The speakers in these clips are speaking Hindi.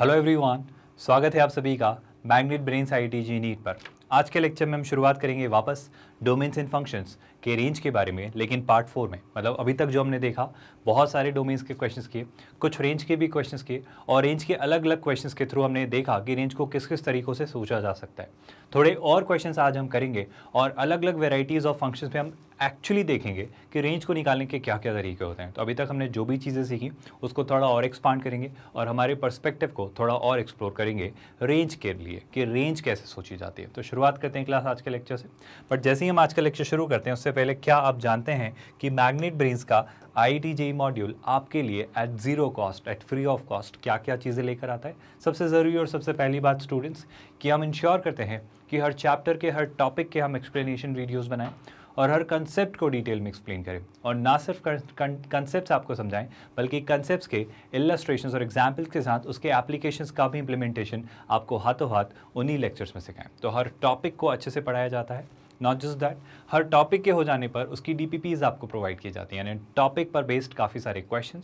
हेलो एवरीवन स्वागत है आप सभी का magnet brain I T JEE NEET पर आज के लेक्चर में हम शुरुआत करेंगे वापस डोमेन्स एंड फंक्शंस के रेंज के बारे में लेकिन पार्ट फोर में मतलब अभी तक जो हमने देखा बहुत सारे डोमेन्स के क्वेश्चंस किए कुछ रेंज के भी क्वेश्चंस किए और रेंज के अलग अलग क्वेश्चंस के थ्रू हमने देखा कि रेंज को किस किस तरीक़ों से सोचा जा सकता है थोड़े और क्वेश्चन आज हम करेंगे और अलग अलग वेराइटीज़ ऑफ फंक्शंस पर हम एक्चुअली देखेंगे कि रेंज को निकालने के क्या क्या तरीके होते हैं तो अभी तक हमने जो भी चीज़ें सीखी उसको थोड़ा और एक्सपांड करेंगे और हमारे पर्सपेक्टिव को थोड़ा और एक्सप्लोर करेंगे रेंज के लिए कि रेंज कैसे सोची जाती है तो शुरुआत करते हैं क्लास आज के लेक्चर से बट जैसे ही हम आज का लेक्चर शुरू करते हैं उससे पहले क्या आप जानते हैं कि मैग्नेट ब्रेन्स का आई टी जेई मॉड्यूल आपके लिए at zero cost at free of cost क्या क्या चीज़ें लेकर आता है सबसे ज़रूरी और सबसे पहली बात स्टूडेंट्स कि हम इंश्योर करते हैं कि हर चैप्टर के हर टॉपिक के हम एक्सप्लेनेशन वीडियोज़ बनाएँ और हर कंसेप्ट को डिटेल में एक्सप्लेन करें और ना सिर्फ कंसेप्ट आपको समझाएं बल्कि कंसेप्ट के इलस्ट्रेशन और एग्जाम्पल्स के साथ उसके एप्लीकेशंस का भी इम्प्लीमेंटेशन आपको हाथों हाथ उन्हीं लेक्चर्स में सिखाएं तो हर टॉपिक को अच्छे से पढ़ाया जाता है नॉट जस्ट दैट हर टॉपिक के हो जाने पर उसकी डी आपको प्रोवाइड की जाती हैं यानी टॉपिक पर बेस्ड काफ़ी सारे क्वेश्चन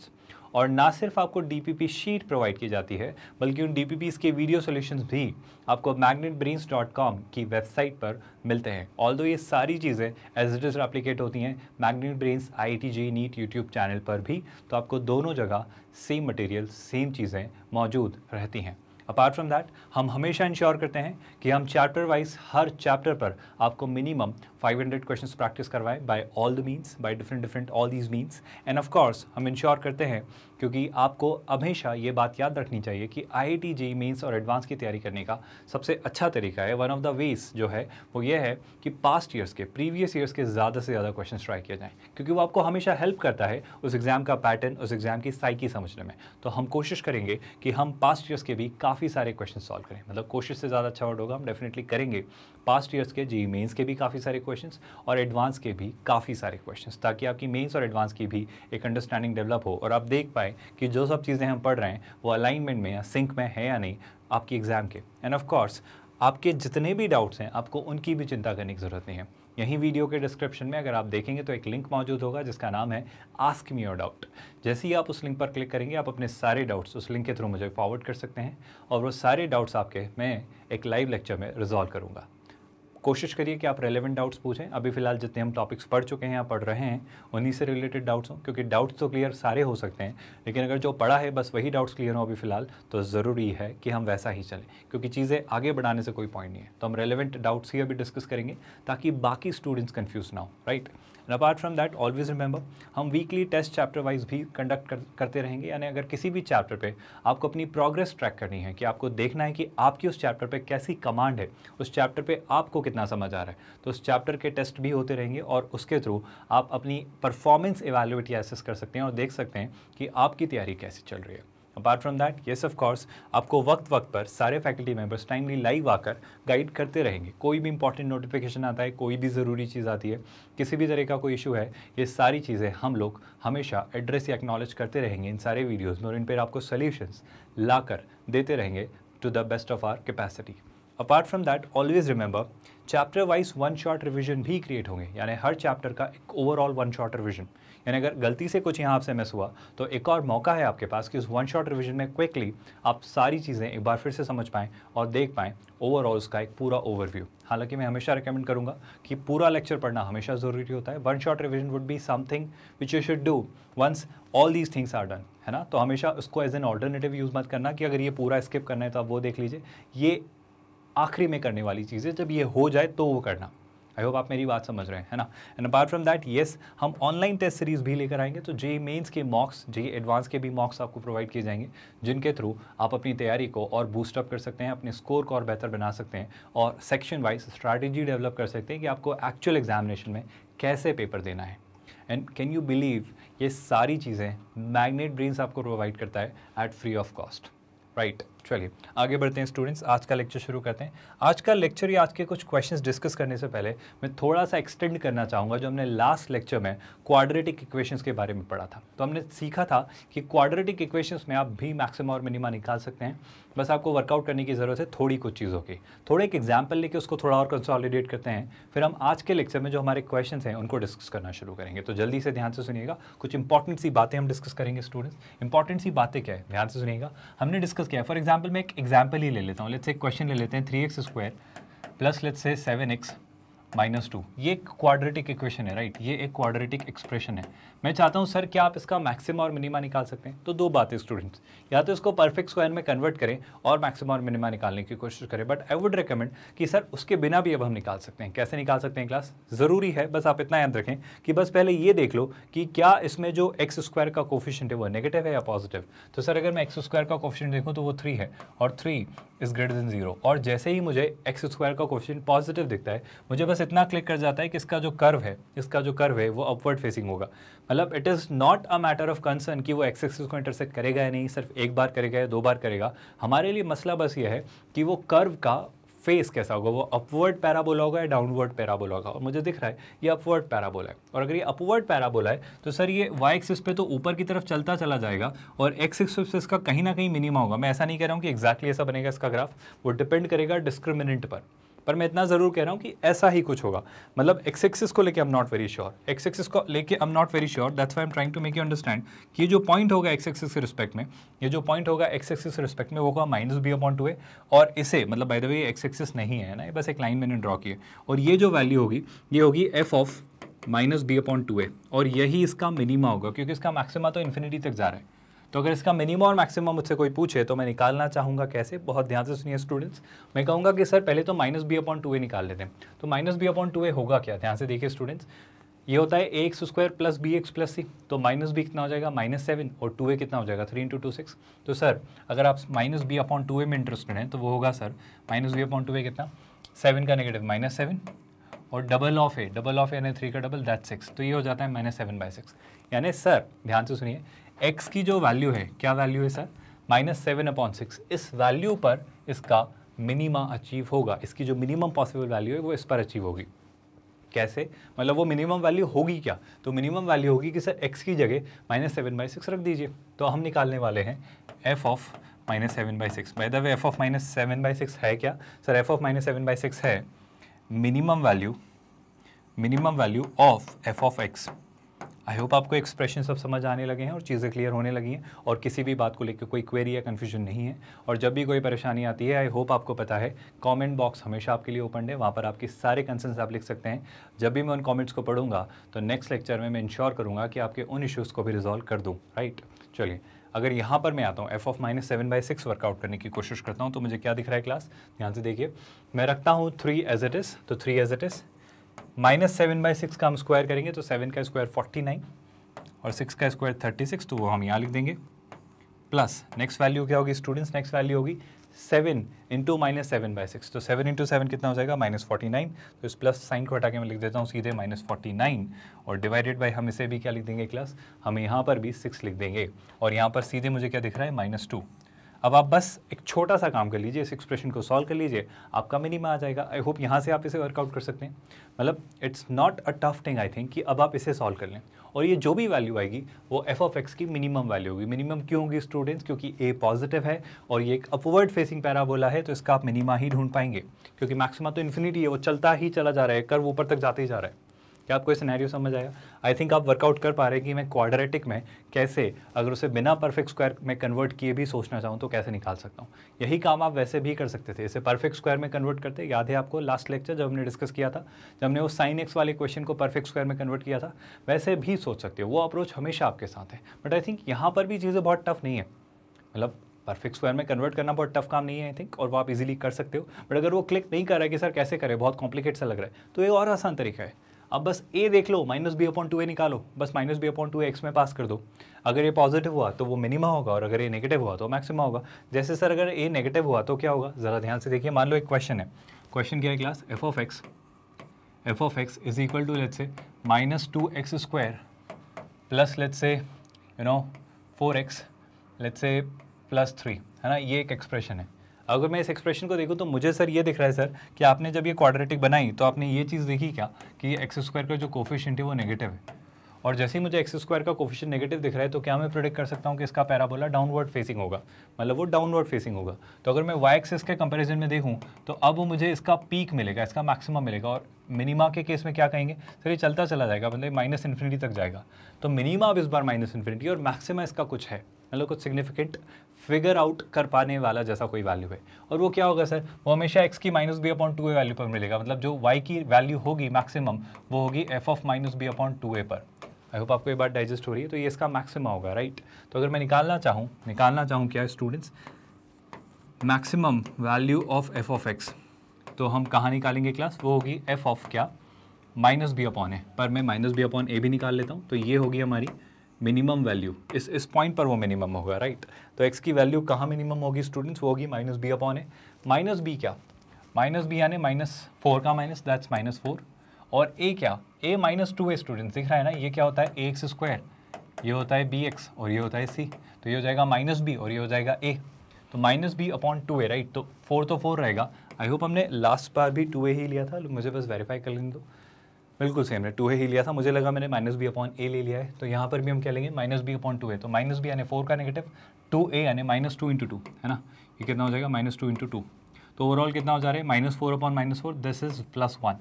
और ना सिर्फ आपको डी शीट प्रोवाइड की जाती है बल्कि उन डी के वीडियो सॉल्यूशंस भी आपको कॉम की वेबसाइट पर मिलते हैं ऑल ये सारी चीज़ें एज इट इज़ एप्लीकेट होती हैं magnet brains I T JEE NEET YouTube channel पर भी तो आपको दोनों जगह सेम मटेरियल सेम चीज़ें मौजूद रहती हैं अपार्ट फ्रॉम दैट हम हमेशा इंश्योर करते हैं कि हम चैप्टर वाइज हर चैप्टर पर आपको मिनिमम 500 क्वेश्चन प्रैक्टिस करवाए by all the means by different different all these means and of course हम इंश्योर करते हैं क्योंकि आपको हमेशा ये बात याद रखनी चाहिए कि I I T JEE mains और एडवांस की तैयारी करने का सबसे अच्छा तरीका है वन ऑफ द वेज जो है वो ये है कि पास्ट ईयर्स के प्रीवियस ईयर्स के ज़्यादा से ज़्यादा क्वेश्चन ट्राई किए जाएँ क्योंकि वो आपको हमेशा हेल्प करता है उस एग्ज़ाम का पैटर्न उस एग्ज़ाम की साइकी समझने में तो हम कोशिश करेंगे कि हम पास्ट ईयर्स के भी काफ़ी सारे क्वेश्चन सॉल्व करें मतलब कोशिश से ज़्यादा अच्छा वर्ड होगा हम डेफिनेटली करेंगे पास्ट ईयर्स के जी मेंस के भी काफ़ी सारे क्वेश्चंस और एडवांस के भी काफ़ी सारे क्वेश्चंस ताकि आपकी मेंस और एडवांस की भी एक अंडरस्टैंडिंग डेवलप हो और आप देख पाए कि जो सब चीज़ें हम पढ़ रहे हैं वो अलाइनमेंट में या सिंक में है या नहीं आपकी एग्ज़ाम के एंड ऑफ कोर्स आपके जितने भी डाउट्स हैं आपको उनकी भी चिंता करने की ज़रूरत नहीं है यहीं वीडियो के डिस्क्रिप्शन में अगर आप देखेंगे तो एक लिंक मौजूद होगा जिसका नाम है आस्क मी योर डाउट जैसे ही आप उस लिंक पर क्लिक करेंगे आप अपने सारे डाउट्स उस लिंक के थ्रू मुझे फॉरवर्ड कर सकते हैं और वो सारे डाउट्स आपके मैं एक लाइव लेक्चर में रिजॉल्व करूँगा कोशिश करिए कि आप रेलिवेंट डाउट्स पूछें अभी फिलहाल जितने हम टॉपिक्स पढ़ चुके हैं या पढ़ रहे हैं उन्हीं से रिलेटेड डाउट्स हों क्योंकि डाउट्स तो क्लियर सारे हो सकते हैं लेकिन अगर जो पढ़ा है बस वही डाउट्स क्लियर हों अभी फिलहाल तो ज़रूरी है कि हम वैसा ही चलें क्योंकि चीज़ें आगे बढ़ाने से कोई पॉइंट नहीं है तो हम रेलिवेंट डाउट्स ही अभी डिस्कस करेंगे ताकि बाकी स्टूडेंट्स कन्फ्यूज़ ना हो right right? And apart from that always remember हम वीकली टेस्ट चैप्टर वाइज भी कंडक्ट कर, करते रहेंगे यानी अगर किसी भी चैप्टर पे आपको अपनी प्रोग्रेस ट्रैक करनी है कि आपको देखना है कि आपकी उस चैप्टर पे कैसी कमांड है उस चैप्टर पे आपको कितना समझ आ रहा है तो उस चैप्टर के टेस्ट भी होते रहेंगे और उसके थ्रू आप अपनी परफॉर्मेंस एवेल्युएट या एसेस कर सकते हैं और देख सकते हैं कि आपकी तैयारी कैसी चल रही है apart from that yes of course आपको वक्त वक्त पर सारे फैकल्टी मेम्बर्स टाइमली लाइव आकर गाइड करते रहेंगे कोई भी इंपॉर्टेंट नोटिफिकेशन आता है कोई भी ज़रूरी चीज़ आती है किसी भी तरह का कोई इशू है ये सारी चीज़ें हम लोग हमेशा एड्रेस या एक्नॉलेज करते रहेंगे इन सारे वीडियोज़ में और इन पर आपको सॉल्यूशंस ला देते रहेंगे to the best of our capacity apart from that always remember chapter wise one shot revision भी क्रिएट होंगे यानी हर चैप्टर का एक ओवरऑल वन शॉर्ट रिविजन यानी अगर गलती से कुछ यहाँ आपसे मिस हुआ तो एक और मौका है आपके पास कि उस वन शॉट रिविजन में क्विकली आप सारी चीज़ें एक बार फिर से समझ पाएँ और देख पाएँ ओवरऑल उसका एक पूरा ओवरव्यू हालांकि मैं हमेशा रिकमेंड करूँगा कि पूरा लेक्चर पढ़ना हमेशा ज़रूरी होता है one shot revision would be something which you should do once all these things are done है ना तो हमेशा उसको एज एन ऑल्टरनेटिव यूज़ मत करना कि अगर ये पूरा स्किप करना है तो आप वो देख लीजिए ये आखिरी में करने वाली चीज़ है जब ये हो जाए तो वो करना आई होप आप मेरी बात समझ रहे हैं है ना and apart from that yes हम ऑनलाइन टेस्ट सीरीज भी लेकर आएंगे तो जे मेन्स के मॉक्स जे एडवांस के भी मॉक्स आपको प्रोवाइड किए जाएंगे जिनके थ्रू आप अपनी तैयारी को और बूस्टअप कर सकते हैं अपने स्कोर को और बेहतर बना सकते हैं और सेक्शन वाइज स्ट्रैटेजी डेवलप कर सकते हैं कि आपको एक्चुअल एग्जामिनेशन में कैसे पेपर देना है एंड कैन यू बिलीव ये सारी चीज़ें मैग्नेट ब्रेन्स आपको प्रोवाइड करता है at free of cost right चलिए आगे बढ़ते हैं स्टूडेंट्स आज का लेक्चर शुरू करते हैं आज का लेक्चर या आज के कुछ क्वेश्चंस डिस्कस करने से पहले मैं थोड़ा सा एक्सटेंड करना चाहूँगा जो हमने लास्ट लेक्चर में क्वाड्रेटिक इक्वेशंस के बारे में पढ़ा था तो हमने सीखा था कि क्वाड्रेटिक इक्वेशंस में आप भी मैक्सिमम और मिनिमा निकाल सकते हैं बस आपको वर्कआउट करने की ज़रूरत है थोड़ी कुछ चीज़ों की थोड़े एक एग्जाम्पल लेके उसको थोड़ा और कंसॉलिडेट करते हैं फिर हम आज के लेक्चर में जो हमारे क्वेश्चन हैं उनको डिस्कस करना शुरू करेंगे तो जल्दी से ध्यान से सुनिएगा कुछ इंपॉर्टेंट सी बातें हम डिस्कस करेंगे स्टूडेंट्स इंपॉर्टेंट सी बातें क्या है ध्यान से सुनिएगा हमने डिस्कस किया फॉर एग्जाम्पल में एक एग्जाम्पल ही ले लेता हूँ लेट्स एक क्वेश्चन ले लेते हैं three X square plus let's say seven X minus two ये एक क्वाड्रेटिक इक्वेशन है राइट ये एक क्वाड्रेटिक एक्सप्रेशन है मैं चाहता हूँ सर क्या आप इसका मैक्सिमा और मिनिमा निकाल सकते हैं तो दो बातें स्टूडेंट्स या तो इसको परफेक्ट स्क्वायर में कन्वर्ट करें और मैक्सिमा और मिनिमा निकालने की कोशिश करें बट आई वुड रिकमेंड कि सर उसके बिना भी अब हम निकाल सकते हैं कैसे निकाल सकते हैं क्लास ज़रूरी है बस आप इतना याद रखें कि बस पहले ये देख लो कि क्या इसमें जो एक्स स्क्वायर का कोफिशेंट है वो नेगेटिव है या पॉजिटिव तो सर अगर मैं एक्स स्क्वायर का कोफिशेंट देखूँ तो वो थ्री है और three is greater than zero और जैसे ही मुझे एक्स स्क्वायर का क्वेश्चन पॉजिटिव दिखता है मुझे बस इतना क्लिक कर जाता है कि इसका जो कर्व है इसका जो कर्व है वो अपवर्ड फेसिंग होगा मतलब it is not a matter of concern कि वो एक्स एक्सिस को इंटरसेक्ट करेगा या नहीं सिर्फ एक बार करेगा या दो बार करेगा हमारे लिए मसला बस ये है कि वो कर्व का फेस कैसा होगा वो अपवर्ड पैराबोला होगा या डाउनवर्ड पैराबोला होगा और मुझे दिख रहा है ये अपवर्ड पैराबोला है और अगर ये अपवर्ड पैराबोला है तो सर ये वाई एक्सिस पे तो ऊपर की तरफ चलता चला जाएगा और एक्स एक्सिस पे इसका कहीं ना कहीं मिनिमा होगा मैं ऐसा नहीं कह रहा हूँ कि एक्जैक्टली exactly ऐसा बनेगा इसका ग्राफ वो डिपेंड करेगा डिस्क्रिमिनेंट पर पर मैं इतना ज़रूर कह रहा हूँ कि ऐसा ही कुछ होगा मतलब एक्स एक्सिस को लेके I'm not very sure X axis को लेके I'm not very sure that's why I'm trying to make you understand कि जो पॉइंट होगा एक्स एक्सिस के रिस्पेक्ट में ये जो पॉइंट होगा एक्स एक्सिस रिस्पेक्ट में वो होगा minus B upon two A और इसे मतलब by the way X axis नहीं है ना बस एक लाइन मैंने ड्रॉ की है और ये जो वैल्यू होगी ये होगी F of minus B upon two A और यही इसका मिनिमा होगा क्योंकि इसका मैक्सिमा तो इन्फिनिटी तक जा रहा है तो अगर इसका मिनिमम और मैक्सिमम मुझसे कोई पूछे तो मैं निकालना चाहूँगा कैसे बहुत ध्यान से सुनिए स्टूडेंट्स मैं कहूँगा कि सर पहले तो minus B upon two A निकाल लेते हैं तो minus B upon two A होगा क्या ध्यान से देखिए स्टूडेंट्स ये होता है A X square plus B X plus C तो माइनस बी कितना हो जाएगा माइनस सेवन और टू ए कितना हो जाएगा थ्री इंटू टू सिक्स तो सर अगर आप minus B upon two A में इंटरेस्टेड हैं तो वो होगा sir minus B upon two ए कितना सेवन का नेगेटिव माइनस सेवन और double of A double of A यानी थ्री का डबल दैट सिक्स तो ये हो जाता है माइनस सेवन बाई सिक्स यानी सर ध्यान से सुनिए एक्स की जो वैल्यू है क्या वैल्यू है sir minus seven upon six इस वैल्यू पर इसका मिनिमा अचीव होगा इसकी जो मिनिमम पॉसिबल वैल्यू है वो इस पर अचीव होगी कैसे मतलब वो मिनिमम वैल्यू होगी क्या तो मिनिमम वैल्यू होगी कि सर एक्स की जगह माइनस सेवन बाई सिक्स रख दीजिए तो हम निकालने वाले हैं F of minus seven by six by the way F of minus seven by six है क्या sir F of minus seven by six है minimum value minimum value of F of X I hope आपको एक्सप्रेशन सब समझ आने लगे हैं और चीज़ें क्लियर होने लगी हैं और किसी भी बात को लेकर कोई क्वेरी या कन्फ्यूजन नहीं है और जब भी कोई परेशानी आती है आई होप आपको पता है कमेंट बॉक्स हमेशा आपके लिए ओपन है वहाँ पर आपके सारे कंसर्न्स आप लिख सकते हैं जब भी मैं उन कॉमेंट्स को पढ़ूंगा तो नेक्स्ट लेक्चर में मैं इंश्योर करूँगा कि आपके उन इशूज़ को भी रिजॉल्व कर दूँ राइट चलिए अगर यहाँ पर मैं आता हूँ F of minus seven by six work out करने की कोशिश करता हूँ तो मुझे क्या दिख रहा है क्लास ध्यान से देखिए मैं रखता हूँ थ्री एज इट इज़ तो three as it is minus seven by six का हम स्क्वायर करेंगे तो सेवन का स्क्वायर फोर्टी नाइन और सिक्स का स्क्वायर थर्टी सिक्स तो वो हम यहाँ लिख देंगे प्लस नेक्स्ट वैल्यू क्या होगी स्टूडेंट्स नेक्स्ट वैल्यू होगी seven into minus seven by six तो सेवन इंटू सेवन कितना हो जाएगा माइनस फोर्टी नाइन तो इस प्लस साइन को हटा के मैं लिख देता हूँ सीधे माइनस फोर्टी नाइन और डिवाइडेड बाई हम इसे भी क्या लिख देंगे क्लास हम यहाँ पर भी सिक्स लिख देंगे और यहाँ पर सीधे मुझे क्या दिख रहा है माइनस टू अब आप बस एक छोटा सा काम कर लीजिए इस एक्सप्रेशन को सॉल्व कर लीजिए आपका मिनिमा आ जाएगा आई होप यहाँ से आप इसे वर्कआउट कर सकते हैं मतलब it's not a tough thing I think कि अब आप इसे सॉल्व कर लें और ये जो भी वैल्यू आएगी वो एफ ऑफ एक्स की मिनिमम वैल्यू होगी मिनिमम क्यों होगी स्टूडेंट्स क्योंकि ए पॉजिटिव है और ये एक अपवर्ड फेसिंग पैराबोला है तो इसका आप मिनिमा ही ढूंढ पाएंगे क्योंकि मैक्सिमा तो इन्फिनिटी है वो चलता ही चला जा रहा है कर्व ऊपर तक जाते ही जा रहा है क्या आपको ये सिनेरियो समझ आया आई थिंक आप वर्कआउट कर पा रहे हैं कि मैं क्वाड्रेटिक में कैसे अगर उसे बिना परफेक्ट स्क्वायर में कन्वर्ट किए भी सोचना चाहूँ तो कैसे निकाल सकता हूँ यही काम आप वैसे भी कर सकते थे इसे परफेक्ट स्क्वायर में कन्वर्ट करते याद है आपको लास्ट लेक्चर जब हमने डिस्कस किया था जब हमने वो साइन एक्स वाले क्वेश्चन को परफेक्ट स्क्वायर में कन्वर्ट किया था वैसे भी सोच सकते हो वो अप्रोच हमेशा आपके साथ है बट आई थिंक यहाँ पर भी चीज़ें बहुत टफ नहीं है मतलब परफेक्ट स्क्वायर में कन्वर्ट करना बहुत टफ काम नहीं है आई थिंक और वो आप इजीली कर सकते हो बट अगर वो क्लिक नहीं कर रहा है कि सर कैसे करें बहुत कॉम्प्लिकेट सा लग रहा है तो ये और आसान तरीका है अब बस ए देख लो minus B upon two A निकालो बस minus B upon two X में पास कर दो अगर ये पॉजिटिव हुआ तो वो मिनिमा होगा और अगर ये नेगेटिव हुआ तो मैक्सिमा होगा जैसे सर अगर ए नेगेटिव हुआ तो क्या होगा ज़रा ध्यान से देखिए मान लो एक क्वेश्चन है क्वेश्चन क्या है class F of X F of X is equal to let's say minus two X square plus let's say you know four X let's say plus three है ना ये एक एक्सप्रेशन है अगर मैं इस एक्सप्रेशन को देखूँ तो मुझे सर ये दिख रहा है सर कि आपने जब ये क्वाड्रेटिक बनाई तो आपने ये चीज़ देखी क्या कि एक्स स्क्वायर का जो कोफिशेंट है वो नेगेटिव है और जैसे ही मुझे एक्स स्क्वायर का कोफिशियन नेगेटिव दिख रहा है तो क्या मैं प्रोडिक्ट कर सकता हूँ कि इसका पैराबोला डाउनवर्ड फेसिंग होगा मतलब वो डाउनवर्ड फेसिंग होगा तो अगर मैं वाई एक्सिस के कंपेरिजन में देखूँ तो अब मुझे इसका पीक मिलेगा इसका मैक्सिमम मिलेगा और मिनिमा के केस में क्या कहेंगे सर ये चलता चला जाएगा मतलब माइनस इन्फिनिटी तक जाएगा तो मिनिमा अब इस बार माइनस इन्फिनिटी और मैक्सिमा इसका कुछ है मतलब कुछ सिग्निफिकेंट फिगर आउट कर पाने वाला जैसा कोई वैल्यू है और वो क्या होगा सर वो हमेशा एक्स की minus B upon two A value पर मिलेगा मतलब जो वाई की वैल्यू होगी मैक्सिमम वो होगी F of minus B upon two ए पर आई होप आपको ये बात डाइजेस्ट हो रही है तो ये इसका मैक्सिमम होगा राइट तो अगर मैं निकालना चाहूँ निकालना चाहूँ क्या students maximum value of F of x तो हम कहाँ निकालेंगे क्लास वो होगी एफ ऑफ क्या माइनस बी अपॉन ए पर मैं माइनस बी अपॉन ए भी निकाल लेता हूँ तो ये होगी हमारी मिनिमम वैल्यू इस इस पॉइंट पर वो मिनिमम होगा राइट तो एक्स की वैल्यू कहाँ मिनिमम होगी स्टूडेंट्स वो होगी minus B upon a minus b क्या माइनस बी यानी माइनस फोर का माइनस दैट्स माइनस फोर और ए क्या a minus two a students दिख रहा है ना ये क्या होता है ए एक्स स्क्वायर ये होता है बी एक्स और ये होता है सी तो ये हो जाएगा माइनस बी और ये हो जाएगा ए तो minus B upon two a right तो फोर तो फोर रहेगा आई होप हमने लास्ट बार भी टू ए ही लिया था मुझे बस वेरीफाई कर लेने दो बिल्कुल सेम है टू ए ही लिया था मुझे लगा मैंने माइनस बी अपॉन ए ले लिया है तो यहाँ पर भी हम क्या लेंगे माइनस बी अपॉन टू है तो माइनस बी यानी फोर का नेगेटिव टू ए यानी माइनस टू इंटू टू है ना ये कितना हो जाएगा माइनस टू इंटू टू तो ओवरऑल कितना हो जा रहा है minus four upon minus four this is plus one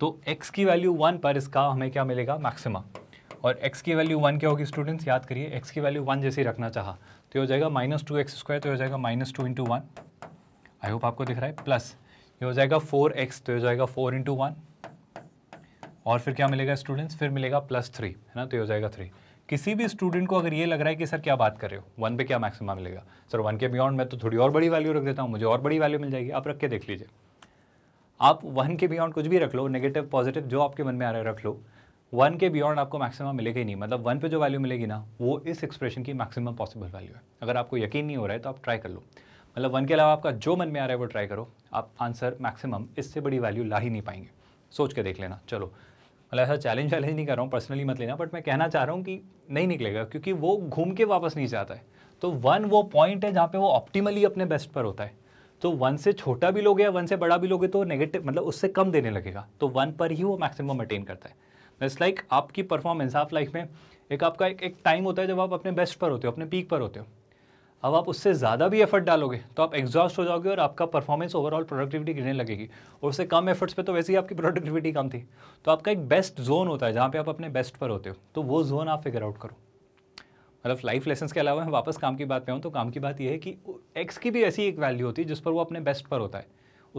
तो एक्स की वैल्यू वन पर इसका हमें क्या मिलेगा मैक्सिमा और एक्स की वैल्यू वन क्या होगी स्टूडेंट्स याद करिए एक्स की वैल्यू वन जैसे ही रखना चाह तो हो जाएगा माइनस टू एक्स स्क्वायर तो हो जाएगा minus two into one I hope आपको दिख रहा है प्लस ये हो जाएगा फोर एक्स तो हो जाएगा फोर इंटू वन और फिर क्या मिलेगा स्टूडेंट्स फिर मिलेगा प्लस थ्री है ना तो ये हो जाएगा थ्री किसी भी स्टूडेंट को अगर ये लग रहा है कि सर क्या बात कर रहे हो वन पे क्या मैक्सिमम मिलेगा सर वन के बियॉन्ड मैं तो थोड़ी और बड़ी वैल्यू रख देता हूँ मुझे और बड़ी वैल्यू मिल जाएगी आप रख के देख लीजिए आप वन के बियॉन्ड कुछ भी रख लो नेगेटिव पॉजिटिव जो आपके मन में आ रहा है रख लो वन के बियॉन्ड आपको मैक्सिमम मिलेगा ही नहीं मतलब वन पे जो वैल्यू मिलेगी ना वो इस एक्सप्रेशन की मैक्सिमम पॉसिबल वैल्यू है अगर आपको यकीन नहीं हो रहा है तो आप ट्राई कर लो मतलब वन के अलावा आपका जो मन में आ रहा है वो ट्राई करो आप आंसर मैक्सिमम इससे बड़ी वैल्यू ला ही नहीं पाएंगे सोच के देख लेना चलो ऐसा चैलेंज वैलेंज नहीं कर रहा हूँ पर्सनली मत लेना बट मैं कहना चाह रहा हूँ कि नहीं निकलेगा क्योंकि वो घूम के वापस नहीं जाता है तो वन वो पॉइंट है जहाँ पे वो ऑप्टिमली अपने बेस्ट पर होता है तो वन से छोटा भी लोगे या वन से बड़ा भी लोगे तो नेगेटिव मतलब उससे कम देने लगेगा तो वन पर ही वो मैक्सिमम अटेन करता है इट्स लाइक like आपकी परफॉर्मेंस आप लाइफ में एक आपका एक टाइम होता है जब आप अपने बेस्ट पर होते हो अपने पीक पर होते हो अब आप उससे ज़्यादा भी एफर्ट डालोगे तो आप एग्जॉस्ट हो जाओगे और आपका परफॉर्मेंस ओवरऑल प्रोडक्टिविटी गिरने लगेगी और उससे कम एफर्ट्स पे तो वैसे ही आपकी प्रोडक्टिविटी कम थी तो आपका एक बेस्ट जोन होता है जहाँ पे आप अपने बेस्ट पर होते हो तो वो जोन आप फिगर आउट करो मतलब लाइफ लेसन के अलावा मैं वापस काम की बात पे हूँ तो काम की बात यह है कि एक्स की भी ऐसी एक वैल्यू होती है जिस पर वो अपने बेस्ट पर होता है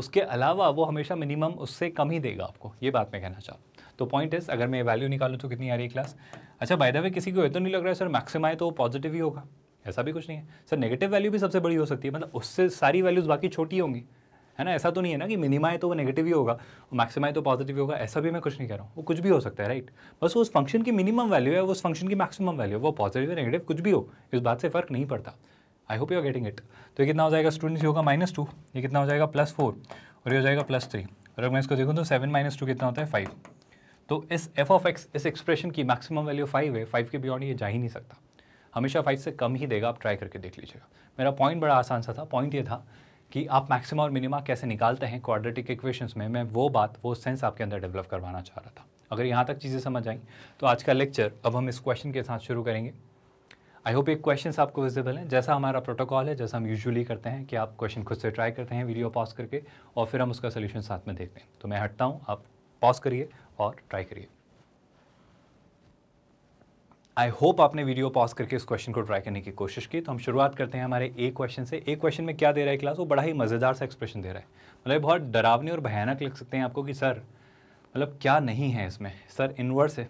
उसके अलावा वो हमेशा मिनिमम उससे कम ही देगा आपको ये बात मैं कहना चाहूँ तो पॉइंट इज अगर मैं वैल्यू निकालूँ तो कितनी आ रही क्लास अच्छा बाय द वे किसी को ये तो नहीं लग रहा है सर मैक्सिम आए तो वो पॉजिटिव ही होगा ऐसा भी कुछ नहीं है सर नेगेटिव वैल्यू भी सबसे बड़ी हो सकती है मतलब उससे सारी वैल्यूज़ बाकी छोटी होंगी है ना ऐसा तो नहीं है ना कि मिनिमाए तो वो नेगेटिव ही होगा मैक्सिमाए तो पॉजिटिव ही होगा ऐसा भी मैं कुछ नहीं कह रहा हूँ वो कुछ भी हो सकता है राइट बस उस फंक्शन की मिनिमम वैल्यू है उस फंक्शन की मैक्सिमम वैल्यू वो पॉजिटिव या नेगेटिव कुछ भी हो इस बात से फर्क नहीं पड़ता I hope you are getting it तो ये कितना हो जाएगा स्टूडेंट होगा माइनस टू ये कितना हो जाएगा प्लस फोर और ये हो जाएगा प्लस थ्री और अगर मैं इसको देखूँ तो सेवन माइनस टू कितना होता है फाइव तो इस एफ ऑफ एक्स इस एक्सप्रेशन की मैक्सिमम वैल्यू फाइव है फाइव के बियॉन्ड ये जा ही नहीं सकता हमेशा फाइव से कम ही देगा आप ट्राई करके देख लीजिएगा मेरा पॉइंट बड़ा आसान सा था पॉइंट ये था कि आप मैक्सिमा और मिनिमा कैसे निकालते हैं क्वाड्रेटिक इक्वेशंस में मैं वो बात वो सेंस आपके अंदर डेवलप करवाना चाह रहा था अगर यहाँ तक चीज़ें समझ आई तो आज का लेक्चर अब हम इस क्वेश्चन के साथ शुरू करेंगे आई होप एक क्वेश्चन आपको विजिबल हैं जैसा हमारा प्रोटोकॉल है जैसा हम यूजुअली करते हैं कि आप क्वेश्चन खुद से ट्राई करते हैं वीडियो पॉज करके और फिर हम उसका सोल्यूशन साथ में देखते हैं तो मैं हटता हूँ आप पॉज करिए और ट्राई करिए आई होप आपने वीडियो पॉज करके इस क्वेश्चन को ट्राई करने की कोशिश की तो हम शुरुआत करते हैं हमारे एक क्वेश्चन से एक क्वेश्चन में क्या दे रहा है क्लास वो बड़ा ही मज़ेदार सा एक्सप्रेशन दे रहा है मतलब बहुत डरावने और भयानक लग सकते हैं आपको कि सर मतलब क्या नहीं है इसमें सर इन्वर्स है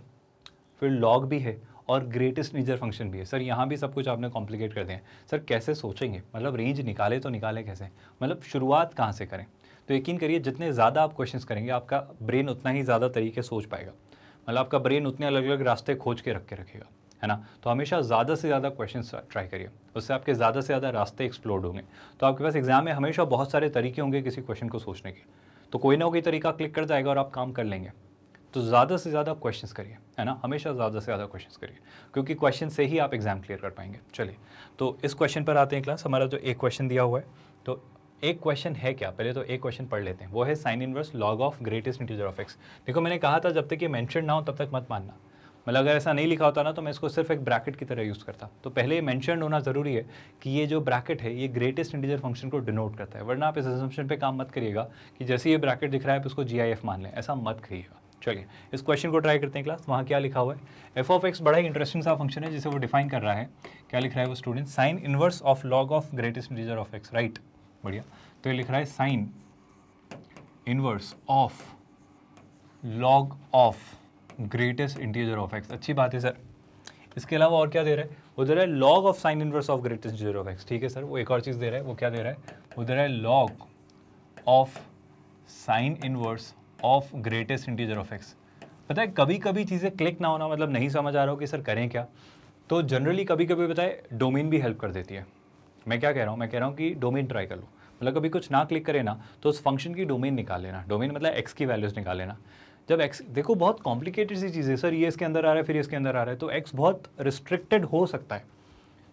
फिर लॉग भी है और ग्रेटेस्ट मेजर फंक्शन भी है सर यहाँ भी सब कुछ आपने कॉम्प्लिकेट कर दिया है सर कैसे सोचेंगे मतलब रेंज निकाले तो निकाले कैसे मतलब शुरुआत कहाँ से करें तो यकीन करिए जितने ज़्यादा आप क्वेश्चंस करेंगे आपका ब्रेन उतना ही ज़्यादा तरीके सोच पाएगा मतलब आपका ब्रेन उतने अलग अलग रास्ते खोज के रख के रखेगा है ना तो हमेशा ज़्यादा से ज़्यादा क्वेश्चन ट्राई करिए उससे आपके ज़्यादा से ज़्यादा रास्ते एक्सप्लोर्ड होंगे तो आपके पास एग्जाम में हमेशा बहुत सारे तरीके होंगे किसी क्वेश्चन को सोचने के तो कोई ना कोई तरीका क्लिक कर जाएगा और आप काम कर लेंगे तो ज़्यादा से ज़्यादा क्वेश्चंस करिए है ना हमेशा ज़्यादा से ज़्यादा क्वेश्चंस करिए क्योंकि क्वेश्चन से ही आप एग्ज़ाम क्लियर कर पाएंगे चलिए तो इस क्वेश्चन पर आते हैं क्लास हमारा जो एक क्वेश्चन दिया हुआ है तो एक क्वेश्चन है क्या पहले तो एक क्वेश्चन पढ़ लेते हैं वो है sine inverse log of greatest integer of x देखो मैंने कहा था जब तक ये मैंशन ना हो तब तक मत मानना मतलब अगर ऐसा नहीं लिखा होता ना तो मैं इसको सिर्फ एक ब्रैकेट की तरह यूज़ करता तो पहले ये मैंशन होना ज़रूरी है कि ये जो ब्रैकेट है ये ग्रेटेस्ट इंटीजर फंक्शन को डिनोट करता है वरना आप इस एजम्पन पर काम मत करिएगा कि जैसे ये ब्रैकेट दिख रहा है आप उसको जी मान लें ऐसा मत करिएगा चलिए इस क्वेश्चन को ट्राई करते हैं क्लास वहाँ क्या लिखा हुआ है एफ ऑफ एक्स बड़ा ही इंटरेस्टिंग सा फंक्शन है जिसे वो डिफाइन कर रहा है क्या लिख रहा है वो student sine inverse of log of greatest integer of x right बढ़िया तो ये लिख रहा है sine inverse of log of greatest integer of x अच्छी बात है सर इसके अलावा और क्या दे रहा है उधर है log of sine inverse of greatest integer of x ठीक है सर वो एक और चीज़ दे रहा है वो क्या दे रहा है उधर है log of sine inverse of greatest integer of x पता है कभी कभी चीज़ें क्लिक ना होना मतलब नहीं समझ आ रहा हो कि सर करें क्या तो जनरली कभी कभी बताए डोमेन भी हेल्प कर देती है मैं क्या कह रहा हूँ मैं कह रहा हूँ कि डोमेन ट्राई कर लो मतलब कभी कुछ ना क्लिक करें ना तो उस फंक्शन की डोमेन निकाल लेना डोमेन मतलब एक्स की वैल्यूज़ निकाल लेना जब एक्स देखो बहुत कॉम्प्लिकेटेड सी चीज़ है सर ये इसके अंदर आ रहा है फिर इसके अंदर आ रहा है तो एक्स बहुत रिस्ट्रिक्टेड हो सकता है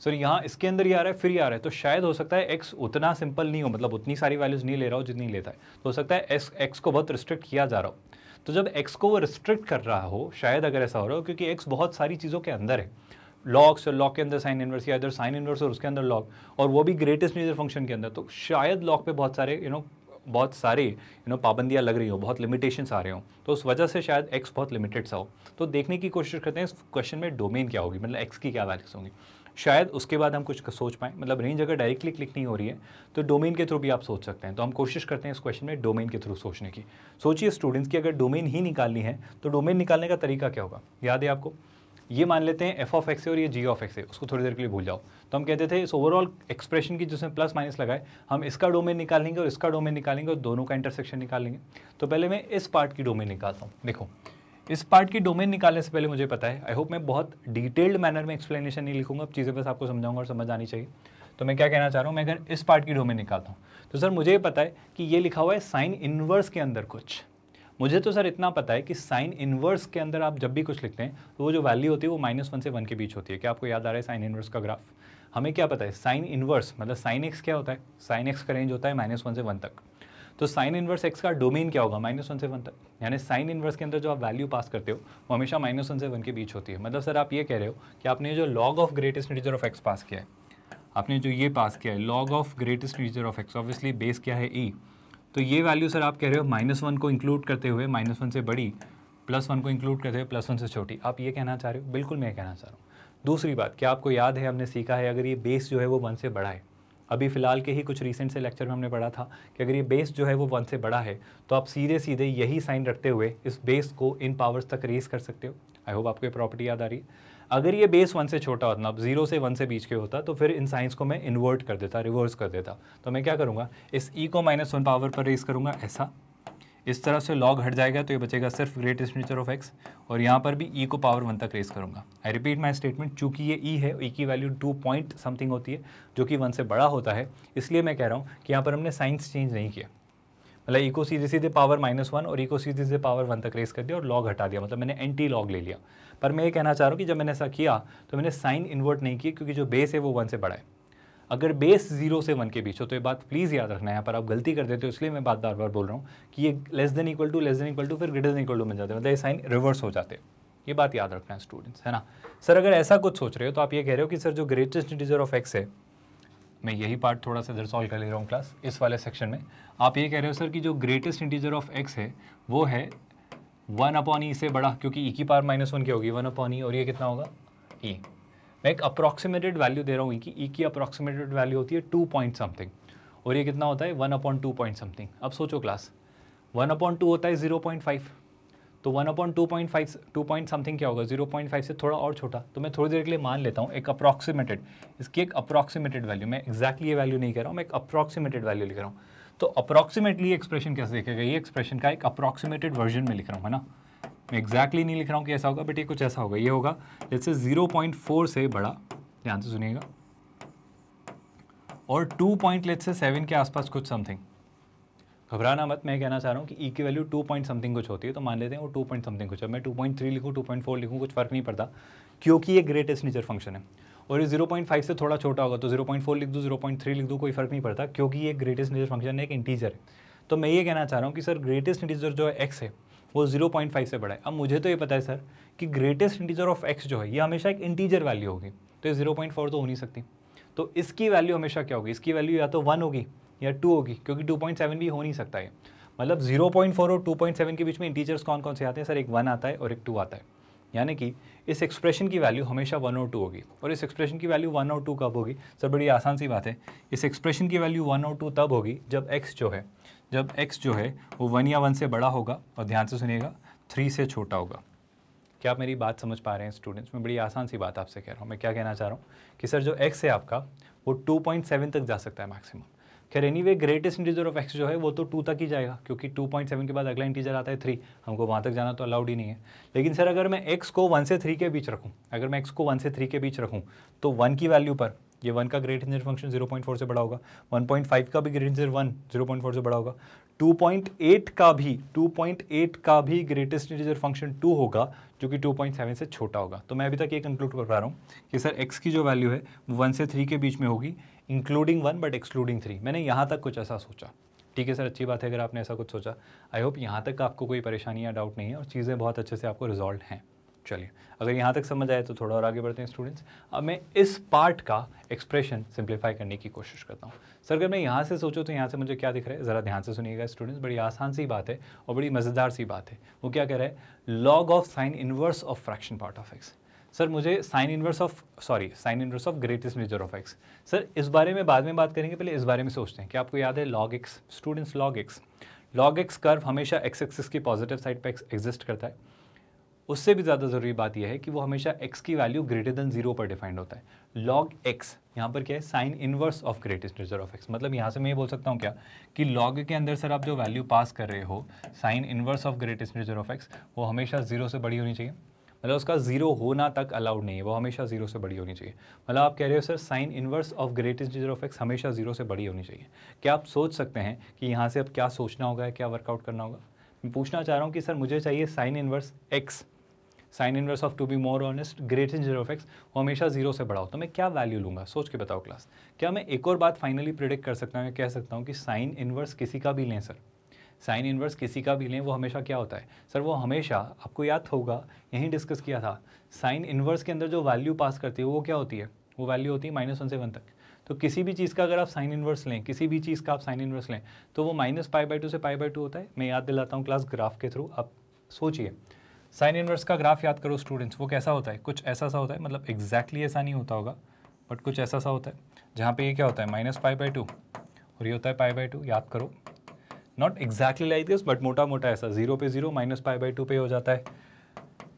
सर यहाँ इसके अंदर ही आ रहा है फिर ही आ रहा है तो शायद हो सकता है एक्स उतना सिंपल नहीं हो मतलब उतनी सारी वैल्यूज़ नहीं ले रहा हो जितनी लेता है तो हो सकता है एस एक्स को बहुत रिस्ट्रिक्ट किया जा रहा हो तो जब एक्स को वो रिस्ट्रिक्ट कर रहा हो शायद अगर ऐसा हो रहा हो क्योंकि एक्स बहुत सारी चीज़ों के अंदर है लॉक्स और लॉक के अंदर साइन इनवर्स या इधर साइन इनवर्स और उसके अंदर लॉक और वो भी ग्रेटेस्ट मेजर फंक्शन के अंदर तो शायद लॉक पे बहुत सारे यू you नो know, बहुत सारी यू नो पाबंदियाँ लग रही हो बहुत लिमिटेशंस आ रहे हो तो उस वजह से शायद एक्स बहुत लिमिटेड सा हो तो देखने की कोशिश करते हैं इस क्वेश्चन में डोमेन क्या होगी मतलब एक्स की क्या वैल्यूज होंगी शायद उसके बाद हम कुछ सोच पाएँ मतलब रेंज अगर डायरेक्टली क्लिक नहीं हो रही है तो डोमेन के थ्रू भी आप सोच सकते हैं तो हम कोशिश करते हैं इस क्वेश्चन में डोमेन के थ्रू सोचने की सोचिए स्टूडेंट्स की अगर डोमेन ही निकालनी है तो डोमेन निकालने का तरीका क्या होगा याद है आपको ये मान लेते हैं एफ ऑफ एक्स है और ये जी ऑफ एक्स है उसको थोड़ी देर के लिए भूल जाओ तो हम कहते थे इस ओवरऑल एक्सप्रेशन की जिसमें प्लस माइनस लगाए हम इसका डोमेन निकालेंगे और इसका डोमेन निकालेंगे और दोनों का इंटरसेक्शन निकालेंगे तो पहले मैं इस पार्ट की डोमेन निकालता हूँ देखो इस पार्ट की डोमेन निकालने से पहले मुझे पता है आई होप मैं बहुत डिटेल्ड मैनर में एक्सप्लेनेशन नहीं लिखूंगा अब चीज़ें बस आपको समझाऊंगा और समझ आनी चाहिए तो मैं क्या कहना चाह रहा हूँ मैं अगर इस पार्ट की डोमेन निकालता हूँ तो सर मुझे ये पता है कि ये लिखा हुआ है साइन इनवर्स के अंदर कुछ मुझे तो सर इतना पता है कि साइन इन्वर्स के अंदर आप जब भी कुछ लिखते हैं तो वो जो वैल्यू होती है वो माइनस वन से वन के बीच होती है क्या आपको याद आ रहा है साइन इन्वर्स का ग्राफ हमें क्या पता है साइन इन्वर्स मतलब साइन एक्स क्या होता है साइन एक्स का रेंज होता है माइनस वन से वन तक तो साइन इन्वर्स एक्स का डोमेन क्या होगा माइनस वन से वन तक यानी साइन इन्वर्स के अंदर जो आप वैल्यू पास करते हो वो हमेशा माइनस वन से वन के बीच होती है मतलब सर आप ये कह रहे हो कि आपने जो log of greatest integer of X pass किया है आपने जो ये पास किया है log of greatest integer of X obviously base क्या है ई e. तो ये वैल्यू सर आप कह रहे हो माइनस वन को इंक्लूड करते हुए माइनस वन से बड़ी प्लस वन को इंक्लूड करते हुए प्लस वन से छोटी आप ये कहना चाह रहे हो बिल्कुल मैं कहना चाह रहा हूँ दूसरी बात क्या आपको याद है हमने सीखा है अगर ये बेस जो है वो वन से बड़ा है अभी फ़िलहाल के ही कुछ रिसेंट से लेक्चर में हमने पढ़ा था कि अगर ये बेस जो है वो वन से बड़ा है तो आप सीधे सीधे यही साइन रखते हुए इस बेस को इन पावर्स तक रेस कर सकते हो आई होप आपको ये प्रॉपर्टी याद आ रही है अगर ये बेस वन से छोटा होता अब जीरो से वन से बीच के होता तो फिर इन साइंस को मैं इन्वर्ट कर देता रिवर्स कर देता तो मैं क्या करूँगा इस ई e को माइनस वन पावर पर रेस करूँगा ऐसा इस तरह से लॉग हट जाएगा तो ये बचेगा सिर्फ ग्रेटेस्ट नेचर ऑफ एक्स और यहाँ पर भी ई e को पावर वन तक रेस करूँगा आई रिपीट माई स्टेटमेंट चूंकि ये ई e है ई e की वैल्यू टू पॉइंट समथिंग होती है जो कि वन से बड़ा होता है इसलिए मैं कह रहा हूँ कि यहाँ पर हमने साइंस चेंज नहीं किया मतलब इको सीधे सीधे पावर माइनस वन और इको सीधे सीधे पावर वन तक रेस कर दिया और लॉग हटा दिया मतलब मैंने एंटी लॉग ले लिया पर मैं ये कहना चाह रहा हूँ कि जब मैंने ऐसा किया तो मैंने साइन इन्वर्ट नहीं किया क्योंकि जो बेस है वो वन से बड़ा है अगर बेस जीरो से वन के बीच हो तो ये बात प्लीज़ याद रखना है यहाँ पर आप गलती कर देते हो इसलिए मैं बात बार बार बोल रहा हूँ कि ये less than equal to less than equal to फिर ग्रेटर देन इक्वल टू बन जाते मतलब ये साइन रिवर्स हो जाते ये बात याद रखना है स्टूडेंट्स है ना सर अगर ऐसा कुछ सोच रहे हो तो आप ये कह रहे हो कि सर जो ग्रेटेस्ट इंटीजर ऑफ एक्स है मैं यही पार्ट थोड़ा सा इधर सॉल्व कर ले रहा हूँ क्लास इस वाले सेक्शन में आप ये कह रहे हो सर कि जो ग्रेटेस्ट इंटीजर ऑफ एक्स है वो है वन अपॉन ई से बड़ा क्योंकि ई e की पार माइनस वन क्या होगी वन अपॉन ई और ये कितना होगा ई e. मैं एक अप्रॉक्सीमेटेड वैल्यू दे रहा हूँ ई e की ई की अप्रॉक्सीमेटेड वैल्यू होती है टू पॉइंट समथिंग और ये कितना होता है one upon two point something अब सोचो क्लास वन अपॉन टू होता है ज़ीरो पॉइंट फाइव तो one upon two point five two point something क्या होगा जीरो पॉइंट फाइव से थोड़ा और छोटा तो मैं थोड़ी देर के लिए मान लेता हूँ एक अप्रॉक्सीमेटेड इसकी एक अप्रॉक्सीमेटेड वैल्यू मैं एक्जैक्टली ये वैल्यू नहीं कह रहा हूँ मैं एक अप्रॉक्सीमेटेड वैल्यू लिख रहा हूँ तो अप्रॉक्सीमेटली एक्सप्रेशन कैसे देखेगा ये एक्सप्रेशन का एक अप्रॉक्सीमेटेड वर्जन में लिख रहा हूँ है ना मैं एक्जैक्टली नहीं लिख रहा हूँ कि ऐसा होगा बट ये कुछ ऐसा होगा ये होगा जैसे जीरो पॉइंट फोर से बड़ा ध्यान से सुनिएगा और two point let's say seven के आसपास कुछ समथिंग घबराना मत मैं कहना चाह रहा हूँ कि ई की वैल्यू टू पॉइंट समथिंग कुछ होती है तो मान लेते हैं वो टू पॉइंट समथिंग कुछ है मैं टू पॉइंट थ्री लिखूँ टू पॉइंट फोर लिखूँ कुछ फर्क नहीं पड़ता क्योंकि ये ग्रेटेस्ट नेचर फंक्शन है और ये जीरो पॉइंट फाइव से थोड़ा छोटा होगा तो जीरो पॉइंट फोर लिख दूँ जीरो पॉइंट थ्री लिख दूँ कोई फर्क नहीं पड़ता क्योंकि ये ग्रेटेस्ट नेचर फंक्शन है एक इंटीजर है तो मैं ये कहना चाह रहा हूँ कि सर ग्रेटेस्ट इंटीजर जो है एक्स है वो जीरो पॉइंट फाइव से बड़ा है अब मुझे तो ये पता है सर कि ग्रेटेस्ट इंटीजर ऑफ एक्स जो है ये हमेशा एक इंटीजर वैल्यू होगी तो ये जीरो पॉइंट फोर तो हो नहीं सकती तो इसकी वैल्यू हमेशा क्या होगी इसकी वैल्यू या तो वन होगी या टू होगी क्योंकि टू पॉइंट सेवन भी हो नहीं सकता है मतलब जीरो पॉइंट फोर और टू पॉइंट सेवन के बीच में इंटीजर्स कौन कौन से आते हैं सर एक वन आता है और एक टू आता है यानी कि इस एक्सप्रेशन की वैल्यू हमेशा वन और टू होगी और इस एक्सप्रेशन की वैल्यू वन और टू कब होगी सर बड़ी आसान सी बात है इस एक्सप्रेशन की वैल्यू वन और टू तब होगी जब एक्स जो है जब एक्स जो है वो वन या वन से बड़ा होगा और ध्यान से सुनिएगा थ्री से छोटा होगा क्या आप मेरी बात समझ पा रहे हैं स्टूडेंट्स मैं बड़ी आसान सी बात आपसे कह रहा हूँ मैं क्या कहना चाह रहा हूँ कि सर जो एक्स है आपका वो सेवन तक जा सकता है मैक्सिमम खैर anyway greatest integer of x जो है वो तो टू तक ही जाएगा क्योंकि टू पॉइंट सेवन के बाद अगला इंटीजर आता है थ्री हमको वहाँ तक जाना तो अलाउड ही नहीं है लेकिन सर अगर मैं एक्स को वन से थ्री के बीच रखूँ अगर मैं एक्स को वन से थ्री के बीच रखूँ तो वन की वैल्यू पर ये वन का ग्रेट इंजर फंक्शन फोर से बड़ा होगा फाइव का भी ग्रेट इंजर वन फोर से बड़ा होगा 2.8 का भी 2.8 का भी ग्रेटेस्ट इंटीजर फंक्शन 2 होगा जो कि 2.7 से छोटा होगा तो मैं अभी तक ये कंक्लूड कर पा रहा हूँ कि सर x की जो वैल्यू है वो वन से थ्री के बीच में होगी including one but excluding three मैंने यहाँ तक कुछ ऐसा सोचा ठीक है सर अच्छी बात है अगर आपने ऐसा कुछ सोचा आई होप यहाँ तक आपको कोई परेशानी या डाउट नहीं है और चीज़ें बहुत अच्छे से आपको रिजॉल्व हैं चलिए अगर यहाँ तक समझ आए तो थोड़ा और आगे बढ़ते हैं स्टूडेंट्स अब मैं इस पार्ट का एक्सप्रेशन सिंप्लीफाई करने की कोशिश करता हूँ सर अगर मैं यहाँ से सोचूँ तो यहाँ से मुझे क्या दिख रहा है ज़रा ध्यान से सुनिएगा स्टूडेंट्स बड़ी आसान सी बात है और बड़ी मज़ेदार सी बात है वो क्या कह रहा है log of sine inverse of fraction part of x sir मुझे sine inverse of sorry sine inverse of greatest integer of x sir इस बारे में बाद में बात करेंगे पहले इस बारे में सोचते हैं कि आपको याद है log x students log x log x curve हमेशा एक्स एक्सिस की पॉजिटिव साइड पर एग्जिस्ट करता है उससे भी ज़्यादा ज़रूरी बात यह है कि वो हमेशा x की वैल्यू ग्रेटर देन जीरो पर डिफाइंड होता है log x यहाँ पर क्या है sine inverse of greatest integer of x मतलब यहाँ से मैं ये बोल सकता हूँ क्या कि log के अंदर सर आप जो वैल्यू पास कर रहे हो sine inverse of greatest integer of x वो हमेशा जीरो से बड़ी होनी चाहिए मतलब उसका जीरो होना तक अलाउड नहीं है वो हमेशा जीरो से बड़ी होनी चाहिए मतलब आप कह रहे हो sir sine inverse of greatest digit of x हमेशा जीरो से बड़ी होनी चाहिए क्या आप सोच सकते हैं कि यहाँ से अब क्या सोचना होगा क्या वर्कआउट करना होगा मैं पूछना चाह रहा हूँ कि सर मुझे चाहिए sine inverse x sine inverse of to be more honest great integer of x वो हमेशा जीरो से बड़ा होता मैं क्या वैल्यू लूँगा सोच के बताओ क्लास क्या मैं एक और बात फाइनली प्रिडिक्ट कर सकता हूँ कह सकता हूँ कि साइन इनवर्स किसी का भी लें सर साइन इनवर्स किसी का भी लें वो हमेशा क्या होता है सर वो हमेशा आपको याद होगा यहीं डिस्कस किया था साइन इनवर्स के अंदर जो वैल्यू पास करती है वो क्या होती है वो वैल्यू होती है माइनस वन से वन तक तो किसी भी चीज़ का अगर आप साइन इनवर्स लें किसी भी चीज़ का आप साइन इनवर्स लें तो वो माइनस पाई बाई टू से पाई बाई टू होता है मैं याद दिलाता हूँ क्लास ग्राफ के थ्रू आप सोचिए साइन इनवर्स का ग्राफ याद करो स्टूडेंट्स वो कैसा होता है कुछ ऐसा सा होता है मतलब एग्जैक्टली exactly ऐसा नहीं होता होगा बट कुछ ऐसा सा होता है जहाँ पे ये क्या होता है माइनस पाई बाई टू और ये होता है पाई बाई टू याद करो not exactly like this but मोटा मोटा ऐसा जीरो पे zero minus pi by two पे हो जाता है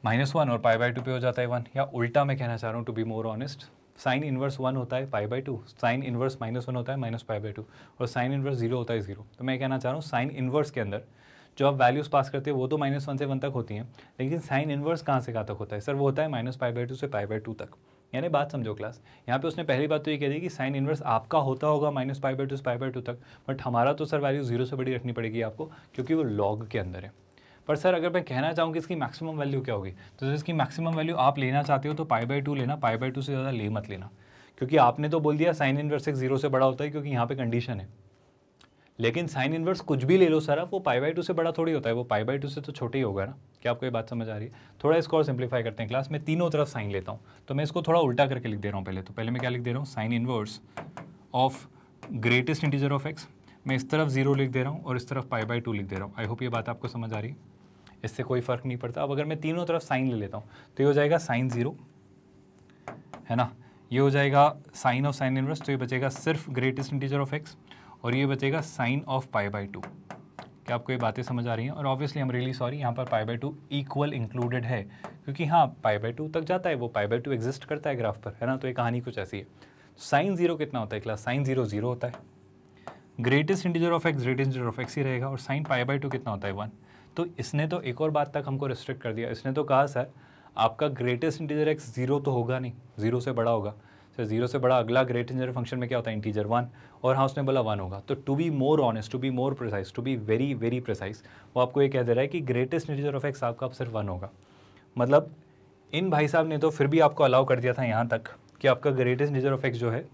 माइनस वन और पाई बाई टू पे हो जाता है वन या उल्टा मैं कहना चाह रहा हूँ to be more honest sine inverse one होता है pi by two sine inverse minus one होता है माइनस पाई बाई टू और साइन इनवर्स जीरो होता है जीरो तो मैं कहना चाह रहा हूँ साइन इनवर्स के अंदर जो आप वैल्यूज़ पास करते हैं वो तो माइनस वन से वन तक होती हैं लेकिन साइन इन्वर्स कहाँ से कहाँ तक होता है सर वो होता है माइनस पाई बाई टू से पाई बाई टू तक यानी बात समझो क्लास यहाँ पे उसने पहली बात तो ये कह दी कि साइन इन्वर्स आपका होता होगा माइनस पाई बाई टू से पाई बाई टू तक बट हमारा तो सर वैल्यू जीरो से बड़ी रखनी पड़ेगी आपको क्योंकि वो लॉग के अंदर है पर सर अगर मैं कहना चाहूँ कि इसकी मैक्सिमम वैल्यू क्या होगी तो सर इसकी मैक्सिमम वैल्यू आप लेना चाहते हो तो पाई बाई टू लेना पाई बाई टू से ज़्यादा ले मत लेना क्योंकि आपने तो बोल दिया साइन इन्वर्स एक जीरो से बड़ा होता है क्योंकि यहाँ पे कंडीशन है लेकिन साइन इन्वर्स कुछ भी ले लो सर आप वो पाई बाई टू से बड़ा थोड़ी होता है वो पाई बाई टू से तो छोटे ही होगा ना क्या आपको ये बात समझ आ रही है थोड़ा इसको और सिंप्लीफाई करते हैं क्लास मैं तीनों तरफ साइन लेता हूँ तो मैं इसको थोड़ा उल्टा करके लिख दे रहा हूँ पहले तो पहले मैं क्या लिख दे रहा हूँ sine inverse of greatest integer of x मैं इस तरफ जीरो लिख दे रहा हूँ और इस तरफ पाई बाई टू लिख दे रहा हूँ आई होप ये बात आपको समझ आ रही है इससे कोई फ़र्क नहीं पड़ता अब अगर मैं तीनों तरफ साइन ले लेता हूँ तो ये हो जाएगा साइन ज़ीरो है ना ये हो जाएगा साइन ऑफ साइन इनवर्स तो ये बचेगा सिर्फ ग्रेटेस्ट इंटीजर ऑफ एक्स और ये बचेगा sine of pi by two क्या आपको ये बातें समझ आ रही हैं और ऑब्वियसली हम रियली सॉरी यहाँ पर pi by two equal included है क्योंकि हाँ पाई बाई टू तक जाता है वो पाई बाई टू एग्जिस्ट करता है ग्राफ पर है ना तो ये कहानी कुछ ऐसी है तो साइन जीरो कितना होता है क्लास साइन जीरो जीरो होता है greatest integer of x greatest integer of x ही रहेगा और साइन पाई बाई टू कितना होता है वन तो इसने तो एक और बात तक हमको रिस्ट्रिक्ट कर दिया इसने तो कहा सर आपका ग्रेटेस्ट इंटीजर एक्स जीरो तो होगा नहीं जीरो से बड़ा होगा सर जीरो से बड़ा अगला ग्रेट इंजर फंक्शन में क्या होता है इंटीजर वन और हाँ उसने बोला वन होगा तो to be more honest to be more precise to be very very precise वो आपको ये कह दे रहा है कि ग्रेटेस्ट इंटीजर ऑफ एक्स आपका अब सिर्फ वन होगा मतलब इन भाई साहब ने तो फिर भी आपको अलाउ कर दिया था यहाँ तक कि आपका ग्रेटेस्ट इंटीजर ऑफ एक्स जो है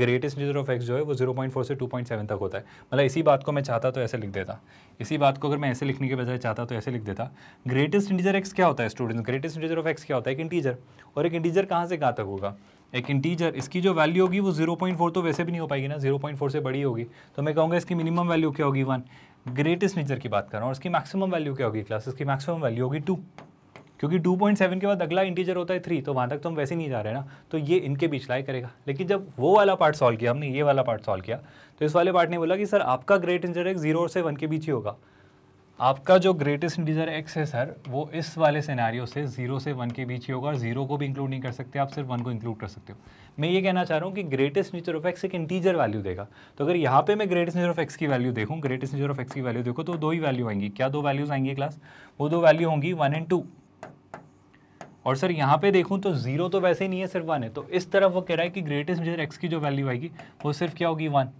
ग्रेटेस्ट इंटीजर ऑफ एक्स जो है वो जीरो से टू तक होता है मतलब इसी बात को मैं चाहता तो ऐसे लिख देता इसी बात को अगर मैं ऐसे लिखने के बजाय चाहता तो ऐसे लिख देता ग्रेटेस्ट इंटीजर एक्स क्या होता है students greatest integer of x क्या होता है एक इंटीजर और एक इंटीजर कहाँ से कहाँ तक होगा एक इंटीजर इसकी जो वैल्यू होगी वो 0.4 तो वैसे भी नहीं हो पाएगी ना 0.4 से बड़ी होगी तो मैं कहूँगा इसकी मिनिमम वैल्यू क्या होगी वन ग्रेटेस्ट नेचर की बात कर रहा हूँ और इसकी मैक्सिमम वैल्यू क्या होगी क्लास इसकी मैक्सिमम वैल्यू होगी टू क्योंकि 2.7 के बाद अगला इंटीजर होता है थ्री तो वहाँ तक तो हम वैसे नहीं जा रहे ना तो ये इनके बीच लाई करेगा लेकिन जब वो वाला पार्ट सॉल्व किया हमने ये वाला पार्ट सॉल्व किया तो इस वाले पार्ट ने बोला कि सर आपका ग्रेट इंटीजर एक जीरो से वन के बीच ही होगा आपका जो ग्रेटेस्ट इंटीजर एक्स है सर वो इस वाले सिनेरियो से जीरो से वन के बीच ही होगा और जीरो को भी इंक्लूड नहीं कर सकते आप सिर्फ वन को इंक्लूड कर सकते हो मैं ये कहना चाह रहा हूँ कि ग्रेटेस्ट नीचर ऑफ एक्स एक इंटीजर वैल्यू देगा तो अगर यहाँ पे मैं ग्रेटेस्ट इंटीजर ऑफ एक्स की वैल्यू देखूँ ग्रेटेस्ट नीचर ऑफ एक्स की वैल्यू देखो तो दो ही वैल्यू आएंगी क्या दो वैल्यूज आएंगी क्लास वो दो वैल्यू होंगी वन एंड टू और सर यहाँ पे देखूँ तो जीरो तो वैसे ही नहीं है सिर्फ वन है तो इस तरफ वो कह रहा है कि ग्रेटेस्ट इंटीजर एक्स की जो वैल्यू आएगी वो सिर्फ क्या होगी वन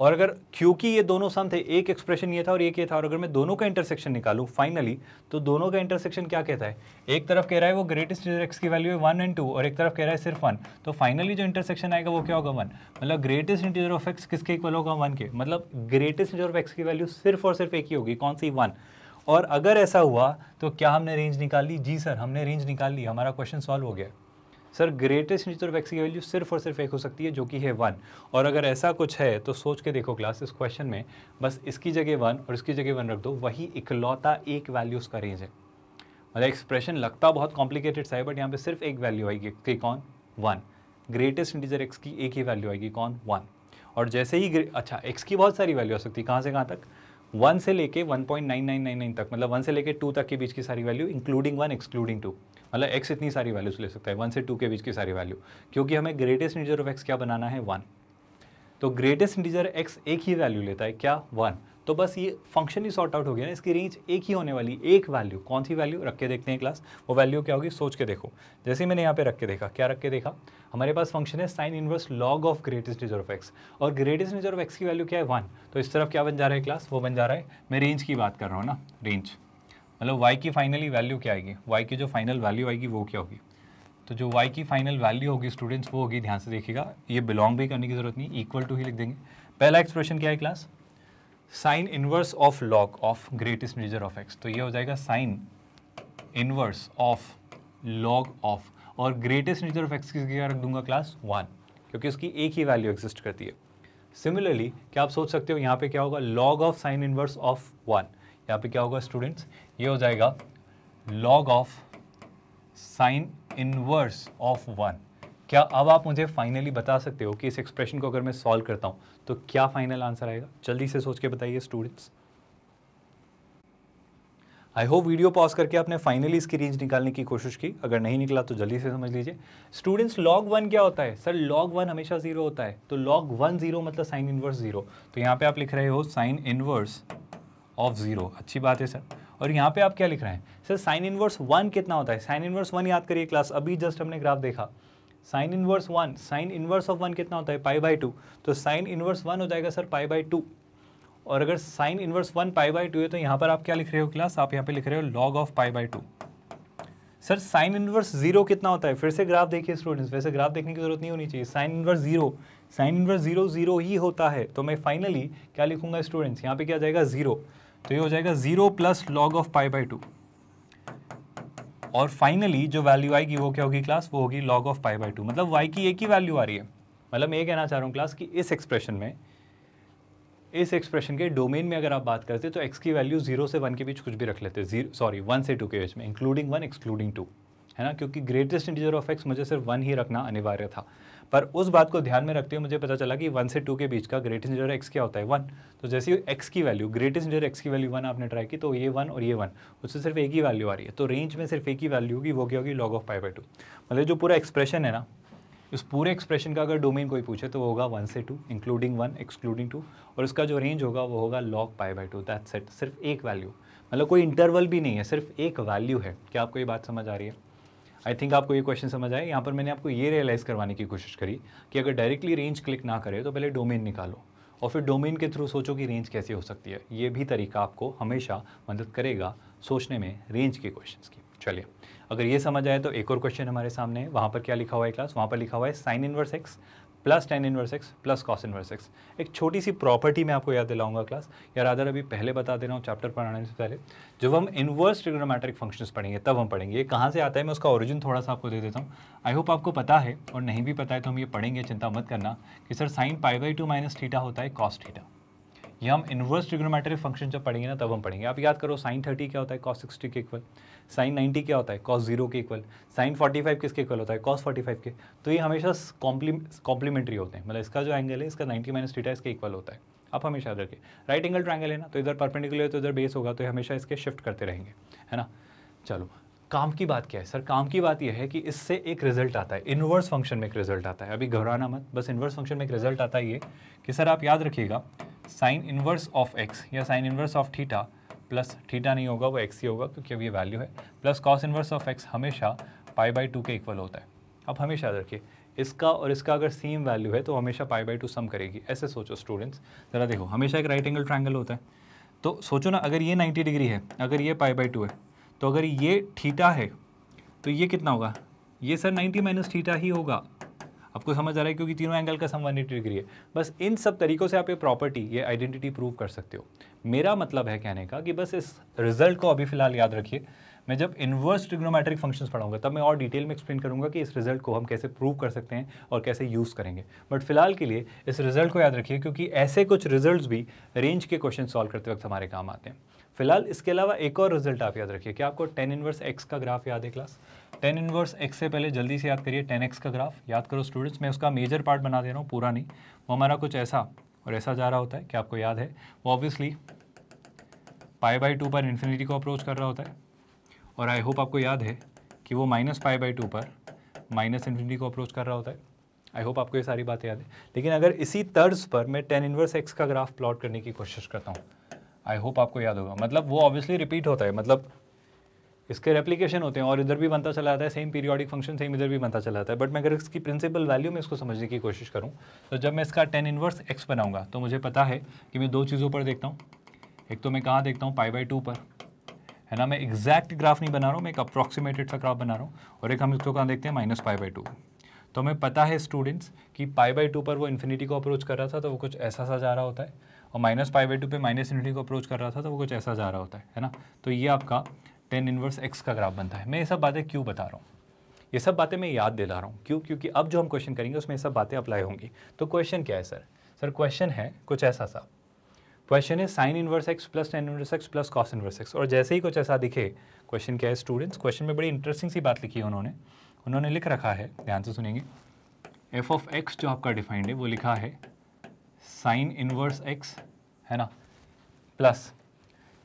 और अगर क्योंकि ये दोनों सम थे एक एक्सप्रेशन ये था और एक ये था और अगर मैं दोनों का इंटरसेक्शन निकालू फाइनली तो दोनों का इंटरसेक्शन क्या कहता है एक तरफ कह रहा है वो ग्रेटेस्ट इधर एक्स की वैल्यू है वन एंड टू और एक तरफ कह रहा है सिर्फ वन तो फाइनली जो इंटरसेक्शन आएगा वो क्या होगा वन मतलब ग्रेटेस्ट इंटीजर ऑफ एक्स किसके इक्वल होगा वन के मतलब ग्रेटेस्ट इंटीजर ऑफ एक्स की वैल्यू सिर्फ और सिर्फ एक ही होगी कौन सी वन और अगर ऐसा हुआ तो क्या हमने रेंज निकाल ली जी सर हमने रेंज निकाल ली हमारा क्वेश्चन सॉल्व हो गया सर ग्रेटेस्ट नेचुरल एक्स की वैल्यू सिर्फ और सिर्फ एक हो सकती है जो कि है वन और अगर ऐसा कुछ है तो सोच के देखो क्लास इस क्वेश्चन में बस इसकी जगह वन और इसकी जगह वन रख दो वही इकलौता एक वैल्यू उसका रेंज है मतलब एक्सप्रेशन लगता बहुत कॉम्प्लिकेटेड सा है बट यहाँ पे सिर्फ एक वैल्यू आएगी कि कौन वन ग्रेटेस्ट इंटीजर एक्स की एक ही वैल्यू आएगी कौन वन और जैसे ही अच्छा एक्स की बहुत सारी वैल्यू आ सकती है कहाँ से कहाँ तक वन से लेके नाइन तक मतलब वन से लेके टू तक के बीच की सारी value including one excluding two मतलब एक्स इतनी सारी वैल्यूज ले सकता है वन से टू के बीच की सारी वैल्यू क्योंकि हमें ग्रेटेस्ट इंटीजर ऑफ एक्स क्या बनाना है वन तो ग्रेटेस्ट इंटीजर एक्स एक ही वैल्यू लेता है क्या वन तो बस ये फंक्शन ही सॉर्ट आउट हो गया ना इसकी रेंज एक ही होने वाली एक वैल्यू कौन सी वैल्यू रख के देखते हैं क्लास वो वैल्यू क्या होगी सोच के देखो जैसे मैंने यहाँ पे रख के देखा क्या रख के देखा हमारे पास फंक्शन है sine inverse log of greatest integer of x और ग्रेटेस्ट इंटीजर ऑफ एक्स की वैल्यू क्या है वन तो इस तरफ क्या बन जा रहा है क्लास वो बन जा रहा है मैं रेंज की बात कर रहा हूँ ना रेंज मतलब y की फाइनली वैल्यू क्या आएगी y की जो फाइनल वैल्यू आएगी वो क्या होगी तो जो y की फाइनल वैल्यू होगी स्टूडेंट्स वो होगी ध्यान से देखिएगा ये बिलोंग भी करने की जरूरत नहीं इक्वल टू ही लिख देंगे पहला एक्सप्रेशन क्या है class sine inverse of log of greatest integer of x तो ये हो जाएगा sine inverse of log of और ग्रेटेस्ट मेजर ऑफ एक्स की रख दूंगा क्लास वन क्योंकि उसकी एक ही वैल्यू एग्जिस्ट करती है सिमिलरली क्या आप सोच सकते हो यहाँ पे क्या होगा log of sine inverse of one यहाँ पे क्या होगा स्टूडेंट्स ये हो जाएगा log of sine inverse of one क्या अब आप मुझे फाइनली बता सकते हो कि इस एक्सप्रेशन को अगर मैं सॉल्व करता हूँ तो क्या फाइनल आंसर आएगा जल्दी से सोच के बताइए students I hope video pause करके आपने फाइनली इसकी रेंज निकालने की कोशिश की अगर नहीं निकला तो जल्दी से समझ लीजिए स्टूडेंट्स लॉग वन क्या होता है सर लॉग वन हमेशा जीरो होता है तो लॉग वन जीरो मतलब साइन इनवर्स जीरो तो यहाँ पे आप लिख रहे हो साइन इनवर्स ऑफ जीरो अच्छी बात है सर और यहाँ पे आप क्या लिख रहे हैं सर साइन इनवर्स वन कितना होता है साइन इनवर्स वन याद करिए क्लास अभी जस्ट हमने ग्राफ देखा sine inverse one sine inverse of one कितना होता है पाई बाई टू तो साइन इनवर्स वन हो जाएगा सर पाई बाई टू और अगर sine inverse one pi by two है तो यहाँ पर आप क्या लिख रहे हो क्लास आप यहाँ पे लिख रहे हो log of pi by two sir sine inverse zero कितना होता है फिर से ग्राफ देखिए स्टूडेंट्स वैसे ग्राफ देखने की जरूरत नहीं होनी चाहिए sine inverse zero sine inverse zero zero ही होता है तो मैं फाइनली क्या लिखूंगा स्टूडेंट्स यहाँ पे क्या जाएगा जीरो तो ये हो जाएगा zero plus log of pi by two और फाइनली जो वैल्यू आएगी वो क्या होगी क्लास वो होगी log of pi by two मतलब वाई की एक ही वैल्यू आ रही है मतलब मैं ये कहना चाह रहा हूँ क्लास कि इस एक्सप्रेशन में इस एक्सप्रेशन के डोमेन में अगर आप बात करते तो एक्स की वैल्यू जीरो से वन के बीच कुछ भी रख लेते हैं जीरो सॉरी वन से टू के बीच में इंक्लूडिंग वन एक्सक्लूडिंग टू है ना क्योंकि ग्रेटेस्ट इंटीजर ऑफ एक्स मुझे सिर्फ वन ही रखना अनिवार्य था पर उस बात को ध्यान में रखते हुए मुझे पता चला कि वन से टू के बीच का ग्रेटेस्ट इंजर एक्स क्या होता है वन तो जैसे एक्स की वैल्यू ग्रेटेस्ट इंजर एक्स की वैल्यू वन आपने ट्राई की तो ये वन और ये वन उससे सिर्फ एक ही वैल्यू आ रही है तो रेंज में सिर्फ एक ही वैल्यू होगी वो क्या होगी log of pi by two मतलब जो पूरा एक्सप्रेशन है ना उस पूरे एक्सप्रेशन का अगर डोमेन कोई पूछे तो वो होगा वन से two including one excluding two और उसका जो रेंज होगा वो होगा log pi by two that set सिर्फ एक वैल्यू मतलब कोई इंटरवल भी नहीं है सिर्फ एक वैल्यू है क्या आपको ये बात समझ आ रही है आई थिंक आपको ये क्वेश्चन समझ आए यहाँ पर मैंने आपको ये रियलाइज़ करवाने की कोशिश करी कि अगर डायरेक्टली रेंज क्लिक ना करें तो पहले डोमेन निकालो और फिर डोमेन के थ्रू सोचो कि रेंज कैसे हो सकती है ये भी तरीका आपको हमेशा मदद करेगा सोचने में रेंज के क्वेश्चन की चलिए अगर ये समझ आए तो एक और क्वेश्चन हमारे सामने है वहाँ पर क्या लिखा हुआ है क्लास वहाँ पर लिखा हुआ है sine inverse x plus tan inverse x plus cos inverse x एक छोटी सी प्रॉपर्टी मैं आपको याद दिलाऊंगा क्लास या रादर अभी पहले बता दे रहा हूँ चैप्टर पढ़ाने से पहले जब हम इनवर्स ट्रिग्नोमेट्रिक फंक्शंस पढ़ेंगे तब हम पढ़ेंगे ये कहाँ से आता है मैं उसका ओरिजिन थोड़ा सा आपको दे देता हूँ आई होप आपको पता है और नहीं भी पता है तो हम ये पढ़ेंगे चिंता मत करना कि sir sine pi by two minus theta होता है कॉस्ट थीटा ये हम इन्वर्स ट्रिग्नोमेट्रिक फंक्शन जब पढ़ेंगे ना तब हम पढ़ेंगे आप याद करो साइन थर्टी क्या होता है कॉस सिक्सटी के इक्वल साइन नाइनटी क्या होता है कॉस जीरो के इक्वल साइन फोर्टी फाइव किसके इक्वल होता है कॉस फोर्टी फाइव के तो ये हमेशा कॉम्प्लीमेंट्री होते हैं मतलब इसका जो एंगल है इसका नाइन्टी माइनस थीटा इसके इक्वल होता है आप हमेशा याद रखिए राइट एंगल ट्राइंगल है ना तो इधर परपेंडिकुलर तो इधर बेस होगा तो हमेशा इसके शिफ्ट करते रहेंगे है ना चलो काम की बात क्या है सर काम की बात यह है कि इससे एक रिजल्ट आता है इनवर्स फंक्शन में एक रिजल्ट आता है अभी घबराना मत बस इनवर्स फंक्शन में एक रिजल्ट आता है ये कि सर आप याद रखिएगा साइन इनवर्स ऑफ एक्स या sine inverse of theta plus theta नहीं होगा वो एक्स ही होगा क्योंकि अब ये वैल्यू है plus cos inverse of x हमेशा पाई बाई टू के इक्वल होता है अब हमेशा याद रखिए इसका और इसका अगर सेम वैल्यू है तो हमेशा पाई बाई टू सम करेगी ऐसे सोचो स्टूडेंट्स ज़रा देखो हमेशा एक राइट एंगल ट्राइंगल होता है तो सोचो ना अगर ये नाइन्टी डिग्री है अगर ये पाई बाई टू है तो अगर ये ठीटा है तो ये कितना होगा ये सर 90 माइनस ठीटा ही होगा आपको समझ आ रहा है क्योंकि तीनों एंगल का सम एटी डिग्री है बस इन सब तरीकों से आप ये प्रॉपर्टी ये आइडेंटिटी प्रूव कर सकते हो मेरा मतलब है कहने का कि बस इस रिजल्ट को अभी फ़िलहाल याद रखिए मैं जब इन्वर्स ट्रिग्नोमेट्रिक फंक्शंस पढ़ाऊंगा तब मैं और डिटेल में एक्सप्लेन करूंगा कि इस रिजल्ट को हम कैसे प्रूव कर सकते हैं और कैसे यूज़ करेंगे बट फिलहाल के लिए इस रिजल्ट को याद रखिए क्योंकि ऐसे कुछ रिजल्ट भी रेंज के क्वेश्चन सॉल्व करते वक्त हमारे काम आते हैं फिलहाल इसके अलावा एक और रिजल्ट आप याद रखिए क्या आपको टेन इन्वर्स एक्स का ग्राफ याद है क्लास टेन इन्वर्स एक्स से पहले जल्दी से याद करिए टेन एक्स का ग्राफ याद करो स्टूडेंट्स मैं उसका मेजर पार्ट बना दे रहा हूँ पूरा नहीं वो हमारा कुछ ऐसा और ऐसा जा रहा होता है कि आपको याद है वो ऑब्वियसली पाई बाई टू पर इन्फिनिटी को अप्रोच कर रहा होता है और आई होप आपको याद है कि वो माइनस फाइव बाई टू पर माइनस इन्फिनिटी को अप्रोच कर रहा होता है आई होप आपको ये सारी बातें याद है लेकिन अगर इसी तर्ज पर मैं टेन इनवर्स एक्स का ग्राफ प्लॉट करने की कोशिश करता हूँ आई होप आपको याद होगा मतलब वो ऑब्वियसली रिपीट होता है मतलब इसके रेप्लीकेशन होते हैं और इधर भी बनता चला जाता है सेम पीरियोडिक फंक्शन सेम इधर भी बनता चला जाता है बट मैं अगर इसकी प्रिंसिपल वैल्यू में इसको समझने की कोशिश करूँ तो जब मैं इसका टेन इनवर्स एक्स बनाऊँगा तो मुझे पता है कि मैं दो चीज़ों पर देखता हूँ एक तो मैं कहाँ देखता हूँ पाई बाई टू पर है ना मैं एग्जैक्ट ग्राफ नहीं बना रहा हूँ मैं एक अप्रॉक्सीमेटेड सा ग्राफ बना रहा हूँ और एक हम इसको कहाँ देखते हैं माइनस पाई बाई टू तो हमें पता है स्टूडेंट्स कि पाई बाई टू पर वो इन्फिनिटी को अप्रोच कर रहा था तो वो कुछ ऐसा सा जा रहा होता है और माइनस पाई बाई टू पर माइनस इन्फिनिटी को अप्रोच कर रहा था तो वो कुछ ऐसा जा रहा होता है है ना तो ये आपका टेन इनवर्स एक्स का ग्राफ बनता है मैं ये सब बातें क्यों बता रहा हूँ ये सब बातें मैं याद दिला रहा हूँ क्यों क्योंकि अब जो हम क्वेश्चन करेंगे उसमें ये सब बातें अप्लाई होंगी तो क्वेश्चन क्या है सर सर क्वेश्चन है कुछ ऐसा सा क्वेश्चन है sine inverse x plus tan inverse x plus cos inverse x और जैसे ही कुछ ऐसा दिखे क्वेश्चन क्या है स्टूडेंट्स क्वेश्चन में बड़ी इंटरेस्टिंग सी बात लिखी है उन्होंने उन्होंने लिख रखा है ध्यान से सुनेंगे एफ ऑफ एक्स जो आपका डिफाइंड है वो लिखा है साइन इनवर्स एक्स है ना प्लस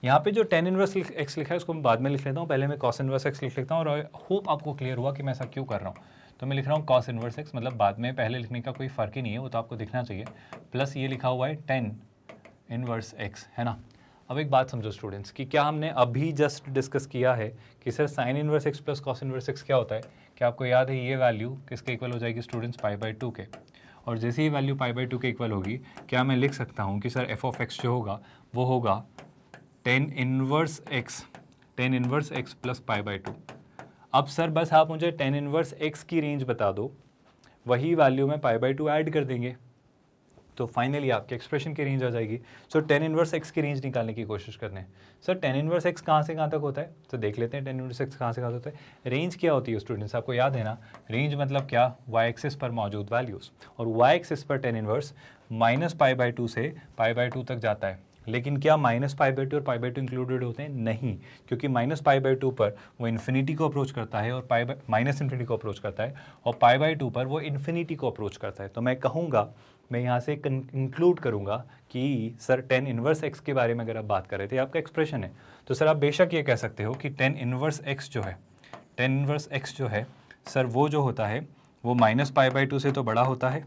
यहाँ पे जो टेन इनवर्स एक्स लिखा है उसको मैं बाद में लिख लेता हूँ पहले मैं कॉस इनवर्स एक्स लिख लेता हूँ और होप आपको क्लियर हुआ कि मैं ऐसा क्यों कर रहा हूँ तो मैं लिख रहा हूँ कॉस इनवर्स एक्स मतलब बाद में पहले लिखने का कोई फ़र्क ही नहीं है वो तो आपको दिखना चाहिए प्लस ये लिखा हुआ है टेन इनवर्स एक्स है ना अब एक बात समझो स्टूडेंट्स कि क्या हमने अभी जस्ट डिस्कस किया है कि sir sine inverse x plus cos inverse x क्या होता है क्या आपको याद है ये वैल्यू किसके इक्वल हो जाएगी स्टूडेंट्स पाई बाई टू के और जैसे ही वैल्यू पाई बाई टू के इक्वल होगी क्या मैं लिख सकता हूँ कि सर एफ ऑफ एक्स जो होगा वो होगा tan inverse x tan inverse x plus pi by two अब सर बस आप मुझे टेन इनवर्स एक्स की रेंज बता दो वही वैल्यू में पाई बाई टू ऐड कर देंगे तो फाइनली आपके एक्सप्रेशन की रेंज आ जाएगी सो टेन इनवर्स एक्स की रेंज निकालने की कोशिश करने हैं सर टेन इनवर्स एक्स कहाँ से कहाँ तक होता है तो देख लेते हैं टेन इनवर्स एक्स कहाँ से कहाँ होता है रेंज क्या होती है स्टूडेंट्स आपको याद है ना रेंज मतलब क्या वाई एक्सेस पर मौजूद वैल्यूज़ और वाई एक्सेस पर tan inverse minus pi by two से पाई बाई टू तक जाता है लेकिन क्या माइनस पाई बाई टू और पाई बाई टू इंक्लूडेड होते हैं नहीं क्योंकि माइनस पाई बाई टू पर वो इन्फिनिटी को अप्रोच करता है और पाई बाई माइनस इन्फिनिटी को अप्रोच करता है और पाई बाई टू पर वो इन्फिनिटी को अप्रोच करता है तो मैं कहूँगा मैं यहाँ से इंक्लूड करूँगा कि सर टेन इन्वर्स एक्स के बारे में अगर आप बात कर रहे थे आपका एक्सप्रेशन है तो सर आप बेशक ये कह सकते हो कि टेन इन्वर्स एक्स जो है टेन इन्वर्स एक्स जो है सर वो जो होता है वो माइनस पाई बाई टू से तो बड़ा होता है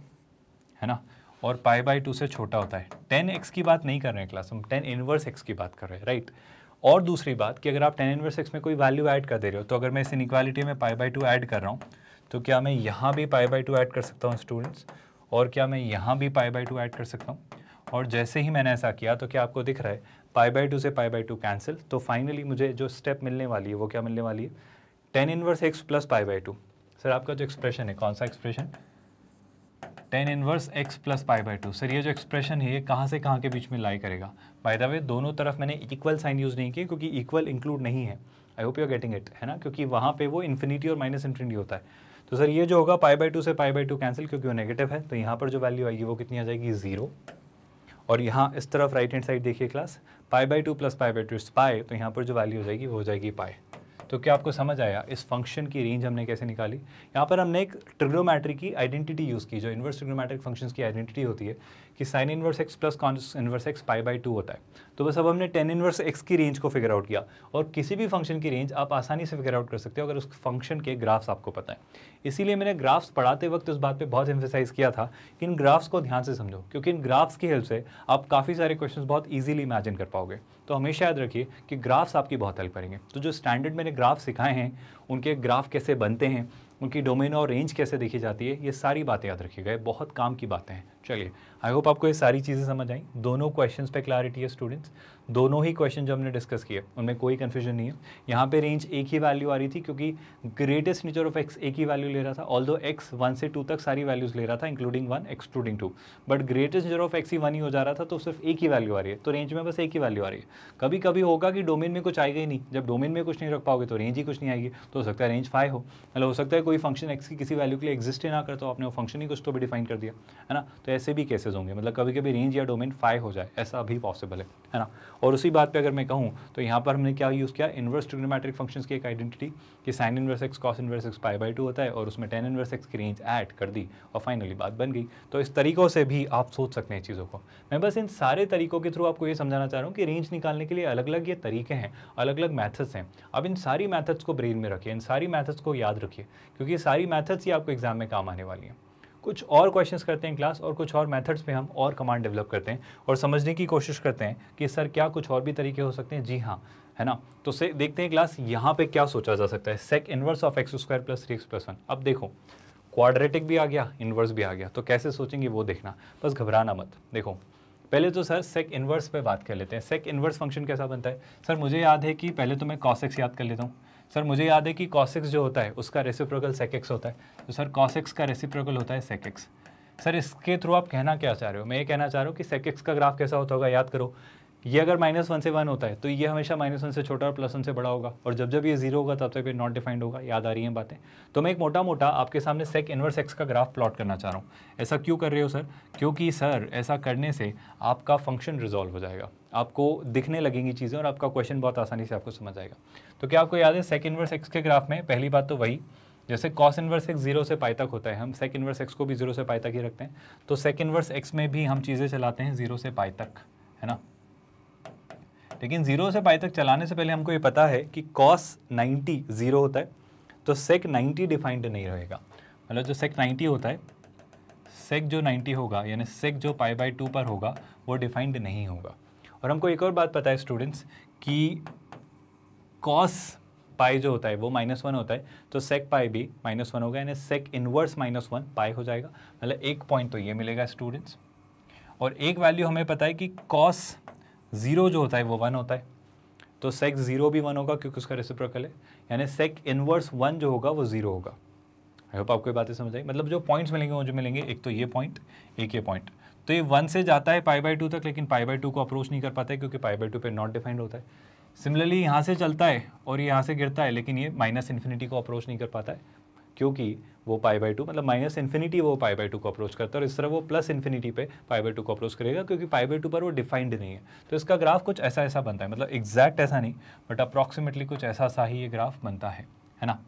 है ना और पाई बाई टू से छोटा होता है टेन एक्स की बात नहीं कर रहे हैं क्लास हम टेन इनवर्स एक्स की बात कर रहे हैं राइट और दूसरी बात कि अगर आप टेन इनवर्स एक्स में कोई वैल्यू ऐड कर दे रहे हो तो अगर मैं इस इनक्वालिटी में पाई बाई टू ऐड कर रहा हूँ तो क्या मैं यहाँ भी पाई बाई टू ऐड कर सकता हूँ स्टूडेंट्स और क्या मैं यहाँ भी पाई बाई टू ऐड कर सकता हूँ और जैसे ही मैंने ऐसा किया तो क्या आपको दिख रहा है पाई बाई टू से पाई बाई टू कैंसिल तो फाइनली मुझे जो स्टेप मिलने वाली है वो क्या मिलने वाली है tan inverse x plus pi by two sir आपका जो एक्सप्रेशन है कौन सा expression tan inverse x plus pi by two sir ये जो एक्सप्रेशन है ये कहाँ से कहाँ के बीच में लाई करेगा बाय द वे दोनों तरफ मैंने इक्वल साइन यूज़ नहीं किया क्योंकि इक्वल इंक्लूड नहीं है I hope you are getting it है ना क्योंकि वहाँ पे वो इन्फिनिटी और माइनस इन्फिनिटी होता है तो सर ये जो होगा पाई बाई टू से पाई बाई टू कैंसिल क्योंकि वो नेगेटिव है तो यहाँ पर जो वैल्यू आएगी वो कितनी आ जाएगी ज़ीरो और यहाँ इस तरफ राइट हैंड साइड देखिए class pi by two plus pi by two इस पाए तो यहाँ पर जो वैल्यू हो जाएगी वो हो जाएगी पाई तो क्या आपको समझ आया इस फंक्शन की रेंज हमने कैसे निकाली यहाँ पर हमने एक ट्रिग्नोमेट्री की आइडेंटिटी यूज़ की जो इन्वर्स ट्रिग्नोमेट्रिक फंक्शंस की आइडेंटिटी होती है कि sine inverse x plus cos inverse x pi by two होता है तो बस अब हमने टेन इनवर्स एक्स की रेंज को फिगर आउट किया और किसी भी फंक्शन की रेंज आप आसानी से फिगर आउट कर सकते हो अगर उस फंक्शन के ग्राफ्स आपको पता है इसीलिए मैंने ग्राफ्स पढ़ाते वक्त उस बात पर बहुत एम्फेसाइज किया था कि इन ग्राफ्स को ध्यान से समझो क्योंकि इन ग्राफ्स की हेल्प से आप काफ़ी सारे क्वेश्चन बहुत ईजिली इमेजिन कर पाओगे तो हमेशा याद रखिए कि ग्राफ्स आपकी बहुत हेल्प करेंगे तो जो स्टैंडर्ड मैंने ग्राफ सिखाए हैं उनके ग्राफ कैसे बनते हैं उनकी डोमेन और रेंज कैसे देखी जाती है ये सारी बातें याद रखिएगा बहुत काम की बातें हैं चलिए आई होप आपको ये सारी चीज़ें समझ आई दोनों क्वेश्चंस पे क्लैरिटी है स्टूडेंट्स दोनों ही क्वेश्चन जो हमने डिस्कस किए उनमें कोई कन्फ्यूजन नहीं है यहाँ पे रेंज एक ही वैल्यू आ रही थी क्योंकि ग्रेटेस्ट नेचर ऑफ एक्स एक ही वैल्यू ले रहा था ऑल दो एक्स वन से टू तक सारी वैल्यूज़ ले रहा था including one excluding two but greatest integer of x ही वन ही हो जा रहा था तो सिर्फ एक ही वैल्यू आ रही है तो रेंज में बस एक ही वैल्यू आ रही है कभी कभी होगा कि डोमेन में कुछ आएगा ही नहीं जब डोमेन में कुछ नहीं रख पाओगे तो रेंज ही कुछ नहीं आएगी तो हो सकता है रेंज फाइव हो मतलब हो सकता है कोई फंक्शन एक्स की किसी वैल्यू के लिए एक्जिस्ट ही ना करता हो आपने वो फंक्शन ही कुछ तो भी डिफाइन कर दिया है ना तो ऐसे भी केसेज होंगे मतलब कभी कभी रेंज या डोमेन फाइव हो जाए ऐसा भी पॉसिबल है है ना और उसी बात पे अगर मैं कहूँ तो यहाँ पर हमने क्या यूज़ किया इन्वर्स ट्रिग्नोमेट्रिक फंक्शन की एक आइडेंटिटी कि sine inverse x cos inverse x five by two होता है और उसमें टेन इन्वर्स एक्स की रेंज ऐड कर दी और फाइनली बात बन गई तो इस तरीक़ों से भी आप सोच सकते हैं चीज़ों को मैं बस इन सारे तरीक़ों के थ्रू आपको ये समझाना चाह रहा हूँ कि रेंज निकालने के लिए अलग अलग ये तरीके हैं अलग अलग मैथड्स हैं अब इन सारी मैथड्स को ब्रेन में रखिए इन सारी मैथड्स को याद रखिए क्योंकि ये सारी मैथड्स ही आपको एग्ज़ाम में काम आने वाली हैं कुछ और क्वेश्चंस करते हैं क्लास और कुछ और मेथड्स पे हम और कमांड डेवलप करते हैं और समझने की कोशिश करते हैं कि सर क्या कुछ और भी तरीके हो सकते हैं जी हाँ है ना तो से देखते हैं क्लास यहाँ पे क्या सोचा जा सकता है sec inverse of x square plus three x plus one अब देखो क्वाड्रेटिक भी आ गया इन्वर्स भी आ गया तो कैसे सोचेंगे वो देखना बस घबराना मत देखो पहले तो सर सेक इन्वर्स पर बात कर लेते हैं सेक इन्वर्स फंक्शन कैसा बनता है सर मुझे याद है कि पहले तो मैं कॉसेक्स याद कर लेता हूँ सर मुझे याद है कि कॉसिक्स जो होता है उसका रेसिप्रोकल सेकेक्स होता है तो सर कॉसिक्स का रेसिप्रोकल होता है सेकेक्स सर इसके थ्रू आप कहना क्या चाह रहे हो मैं ये कहना चाह रहा हूँ कि सेकेक्स का ग्राफ कैसा होता होगा याद करो ये अगर माइनस वन से वन होता है तो ये हमेशा माइनस वन से छोटा और प्लस वन से बड़ा होगा और जब जब ये जीरो होगा तब तक ये नॉट डिफाइंड होगा याद आ रही हैं बातें तो मैं एक मोटा मोटा आपके सामने सेक इनवर्स एक्स का ग्राफ प्लॉट करना चाह रहा हूँ ऐसा क्यों कर रहे हो सर क्योंकि सर ऐसा करने से आपका फंक्शन रिजॉल्व हो जाएगा आपको दिखने लगेंगी चीज़ें और आपका क्वेश्चन बहुत आसानी से आपको समझ आएगा तो क्या आपको याद है सेक इनवर्स एक्स के ग्राफ में पहली बात तो वही जैसे कॉस इनवर्स एक्स जीरो से पाई तक होता है हम सेक इनवर्स एक्स को भी जीरो से पाई तक ही रखते हैं तो सेक इनवर्स एक्स में भी हम चीज़ें चलाते हैं जीरो से पाई तक है ना लेकिन जीरो से पाई तक चलाने से पहले हमको ये पता है कि कॉस नाइन्टी जीरो होता है तो सेक नाइन्टी डिफाइंड नहीं रहेगा मतलब जो सेक नाइन्टी होता है सेक जो नाइन्टी होगा यानी सेक जो पाई बाई टू पर होगा वो डिफाइंड नहीं होगा और हमको एक और बात पता है स्टूडेंट्स कि कॉस पाई जो होता है वो माइनस वन होता है तो सेक पाई भी माइनस वन होगा यानी sec inverse minus one pi हो जाएगा मतलब एक पॉइंट तो ये मिलेगा स्टूडेंट्स और एक वैल्यू हमें पता है कि कॉस ज़ीरो जो होता है वो वन होता है तो सेक ज़ीरो भी वन होगा क्योंकि उसका रेसिप्रोकल है यानी सेक इनवर्स वन जो होगा वो ज़ीरो होगा आई होप आपको ये बातें समझ आई मतलब जो पॉइंट्स मिलेंगे वो जो मिलेंगे एक तो ये पॉइंट एक ये पॉइंट तो ये वन से जाता है पाई बाई टू तक लेकिन पाई बाई टू को अप्रोच नहीं कर पाता है क्योंकि पाई बाई टू पर नॉट डिफाइंड होता है सिमिलरली यहाँ से चलता है और ये यहाँ से गिरता है लेकिन ये माइनस इन्फिनिटी को अप्रोच नहीं कर पाता है क्योंकि वो पाई बाई टू मतलब माइनस इन्फिनिटी वो पाई बाई टू को अप्रोच करता है और इस तरह वो प्लस इन्फिनिटी पे पाई बाई टू को अप्रोच करेगा क्योंकि पाई बाई टू पर वो डिफाइंड नहीं है तो इसका ग्राफ कुछ ऐसा ऐसा बनता है मतलब एग्जैक्ट ऐसा नहीं बट अप्रॉक्सीमेटली कुछ ऐसा सा ही ये ग्राफ बनता है है ना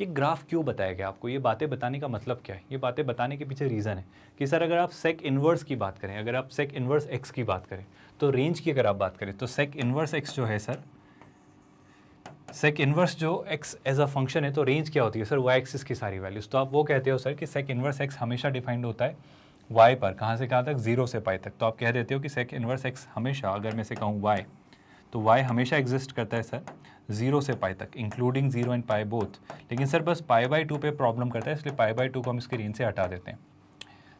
ये ग्राफ क्यों बताया गया आपको ये बातें बताने का मतलब क्या है ये बातें बताने के पीछे रीज़न है कि सर अगर आप सेक इन्वर्स की बात करें अगर आप सेक इन्वर्स एक्स की बात करें तो रेंज की अगर आप बात करें तो सेक इन्वर्स एक्स जो है सर सेक इन्वर्स जो एक्स एज अ फंक्शन है तो रेंज क्या होती है सर वाई एक्सिस की सारी वैल्यूज़ तो आप वो कहते हो सर कि सेक इन्वर्स एक्स हमेशा डिफाइंड होता है वाई पर कहाँ से कहाँ तक जीरो से पाई तक तो आप कह देते हो कि सेक इन्वर्स एक्स हमेशा अगर मैं से कहूँ वाई तो वाई हमेशा एग्जिस्ट करता है सर जीरो से पाई तक including zero and pi both लेकिन सर बस पाई बाई टू पर प्रॉब्लम करता है इसलिए पाई बाई टू को हम स्क्रीन से हटा देते हैं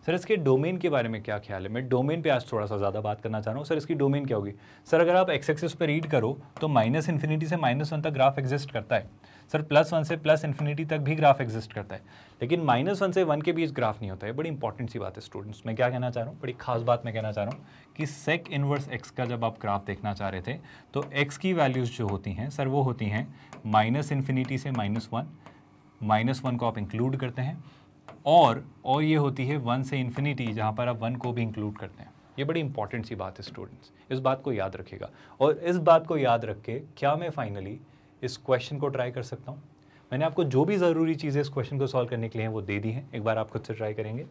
सर इसके डोमेन के बारे में क्या ख्याल है मैं डोमेन पे आज थोड़ा सा ज़्यादा बात करना चाह रहा हूँ सर इसकी डोमेन क्या होगी सर अगर आप एक्स एक्सेस पे रीड करो तो माइनस इन्फिनिटी से माइनस वन तक ग्राफ एग्जिस्ट करता है सर प्लस वन से प्लस इन्फिनिटी तक भी ग्राफ एग्जिस्ट करता है लेकिन माइनस वन से वन के बीच ग्राफ नहीं होता है बड़ी इंपॉर्टेंट सी बात है स्टूडेंट्स मैं क्या कहना चाह रहा हूँ बड़ी खास बात मैं कहना चाह रहा हूँ कि सेक इनवर्स एक्स का जब आप ग्राफ देखना चाह रहे थे तो एक्स की वैल्यूज़ जो होती हैं सर वो होती हैं माइनस इन्फिनिटी से माइनस वन माइनस वन को आप इंक्लूड करते हैं और और ये होती है वन से इन्फिनिटी जहाँ पर आप वन को भी इंक्लूड करते हैं ये बड़ी इंपॉर्टेंट सी बात है स्टूडेंट्स इस बात को याद रखिएगा और इस बात को याद रख के क्या मैं फाइनली इस क्वेश्चन को ट्राई कर सकता हूँ मैंने आपको जो भी ज़रूरी चीज़ें इस क्वेश्चन को सॉल्व करने के लिए हैं वो दे दी हैं एक बार आप खुद से ट्राई करेंगे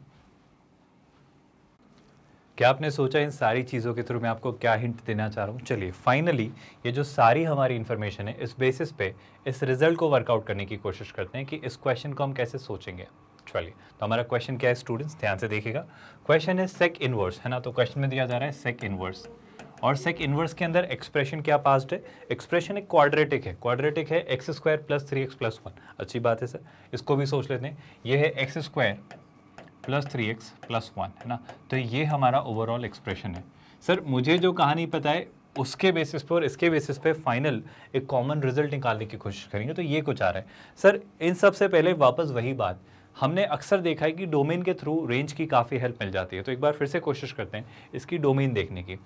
क्या आपने सोचा इन सारी चीज़ों के थ्रू मैं आपको क्या हिंट देना चाह रहा हूँ चलिए फाइनली ये जो सारी हमारी इन्फॉर्मेशन है इस बेसिस पे इस रिजल्ट को वर्कआउट करने की कोशिश करते हैं कि इस क्वेश्चन को हम कैसे सोचेंगे चलिए तो हमारा क्वेश्चन क्या है स्टूडेंट्स ध्यान से देखेगा क्वेश्चन है सेक इनवर्स है ना तो क्वेश्चन में दिया जा रहा है सेक इनवर्स और सेक इनवर्स के अंदर एक्सप्रेशन क्या पास्ट है एक्सप्रेशन एक क्वाड्रेटिक है क्वाड्रेटिक है x square plus three x plus one अच्छी बात है सर इसको भी सोच लेते हैं ये है x square plus three x plus one है ना तो ये हमारा ओवरऑल एक्सप्रेशन है सर मुझे जो कहानी पता है उसके बेसिस पर और इसके बेसिस पे फाइनल एक कॉमन रिजल्ट निकालने की कोशिश करेंगे तो ये कुछ आ रहा है सर इन सबसे पहले वापस वही बात हमने अक्सर देखा है कि डोमेन के थ्रू रेंज की काफ़ी हेल्प मिल जाती है तो एक बार फिर से कोशिश करते हैं इसकी डोमेन देखने की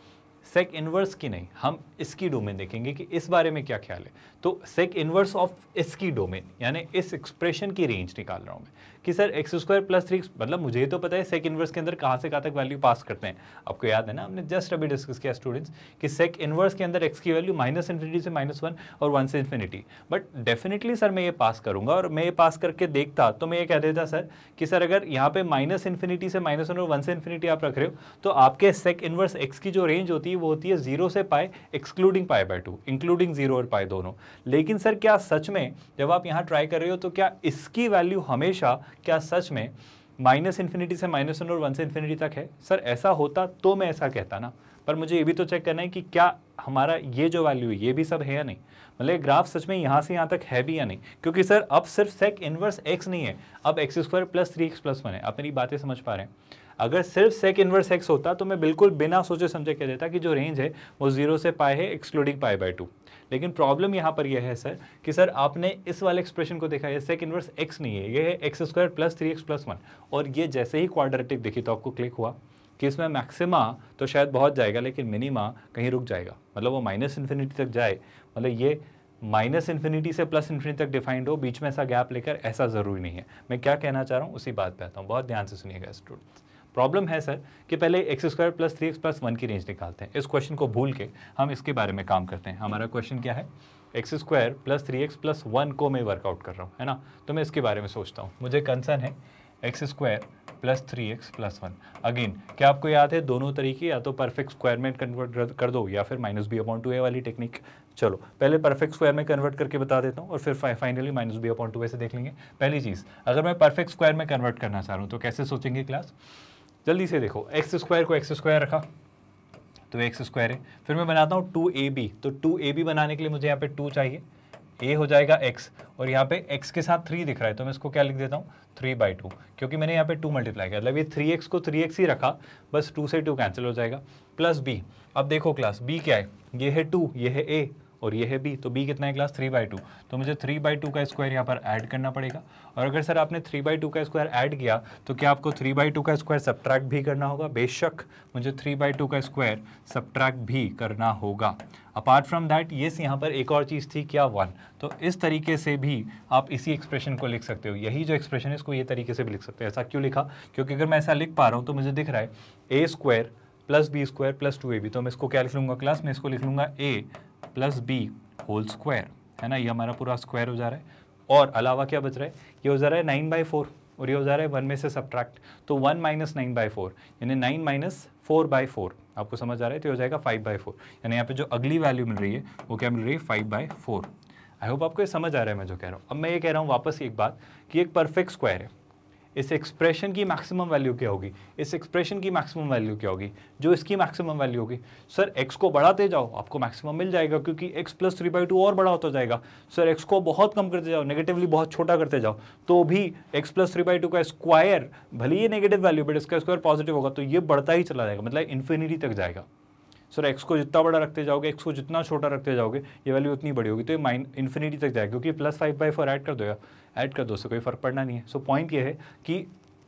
सेक इनवर्स की नहीं हम इसकी डोमेन देखेंगे कि इस बारे में क्या ख्याल है तो सेक इनवर्स ऑफ इसकी डोमेन यानी इस एक्सप्रेशन की रेंज निकाल रहा हूँ मैं कि sir x square plus three मतलब मुझे तो पता है सेक इन्वर्स के अंदर कहाँ से कहाँ तक वैल्यू पास करते हैं आपको याद है ना हमने जस्ट अभी डिस्कस किया स्टूडेंट्स कि सेक इन्वर्स के अंदर एक्स की वैल्यू माइनस इन्फिनिटी से माइनस वन और वन से इन्फिनिटी बट डेफिनेटली सर मैं ये पास करूँगा और मैं ये पास करके देखता तो मैं ये कह देता सर कि सर अगर यहाँ पे माइनस इन्फिनिटी से माइनस वन और वन से इन्फिनिटी आप रख रहे हो तो आपके सेक इन्वर्स एक्स की जो रेंज होती है वो होती है जीरो से पाए excluding pi by two including zero और पाए दोनों लेकिन सर क्या सच में जब आप यहाँ ट्राई कर रहे हो तो क्या इसकी वैल्यू हमेशा क्या सच में माइनस इन्फिनिटी से माइनस वन और वन से इन्फिनिटी तक है सर ऐसा होता तो मैं ऐसा कहता ना पर मुझे ये भी तो चेक करना है कि क्या हमारा ये जो वैल्यू है ये भी सब है या नहीं मतलब ग्राफ सच में यहाँ से यहाँ तक है भी या नहीं क्योंकि सर अब सिर्फ सेक इन्वर्स एक्स नहीं है अब x square plus three x plus one है आप मेरी बातें समझ पा रहे हैं अगर सिर्फ सेक इन्वर्स एक्स होता तो मैं बिल्कुल बिना सोचे समझे कह देता कि जो रेंज है वो जीरो से पाए है एक्सक्लूडिंग पाए बाय टू लेकिन प्रॉब्लम यहाँ पर यह है सर कि सर आपने इस वाले एक्सप्रेशन को देखा है सेक इनवर्स एक्स नहीं है ये है x square plus three x plus one और ये जैसे ही क्वाड्रेटिक देखी तो आपको क्लिक हुआ कि इसमें मैक्सिमा तो शायद बहुत जाएगा लेकिन मिनिमा कहीं रुक जाएगा मतलब वो माइनस इन्फिनिटी तक जाए मतलब ये माइनस इन्फिनिटी से प्लस इन्फिनिटी तक डिफाइंड हो बीच में ऐसा गैप लेकर ऐसा ज़रूरी नहीं है मैं क्या कहना चाह रहा हूँ उसी बात पर आता हूँ बहुत ध्यान से सुनिएगा स्टूडेंट्स प्रॉब्लम है सर कि पहले x square plus three x plus one की रेंज निकालते हैं इस क्वेश्चन को भूल के हम इसके बारे में काम करते हैं हमारा क्वेश्चन क्या है x square plus three x plus one को मैं वर्कआउट कर रहा हूँ है ना तो मैं इसके बारे में सोचता हूँ मुझे कंसर्न है x square plus three x plus one again क्या आपको याद है दोनों तरीके या तो परफेक्ट स्क्वायर में कन्वर्ट कर दो या फिर minus b upon two a वाली टेक्निक चलो पहले परफेक्ट स्क्वायर में कन्वर्ट करके बता देता हूँ और फिर finally minus b upon two a से देख लेंगे पहली चीज़ अगर मैं परफेक्ट स्क्वायर में कन्वर्ट करना चाह रहा हूँ तो कैसे सोचेंगे क्लास जल्दी से देखो एक्स स्क्वायर को एक्स स्क्वायर रखा तो एक्स स्क्वायर है फिर मैं बनाता हूँ टू ए बी तो टू ए बी बनाने के लिए मुझे यहाँ पे टू चाहिए ए हो जाएगा एक्स और यहाँ पे एक्स के साथ थ्री दिख रहा है तो मैं इसको क्या लिख देता हूँ थ्री बाई टू क्योंकि मैंने यहाँ पे टू मल्टीप्लाई किया मतलब ये थ्री एक्स को थ्री एक्स ही रखा बस टू से टू कैंसिल हो जाएगा प्लस बी अब देखो क्लास बी क्या है ये है टू ये है ए और यह है बी तो बी कितना है क्लास थ्री बाई टू तो मुझे थ्री बाई टू का स्क्वायर यहाँ पर ऐड करना पड़ेगा और अगर सर आपने थ्री बाई टू का स्क्वायर ऐड किया तो क्या आपको थ्री बाई टू का स्क्वायर सब्ट्रैक्ट भी करना होगा बेशक मुझे थ्री बाई टू का स्क्वायर सब्ट्रैक्ट भी करना होगा अपार्ट फ्रॉम दैट येस यहाँ पर एक और चीज़ थी क्या वन तो इस तरीके से भी आप इसी एक्सप्रेशन को लिख सकते हो यही जो एक्सप्रेशन है इसको ये तरीके से भी लिख सकते हो ऐसा क्यों लिखा क्योंकि अगर मैं ऐसा लिख पा रहा हूँ तो मुझे दिख रहा है ए square plus B square plus two A B तो मैं इसको क्या लिख लूँगा क्लास मैं इसको लिख लूँगा ए प्लस बी होल स्क्वायर है ना ये हमारा पूरा स्क्वायर हो जा रहा है और अलावा क्या बच रहा है ये हो जा रहा है नाइन बाई फोर और ये हो जा रहा है वन में से सब्ट्रैक्ट तो one minus nine by four यानी nine minus four by four आपको समझ आ रहा है तो ये हो जाएगा फाइव बाई फोर यानी यहाँ पे जो अगली वैल्यू मिल रही है वो क्या मिल रही है five by four I hope आपको ये समझ आ रहा है मैं जो कह रहा हूँ अब मैं ये कह रहा हूँ वापस एक बात कि एक परफेक्ट स्क्वायर है इस एक्सप्रेशन की मैक्सिमम वैल्यू क्या होगी इस एक्सप्रेशन की मैक्सिमम वैल्यू क्या होगी जो इसकी मैक्सिमम वैल्यू होगी सर एक्स को बढ़ाते जाओ आपको मैक्सिमम मिल जाएगा क्योंकि x plus three by two और बड़ा होता जाएगा सर एक्स को बहुत कम करते जाओ नेगेटिवली बहुत छोटा करते जाओ तो भी x plus three by two का स्क्वायर भले ही नेगेटिव वैल्यू बट इसका स्क्वायर पॉजिटिव होगा तो ये बढ़ता ही चला जाएगा मतलब इन्फिनिटी तक जाएगा सर एक्स को जितना बड़ा रखते जाओगे एक्स को जितना छोटा रखते जाओगे ये वैल्यू उतनी बड़ी होगी तो ये माइन इन्फिनिटी तक जाएगा क्योंकि plus five by four add कर दो ऐड कर दो उससे कोई फर्क पड़ना नहीं है सो पॉइंट ये है कि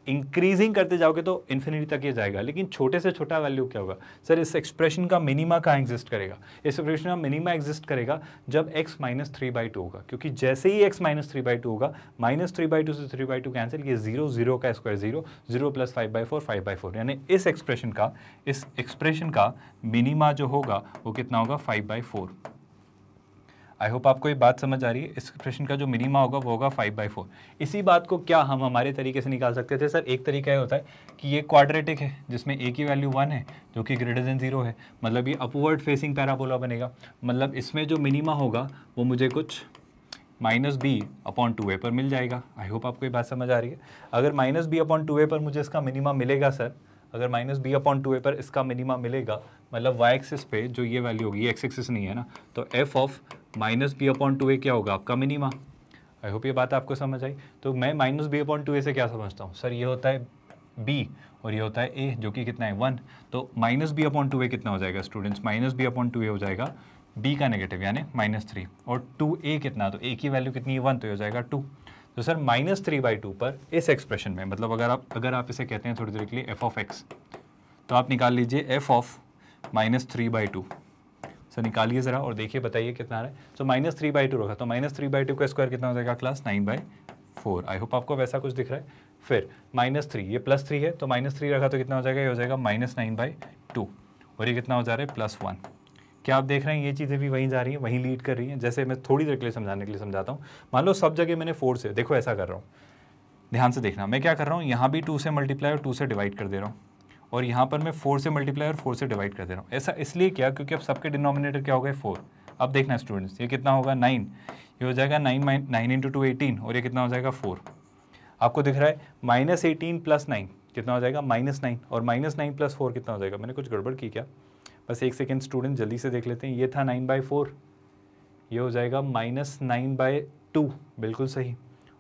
इंक्रीजिंग करते जाओगे तो इन्फिनिटी तक ये जाएगा लेकिन छोटे से छोटा वैल्यू क्या होगा सर इस एक्सप्रेशन का मिनिमा कहाँ एग्जिस्ट करेगा इस एक्सप्रेशन का मिनिमा एग्जिस्ट करेगा जब x minus three by two होगा क्योंकि जैसे ही x minus three by two होगा माइनस थ्री बाई टू से थ्री बाई टू कैंसिल ये जीरो जीरो का square zero zero plus five by four five by four यानी इस एक्सप्रेशन का इस एक्सप्रेशन का मिनिमा जो होगा वो कितना होगा five by four I hope आपको ये बात समझ आ रही है इस प्रश्न का जो मिनिमा होगा वो होगा फाइव बाई फोर इसी बात को क्या हम हमारे तरीके से निकाल सकते थे सर एक तरीका ये होता है कि ये क्वाड्रेटिक है जिसमें ए की वैल्यू वन है जो कि ग्रेटर देन जीरो है मतलब ये अपवर्ड फेसिंग पैराबोला बनेगा मतलब इसमें जो मिनिमा होगा वो मुझे कुछ माइनस बी अपॉन टू ए पर मिल जाएगा आई होप आपको ये बात समझ आ रही है अगर माइनस बी अपॉन टू ए पर मुझे इसका मिनिमा मिलेगा सर अगर माइनस बी अपॉन टू ए पर इसका मिनिमा मिलेगा मतलब वाई एक्सेस पे जो ये वैल्यू होगी एक्स एक्सेस नहीं है ना तो f of minus B upon two a क्या होगा आपका मिनिमा आई होप ये बात आपको समझ आई तो मैं minus B upon two a से क्या समझता हूँ सर ये होता है बी और ये होता है ए जो कि कितना है वन तो माइनस बी अपॉन टू ए कितना हो जाएगा students minus B upon two a हो जाएगा बी का नेगेटिव यानी माइनस थ्री और टू ए कितना तो ए की वैल्यू कितनी है वन तो ये हो जाएगा टू तो sir minus three by two पर इस एक्सप्रेशन में मतलब अगर आप अगर आप इसे कहते हैं थोड़ी देर के लिए एफ ऑफ एक्स तो आप निकाल लीजिए f of minus three by two so निकालिए ज़रा और देखिए बताइए कितना आ रहा है so minus three by two रखा तो माइनस थ्री बाई टू का स्क्वायर कितना हो जाएगा class nine by four I hope आपको वैसा कुछ दिख रहा है फिर माइनस थ्री ये प्लस थ्री है तो माइनस थ्री रखा तो कितना हो जाएगा ये हो जाएगा माइनस नाइन बाई टू और ये कितना हो जा रहा है प्लस वन क्या आप देख रहे हैं ये चीज़ें भी वहीं जा रही हैं वहीं लीड कर रही हैं जैसे मैं थोड़ी देर के लिए समझाने के लिए समझाता हूँ मान लो सब जगह मैंने फोर से देखो ऐसा कर रहा हूँ ध्यान से देखना मैं क्या कर रहा हूँ यहाँ भी टू से मल्टीप्लाई और टू से डिवाइड कर दे रहा हूँ और यहाँ पर मैं फोर से मल्टीप्लाई और फोर से डिवाइड कर दे रहा हूँ ऐसा इसलिए किया क्योंकि अब सबके डिनोमिनेटर क्या हो गए फोर अब देखना स्टूडेंट्स ये कितना होगा नाइन ये हो जाएगा nine minus nine into two eighteen और ये कितना हो जाएगा फोर आपको दिख रहा है माइनस एटीन प्लस नाइन कितना हो जाएगा माइनस नाइन और माइनस नाइन प्लस फोर कितना हो जाएगा मैंने कुछ गड़बड़ की क्या बस एक सेकेंड स्टूडेंट जल्दी से देख लेते हैं ये था नाइन बाई फोर ये हो जाएगा माइनस नाइन बाई टू बिल्कुल सही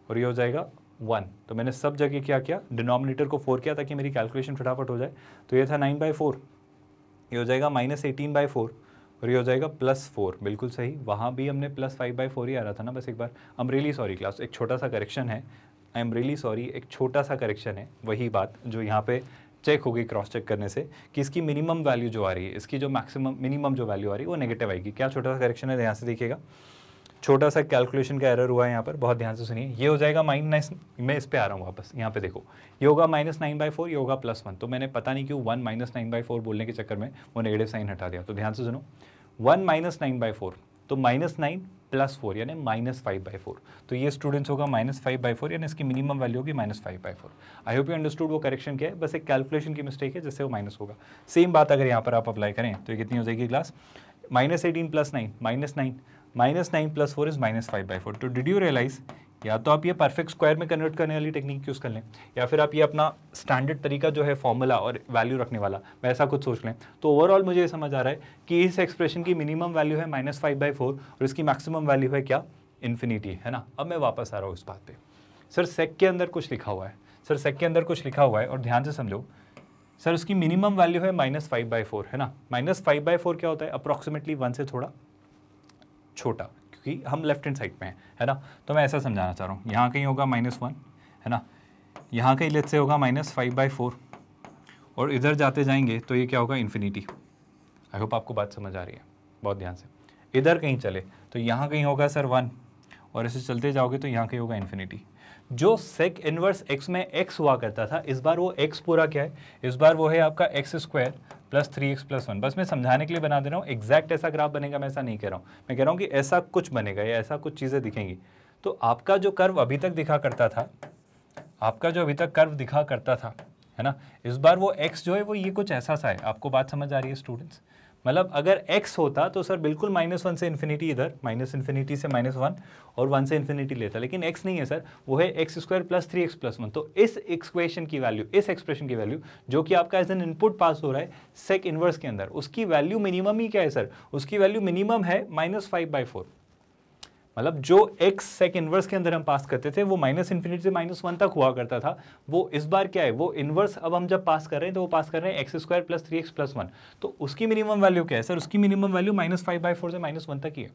और ये हो जाएगा वन तो मैंने सब जगह क्या किया डिनोमिनेटर को फोर किया ताकि मेरी कैलकुलेशन फटाफट हो जाए तो ये था नाइन बाई फोर ये हो जाएगा माइनस एटीन बाई फोर और ये हो जाएगा प्लस फोर बिल्कुल सही वहाँ भी हमने प्लस फाइव बाई फोर ही आ रहा था ना बस एक बार I am really sorry class एक छोटा सा करेक्शन है आई एम रियली सॉरी एक छोटा सा करेक्शन है वही बात जो यहाँ पे चेक होगी क्रॉस चेक करने से कि इसकी मिनिमम वैल्यू जो आ रही है इसकी जो मैक्सिमम मिनिमम जो वैल्यू आ रही है वो नेगेटिव आएगी क्या छोटा सा करेक्शन है तो यहाँ से देखिएगा छोटा सा कैलकुलेशन का एरर हुआ है यहाँ पर बहुत ध्यान से सुनिए ये हो जाएगा माइनस मैं इस पर आ रहा हूँ वापस यहाँ पे देखो ये होगा माइनस नाइन बाई फोर ये होगा प्लस वन तो मैंने पता नहीं क्यों one minus nine by four बोलने के चक्कर में वो नेगेटिव साइन हटा दिया तो ध्यान से सुनो one minus nine by four तो माइनस नाइन प्लस फोर यानी माइनस फाइव बाई फोर तो ये स्टूडेंट्स होगा माइनस फाइव बाई फोर यानी इसकी मिनिमम वैल्यू होगी minus five by four I hope you understood वो करेक्शन क्या है बस एक कैलकुलेशन की मिस्टेक है जिससे वो माइनस होगा सेम बात अगर यहाँ पर आप अप्लाई करें तो ये कितनी हो जाएगी class minus eighteen plus nine minus nine minus nine plus four is minus five by four too did you realise या तो आप ये परफेक्ट स्क्वायर में कन्वर्ट करने वाली टेक्निक यूज़ कर लें या फिर आप ये अपना स्टैंडर्ड तरीका जो है फॉर्मूला और वैल्यू रखने वाला वैसा कुछ सोच लें तो ओवरऑल मुझे ये समझ आ रहा है कि इस एक्सप्रेशन की मिनिमम वैल्यू है माइनस फाइव बाई फोर और इसकी मैक्सिमम वैल्यू है क्या इन्फिनिटी है ना अब मैं वापस आ रहा हूँ इस बात पर सर सेक के अंदर कुछ लिखा हुआ है सर सेक के अंदर कुछ लिखा हुआ है और ध्यान से समझो सर उसकी मिनिमम वैल्यू है माइनस फाइव बाई फोर है ना माइनस फाइव बाई फोर क्या होता है अप्रॉक्सीमेटली वन से थोड़ा छोटा क्योंकि हम लेफ्ट हैंड साइड पे हैं है ना तो मैं ऐसा समझाना चाह रहा हूँ यहाँ कहीं होगा माइनस वन है ना यहाँ कहीं लेट से होगा माइनस फाइव बाई फोर और इधर जाते जाएंगे तो ये क्या होगा इन्फिनिटी आई होप आपको बात समझ आ रही है बहुत ध्यान से इधर कहीं चले तो यहाँ कहीं होगा सर वन और ऐसे चलते जाओगे तो यहाँ कहीं होगा इन्फिनिटी जो सेक इनवर्स एक्स में एक्स हुआ करता था इस बार वो एक्स पूरा क्या है इस बार वो है आपका x square plus three x plus one बस मैं समझाने के लिए बना दे रहा हूँ एग्जैक्ट ऐसा ग्राफ बनेगा मैं ऐसा नहीं कह रहा हूँ मैं कह रहा हूँ कि ऐसा कुछ बनेगा या ऐसा कुछ चीज़ें दिखेंगी तो आपका जो कर्व अभी तक दिखा करता था आपका जो अभी तक कर्व दिखा करता था है ना इस बार वो एक्स जो है वो ये कुछ ऐसा सा है आपको बात समझ आ रही है स्टूडेंट्स मतलब अगर x होता तो सर बिल्कुल माइनस वन से इन्फिनिटी इधर माइनस इन्फिनिटी से माइनस वन और वन से इन्फिनिटी लेता लेकिन x नहीं है सर वो है x square plus three x plus one तो इस एक्सक्वेशन की वैल्यू इस एक्सप्रेशन की वैल्यू जो कि आपका एज एन इनपुट पास हो रहा है सेक इन्वर्स के अंदर उसकी वैल्यू मिनिमम ही क्या है सर उसकी वैल्यू मिनिमम है माइनस फाइव बाई फोर मतलब जो x sec इनवर्स के अंदर हम पास करते थे वो माइनस इन्फिनिटी से माइनस वन तक हुआ करता था वो इस बार क्या है वो इनवर्स अब हम जब पास कर रहे हैं तो वो पास कर रहे हैं x square plus three x plus one तो उसकी मिनिमम वैल्यू क्या है सर उसकी minimum value minus five by four से माइनस वन तक ही है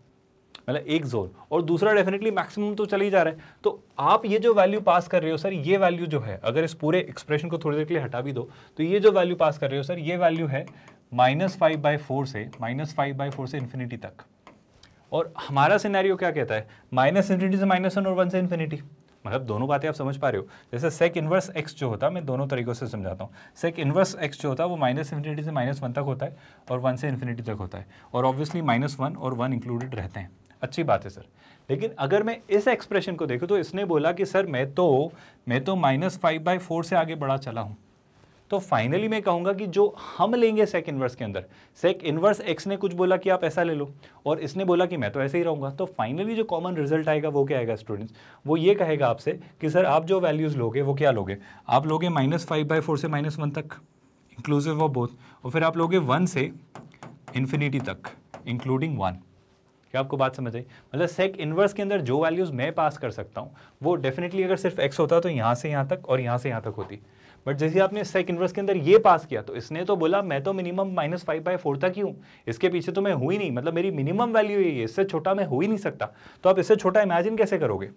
मतलब एक जोन और दूसरा डेफिनेटली मैक्सिमम तो चले ही जा रहा है तो आप ये जो वैल्यू पास कर रहे हो सर ये वैल्यू जो है अगर इस पूरे एक्सप्रेशन को थोड़ी देर के लिए हटा भी दो तो ये जो वैल्यू पास कर रहे हो सर ये वैल्यू है माइनस फाइव बाई फोर से माइनस फाइव बाई फोर से इन्फिनिटी तक और हमारा सिनेरियो क्या कहता है माइनस इन्फिनिटी से माइनस वन और वन से इन्फिनिटी मतलब दोनों बातें आप समझ पा रहे हो जैसे सेक इन्वर्स एक्स जो होता है मैं दोनों तरीकों से समझाता हूँ सेक इन्वर्स एक्स जो होता है वो माइनस इन्फिनिटी से माइनस वन तक होता है और वन से इन्फिनिटी तक होता है और ऑब्वियसली माइनस वन और वन इंक्लूडेड रहते हैं अच्छी बात है सर लेकिन अगर मैं इस एक्सप्रेशन को देखूँ तो इसने बोला कि सर मैं तो मैं तो माइनस फाइव बाई फोर से आगे बढ़ा चला हूँ तो फाइनली मैं कहूँगा कि जो हम लेंगे सेक इनवर्स के अंदर सेक इनवर्स एक्स ने कुछ बोला कि आप ऐसा ले लो और इसने बोला कि मैं तो ऐसे ही रहूँगा तो फाइनली जो कॉमन रिजल्ट आएगा वो क्या आएगा स्टूडेंट्स वो ये कहेगा आपसे कि सर आप जो वैल्यूज़ लोगे वो क्या लोगे आप लोगे माइनस फाइव बाई फोर से माइनस वन तक इंक्लूसिव ऑफ बोथ और फिर आप लोगे वन से इन्फिनिटी तक इंक्लूडिंग वन क्या आपको बात समझ आई मतलब सेक इनवर्स के अंदर जो वैल्यूज़ मैं पास कर सकता हूँ वो डेफिनेटली अगर सिर्फ एक्स होता तो यहाँ से यहाँ तक और यहाँ से यहाँ तक होती बट जैसे आपने सेक इनवर्स के अंदर ये पास किया तो इसने तो बोला मैं तो minimum minus five by four तक ही हूँ इसके पीछे तो मैं हुई नहीं मतलब मेरी मिनिमम वैल्यू यही है इससे छोटा मैं हो ही नहीं सकता तो आप इससे छोटा इमेजिन कैसे करोगे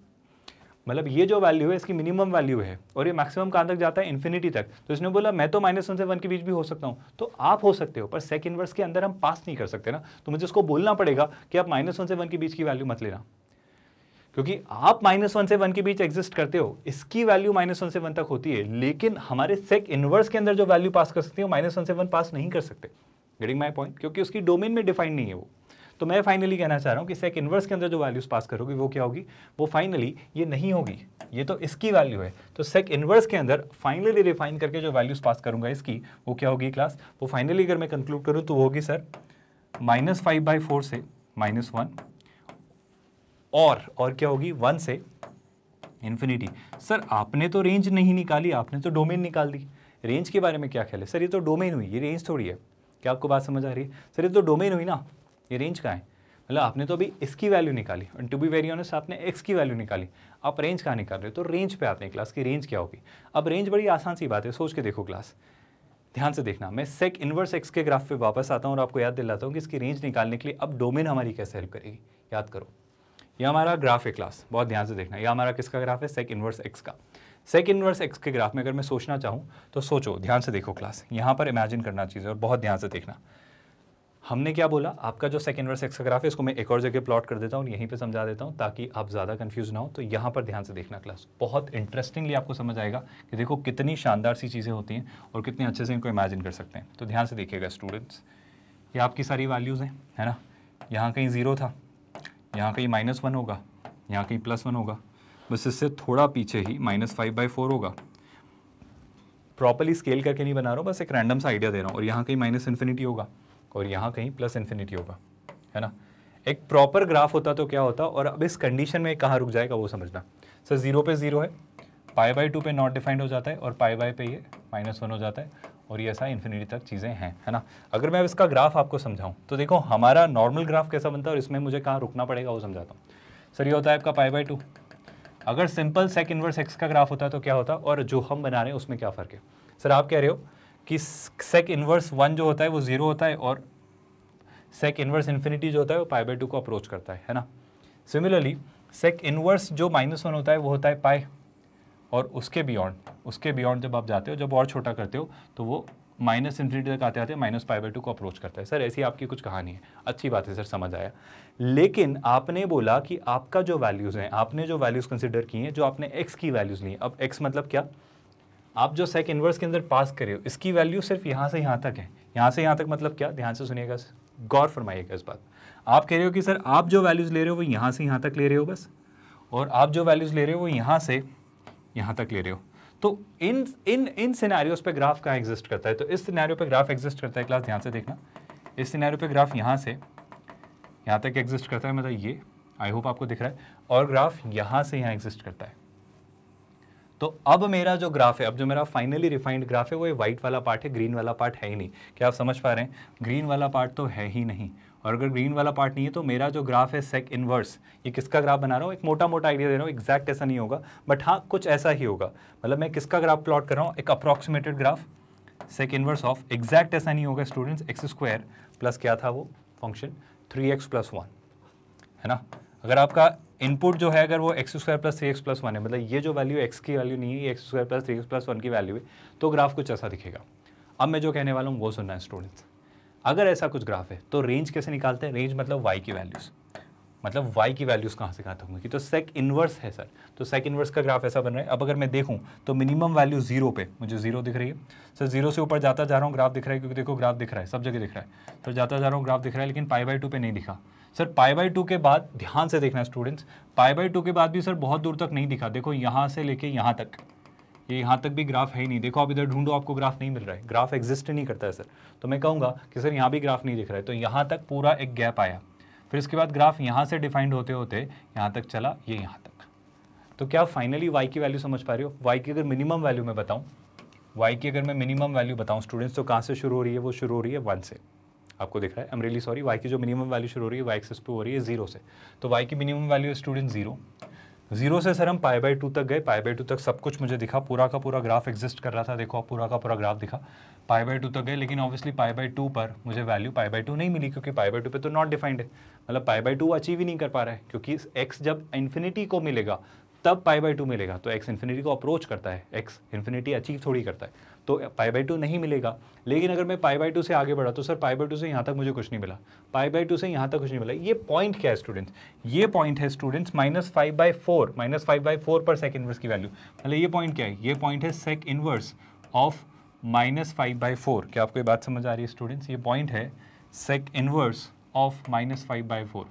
मतलब ये जो वैल्यू है इसकी मिनिमम वैल्यू है और ये मैक्सिमम कहाँ तक जाता है इन्फिनिटी तक तो इसने बोला मैं तो माइनस वन से वन के बीच भी हो सकता हूँ तो आप हो सकते हो पर सेक इनवर्स के अंदर हम पास नहीं कर सकते ना तो मुझे इसको बोलना पड़ेगा कि आप माइनस वन से वन के बीच की वैल्यू मत लेना क्योंकि आप माइनस वन से वन के बीच एग्जिस्ट करते हो इसकी वैल्यू माइनस वन से वन तक होती है लेकिन हमारे सेक इनवर्स के अंदर जो वैल्यू पास कर सकते हो माइनस वन से वन पास नहीं कर सकते गेटिंग माई पॉइंट क्योंकि उसकी डोमेन में डिफाइन नहीं है वो तो मैं फाइनली कहना चाह रहा हूँ कि सेक इनवर्स के अंदर जो वैल्यूज पास करोगी वो क्या होगी वो फाइनली ये नहीं होगी ये तो इसकी वैल्यू है तो सेक इनवर्स के अंदर फाइनली रिफाइन करके जो वैल्यूज पास करूंगा इसकी वो क्या होगी क्लास वो फाइनली अगर मैं कंक्लूड करूँ तो वो होगी sir minus five by four से माइनस वन और और क्या होगी वन से इन्फिनिटी सर आपने तो रेंज नहीं निकाली आपने तो डोमेन निकाल दी रेंज के बारे में क्या ख्याल है सर ये तो डोमेन हुई ये रेंज थोड़ी है क्या आपको बात समझ आ रही है सर ये तो डोमेन हुई ना ये रेंज कहाँ है मतलब आपने तो अभी इसकी वैल्यू निकाली and to be very honest आपने एक्स की वैल्यू निकाली आप रेंज कहाँ निकाल रहे हो तो रेंज पे आते हैं क्लास की रेंज क्या होगी अब रेंज बड़ी आसान सी बात है सोच के देखो क्लास ध्यान से देखना मैं सेक इन्वर्स एक्स के ग्राफ पे वापस आता हूँ और आपको याद दिलाता हूँ कि इसकी रेंज निकालने के लिए अब डोमेन हमारी कैसे हेल्प करेगी याद करो ये हमारा ग्राफ है क्लास बहुत ध्यान से देखना ये हमारा किसका ग्राफ है सेक इनवर्स एक्स का सेक इनवर्स एक्स के ग्राफ में अगर मैं सोचना चाहूँ तो सोचो ध्यान से देखो क्लास यहाँ पर इमेजिन करना चीज़ें और बहुत ध्यान से देखना हमने क्या बोला आपका जो सेकेंड वर्स एक्स का ग्राफ है इसको मैं एक और जगह प्लॉट कर देता हूँ और यहीं पे समझा देता हूँ ताकि आप ज़्यादा कंफ्यूज ना हो तो यहाँ पर ध्यान से देखना क्लास बहुत इंटरेस्टिंगली आपको समझ आएगा कि देखो कितनी शानदार सी चीज़ें होती हैं और कितने अच्छे से इनको इमेजिन कर सकते हैं तो ध्यान से देखिएगा स्टूडेंट्स ये आपकी सारी वैल्यूज़ हैं है ना यहाँ कहीं ज़ीरो था यहाँ कहीं माइनस वन होगा यहाँ कहीं प्लस वन होगा बस इससे थोड़ा पीछे ही माइनस फाइव बाई फोर होगा प्रॉपरली स्केल करके नहीं बना रहा हूँ बस एक रैंडम सा आइडिया दे रहा हूँ और यहाँ कहीं माइनस इन्फिनिटी होगा और यहाँ कहीं प्लस इन्फिनिटी होगा है ना एक प्रॉपर ग्राफ होता तो क्या होता और अब इस कंडीशन में कहाँ रुक जाएगा वो समझना सर जीरो पे जीरो है पाई बाई टू पे नॉट डिफाइंड हो जाता है और पाई बाई पे ये माइनस वन हो जाता है और ये ऐसा इन्फिनिटी तक चीज़ें हैं है ना अगर मैं इसका ग्राफ आपको समझाऊँ तो देखो हमारा नॉर्मल ग्राफ कैसा बनता है और इसमें मुझे कहाँ रुकना पड़ेगा वो समझाता हूँ सर ये होता है आपका पाई बाई टू अगर सिंपल सेक इनवर्स एक्स का ग्राफ होता है तो क्या होता और जो हम बना रहे हैं उसमें क्या फ़र्क है सर आप कह रहे हो कि सेक इनवर्स वन जो होता है वो ज़ीरो होता है और सेक इनवर्स इन्फिनिटी जो होता है वो पाई बाई टू को अप्रोच करता है है ना सिमिलरली सेक इनवर्स जो माइनस वन होता है वो होता है पाई और उसके बियॉन्ड उसके बियॉन्ड जब आप जाते हो जब और छोटा करते हो तो वो माइनस इन्फिनिटी तक आते आते माइनस फाइव बाई टू को अप्रोच करता है सर ऐसी आपकी कुछ कहानी है अच्छी बात है सर समझ आया लेकिन आपने बोला कि आपका जो वैल्यूज़ हैं आपने जो वैल्यूज़ कंसिडर किए हैं जो आपने एक्स की वैल्यूज़ ली अब एक्स मतलब क्या आप जो सेक इन्वर्स के अंदर पास करे हो इसकी वैल्यू सिर्फ यहाँ से यहाँ तक है यहाँ से यहाँ तक मतलब क्या ध्यान से सुनिएगा गौर फरमाइएगा इस बात आप कह रहे हो कि सर आप जो वैल्यूज़ ले रहे हो वो यहाँ से यहाँ तक ले रहे हो बस और आप जो वैल्यूज़ ले रहे हो वो यहाँ से यहाँ तक ले रहे हो तो इन इन इन सिनेरियोज पे ग्राफ कहाँ एग्जिस्ट करता है तो इस सिनेरियो पे ग्राफ एग्जिस्ट करता है क्लास ध्यान से देखना इस सिनेरियो पे ग्राफ यहाँ से यहाँ तक एग्जिस्ट करता है मतलब ये आई होप आपको दिख रहा है और ग्राफ यहाँ से यहाँ एग्जिस्ट करता है तो अब मेरा जो ग्राफ है अब जो मेरा फाइनली रिफाइंड ग्राफ है वो ये व्हाइट वाला पार्ट है ग्रीन वाला पार्ट है ही नहीं क्या आप समझ पा रहे हैं ग्रीन वाला पार्ट तो है ही नहीं और अगर ग्रीन वाला पार्ट नहीं है तो मेरा जो ग्राफ है सेक इनवर्स ये किसका ग्राफ बना रहा हूँ एक मोटा मोटा आइडिया दे रहा हूँ एग्जैक्ट ऐसा नहीं होगा बट हाँ कुछ ऐसा ही होगा मतलब मैं किसका ग्राफ प्लॉट कर रहा हूँ एक approximated graph sec inverse of exact ऐसा नहीं होगा स्टूडेंट्स एक्स स्क्वायर प्लस क्या था वो function three x plus one है ना अगर आपका इनपुट जो है अगर वो x square plus three x plus one है मतलब ये जो वैल्यू एक्स की वैल्यू नहीं है ये x square plus three x plus one की वैल्यू है तो ग्राफ कुछ ऐसा दिखेगा अब मैं जो कहने वाला हूँ वो सुनना है स्टूडेंट्स अगर ऐसा कुछ ग्राफ है तो रेंज कैसे निकालते हैं रेंज मतलब वाई की वैल्यूज़ मतलब y की वैल्यूज़ मतलब कहाँ से कहाँ तक होंगी तो सेक इन्वर्स है सर तो सेक इन्वर्स का ग्राफ ऐसा बन रहा है अब अगर मैं देखूँ तो मिनिमम वैल्यू जीरो पे मुझे जीरो दिख रही है सर जीरो से ऊपर जाता जा रहा हूँ ग्राफ दिख रहा है क्योंकि देखो ग्राफ दिख रहा है सब जगह दिख रहा है तो जाता जा रहा हूँ ग्राफ दिख रहा है लेकिन पाई बाई टू पे नहीं दिखा सर पाई बाई टू के बाद ध्यान से देखना स्टूडेंट्स पाई बाई टू के बाद भी सर बहुत दूर तक नहीं दिखा देखो यहाँ से लेके यहाँ तक ये यहाँ तक भी ग्राफ है ही नहीं देखो आप इधर ढूंढो आपको ग्राफ नहीं मिल रहा है ग्राफ एग्जिस्ट नहीं करता है सर तो मैं कहूँगा कि सर यहाँ भी ग्राफ नहीं दिख रहा है तो यहाँ तक पूरा एक गैप आया फिर इसके बाद ग्राफ यहाँ से डिफाइंड होते होते यहाँ तक चला ये यहाँ तक तो क्या फाइनली वाई की वैल्यू समझ पा रहे हो वाई की अगर मिनिमम वैल्यू में बताऊँ वाई की अगर मैं मिनिमम वैल्यू बताऊँ स्टूडेंट्स तो कहाँ से शुरू हो रही है वो शुरू हो रही है वन से आपको दिख रहा है एम रियली सॉरी वाई की जो मिनिमम वैल्यू शुरू हो रही है वाई एक्सेस पे हो रही है जीरो से तो वाई की minimum value student zero zero से सर हम पाई बाई टू तक गए पाई बाई टू तक सब कुछ मुझे दिखा पूरा का पूरा ग्राफ एग्जिस्ट कर रहा था देखो आप पूरा का पूरा ग्राफ दिखा पाई बाई टू तक गए लेकिन ऑब्वियसली पाई बाई टू पर मुझे वैल्यू पाई बाई टू नहीं मिली क्योंकि पाई बाई टू पर तो नॉट डिफाइंड है मतलब पाई बाई टू अचीव ही नहीं कर पा रहा है क्योंकि एक्स जब इन्फिनिटी को मिलेगा तब पाई बाई टू मिलेगा तो एक्स इन्फिनिटी को अप्रोच करता है एक्स इन्फिनिटी अचीव थोड़ी करता है तो पाई बाई टू नहीं मिलेगा लेकिन अगर मैं पाई बाई टू से आगे बढ़ा तो सर पाई बाई टू से यहाँ तक मुझे कुछ नहीं मिला पाई बाई टू से यहाँ तक कुछ नहीं मिला ये पॉइंट क्या है स्टूडेंट्स ये पॉइंट है students minus five by four minus five by four पर सेक इनवर्स की वैल्यू मतलब ये पॉइंट क्या है ये पॉइंट है sec inverse of minus five by four क्या आपको ये बात समझ आ रही है स्टूडेंट्स ये पॉइंट है sec inverse of minus five by four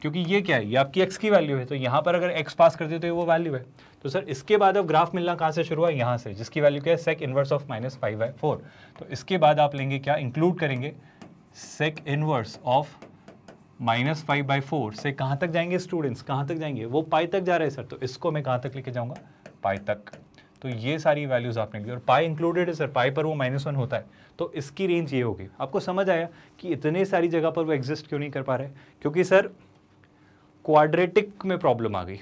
क्योंकि ये क्या है ये आपकी एक्स की वैल्यू है तो यहाँ पर अगर एक्स पास कर दे तो ये वो वैल्यू है तो सर इसके बाद अब ग्राफ मिलना कहाँ से शुरू हुआ यहाँ से जिसकी वैल्यू क्या है sec inverse of minus five by four तो इसके बाद आप लेंगे क्या इंक्लूड करेंगे sec inverse of minus five by four से कहाँ तक जाएंगे स्टूडेंट्स कहाँ तक जाएंगे वो पाई तक जा रहे हैं सर तो इसको मैं कहाँ तक लेके जाऊँगा पाई तक तो ये सारी वैल्यूज़ आपने ली और पाई इंक्लूडेड है सर पाई पर वो माइनस वन होता है तो इसकी रेंज ये होगी आपको समझ आया कि इतने सारी जगह पर वो एग्जिस्ट क्यों नहीं कर पा रहे क्योंकि सर क्वाड्रेटिक में प्रॉब्लम आ गई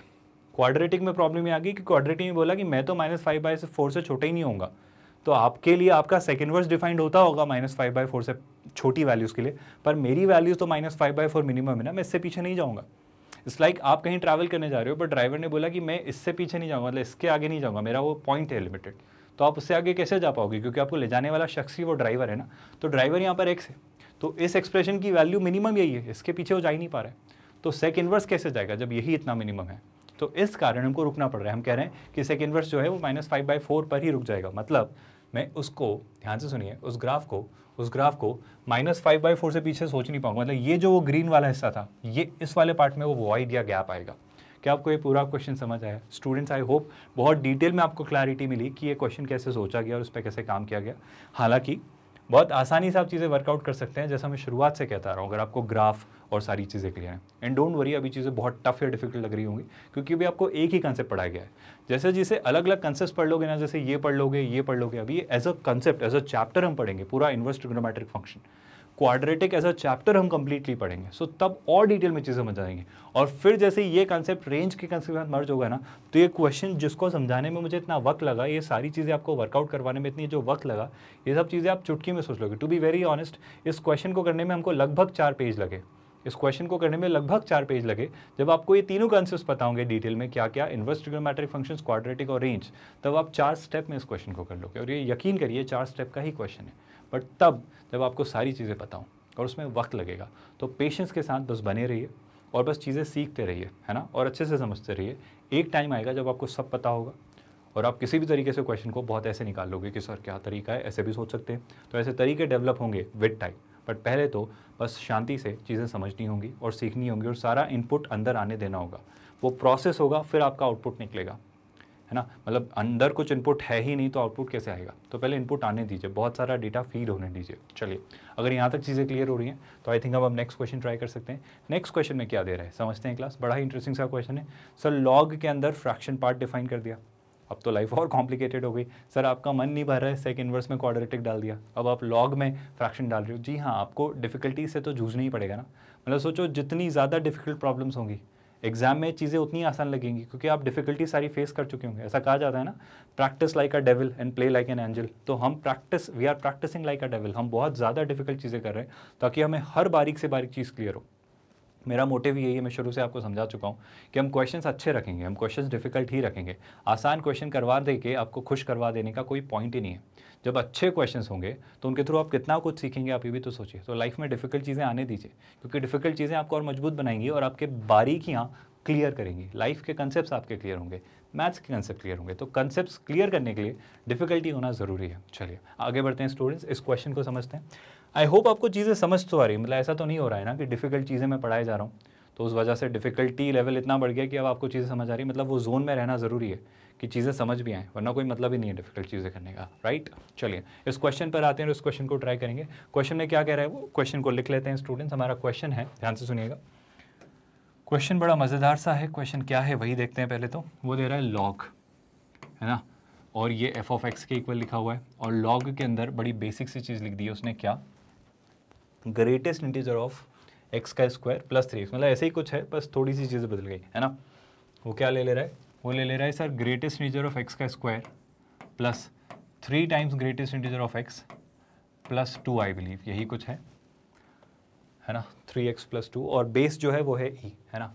क्वाड्रेटिक में प्रॉब्लम ये आ गई कि क्वाड्रेटिक में बोला कि मैं तो माइनस फाइव बाई फोर से छोटा ही नहीं होगा तो आपके लिए आपका सेकंड वर्स डिफाइंड होता होगा माइनस फाइव बाई फोर से छोटी वैल्यूज़ के लिए पर मेरी वैल्यूज़ तो minus five by four minimum है ना मैं इससे पीछे नहीं जाऊँगा इट्स लाइक आप कहीं ट्रैवल करने जा रहे हो पर ड्राइवर ने बोला कि मैं इससे पीछे नहीं जाऊँगा मतलब इसके आगे नहीं जाऊँगा मेरा वो पॉइंट है लिमिटेड तो आप उससे आगे कैसे जा पाओगे क्योंकि आपको ले जाने वाला शख्स ही वो ड्राइवर है ना तो ड्राइवर यहाँ पर एक्स है तो इस एक्सप्रेशन की वैल्यू मिनिमम यही है इसके पीछे वो जा ही नहीं पा रहा है तो सेक इनवर्स कैसे जाएगा जब यही इतना मिनिमम है तो इस कारण हमको रुकना पड़ रहा है हम कह रहे हैं कि सेक इन्वर्स जो है वो माइनस फाइव बाई फोर पर ही रुक जाएगा मतलब मैं उसको ध्यान से सुनिए उस ग्राफ को उस ग्राफ को माइनस फाइव बाई फोर से पीछे सोच नहीं पाऊंगा मतलब ये जो वो ग्रीन वाला हिस्सा था ये इस वाले पार्ट में वो वॉइड या गैप आएगा क्या आपको ये पूरा क्वेश्चन समझ आया स्टूडेंट्स आई होप बहुत डिटेल में आपको क्लैरिटी मिली कि ये क्वेश्चन कैसे सोचा गया और उस पर कैसे काम किया गया हालांकि बहुत आसानी से आप चीज़ें वर्कआउट कर सकते हैं जैसा मैं शुरुआत से कहता रहा हूँ अगर आपको ग्राफ और सारी चीज़ें क्लियर हैं एंड डोंट वरी अभी चीज़ें बहुत टफ या डिफिकल्ट लग रही होंगी क्योंकि अभी आपको एक ही कंसेप्ट पढ़ाया गया है जैसे जैसे अलग अलग कंसेप्ट पढ़ लोगे ना जैसे ये पढ़ लोगे ये पढ़ लोगे अभी as a concept as a chapter हम पढ़ेंगे पूरा inverse trigonometric function quadratic as a chapter हम कंप्लीटली पढ़ेंगे सो तब और डिटेल में चीज़ें समझ आएंगे और फिर जैसे ये कॉन्सेप्ट रेंज के कंसेप्ट साथ मर्ज होगा ना तो ये क्वेश्चन जिसको समझाने में मुझे इतना वक्त लगा ये सारी चीज़ें आपको वर्कआउट करवाने में इतनी जो वक्त लगा ये सब चीज़ें आप चुटकी में सोच लोगे टू बी वेरी ऑनेस्ट इस क्वेश्चन को करने में हमको लगभग चार पेज लगे इस क्वेश्चन को करने में लगभग चार पेज लगे जब आपको ये तीनों कॉन्सेप्ट पता होंगे डिटेल में क्या क्या इन्वर्स ट्रिग्नोमेट्रिक फंक्शन क्वाड्रेटिक और रेंज तब आप चार स्टेप में इस क्वेश्चन को कर लोगे और ये यकीन करिए चार स्टेप का ही क्वेश्चन है बट तब जब आपको सारी चीज़ें पता हूँ और उसमें वक्त लगेगा तो पेशेंस के साथ बस बने रहिए और बस चीज़ें सीखते रहिए है ना और अच्छे से समझते रहिए एक टाइम आएगा जब आपको सब पता होगा और आप किसी भी तरीके से क्वेश्चन को बहुत ऐसे निकाल लोगे कि सर क्या तरीका है ऐसे भी सोच सकते हैं तो ऐसे तरीके डेवलप होंगे विद टाइम बट पहले तो बस शांति से चीज़ें समझनी होंगी और सीखनी होंगी और सारा इनपुट अंदर आने देना होगा वो प्रोसेस होगा फिर आपका आउटपुट निकलेगा है ना मतलब अंदर कुछ इनपुट है ही नहीं तो आउटपुट कैसे आएगा तो पहले इनपुट आने दीजिए बहुत सारा डेटा फीड होने दीजिए चलिए अगर यहाँ तक चीज़ें क्लियर हो रही हैं तो आई थिंक अब हम नेक्स्ट क्वेश्चन ट्राई कर सकते हैं नेक्स्ट क्वेश्चन में क्या दे रहा है समझते हैं क्लास बड़ा ही इंटरेस्टिंग सा क्वेश्चन है सर लॉग के अंदर फ्रैक्शन पार्ट डिफाइन कर दिया अब तो लाइफ और कॉम्प्लिकेटेड हो गई सर आपका मन नहीं भर रहा है सेक इन्वर्स में क्वाड्रेटिक डाल दिया अब आप लॉग में फ्रैक्शन डाल रहे हो जी हाँ आपको डिफिकल्टी से तो जूझना ही पड़ेगा ना मतलब सोचो जितनी ज़्यादा डिफिकल्ट प्रॉब्लम्स होंगी एग्जाम में चीज़ें उतनी आसान लगेंगी क्योंकि आप डिफिकल्टी सारी फेस कर चुके होंगे ऐसा कहा जाता है ना practice like a devil and play like an angel तो हम practice we are practicing like a devil हम बहुत ज़्यादा डिफिकल्ट चीज़ें कर रहे हैं ताकि हमें हर बारीक से बारीक चीज़ क्लियर हो मेरा मोटिव यही है मैं शुरू से आपको समझा चुका हूँ कि हम क्वेश्चन अच्छे रखेंगे हम क्वेश्चन डिफिकल्ट ही रखेंगे आसान क्वेश्चन करवा दे के आपको खुश करवा देने का कोई पॉइंट ही नहीं है जब अच्छे क्वेश्चन होंगे तो उनके थ्रू आप कितना कुछ सीखेंगे आप ये भी तो सोचिए तो लाइफ में डिफिकल्ट चीज़ें आने दीजिए क्योंकि डिफिकल्ट चीज़ें आपको और मजबूत बनाएंगी और आपके बारीकियाँ क्लियर करेंगी लाइफ के कंसेप्ट आपके क्लियर होंगे मैथ्स के कंसेप्ट क्लियर होंगे तो कंसेप्ट क्लियर करने के लिए डिफिकल्टी होना ज़रूरी है चलिए आगे बढ़ते हैं स्टूडेंट्स इस क्वेश्चन को समझते हैं आई होप आपको चीज़ें समझ तो आ रही है मतलब ऐसा तो नहीं हो रहा है ना कि डिफिकल्ट चीज़ें मैं पढ़ाए जा रहा हूँ तो उस वजह से डिफ़िकल्टी लेवल इतना बढ़ गया कि अब आपको चीज़ें समझ आ रही है मतलब वो जोन में रहना ज़रूरी है कि चीज़ें समझ भी आएँ वरना कोई मतलब ही नहीं है डिफ़िकल्ट चीज़ें करने का राइट चलिए इस क्वेश्चन पर आते हैं और इस क्वेश्चन को ट्राई करेंगे क्वेश्चन में क्या कह रहा है वो क्वेश्चन को लिख लेते हैं स्टूडेंट्स हमारा क्वेश्चन है ध्यान से सुनिएगा क्वेश्चन बड़ा मज़ेदार सा है क्वेश्चन क्या है वही देखते हैं पहले तो वो दे रहा है लॉग है ना और ये एफ ऑफ एक्स के इक्वल लिखा हुआ है और लॉग के अंदर बड़ी बेसिक सी चीज़ लिख दी है उसने क्या ग्रेटेस्ट इंटीजर ऑफ एक्स का स्क्वायर प्लस थ्री एक्स मतलब ऐसे ही कुछ है बस थोड़ी सी चीज़ें बदल गई है ना वो क्या ले ले रहा है वो ले ले रहा है sir greatest integer of x का square plus three times greatest integer of x plus two I believe यही कुछ है है ना थ्री एक्स प्लस टू और बेस जो है वो है ई e, है ना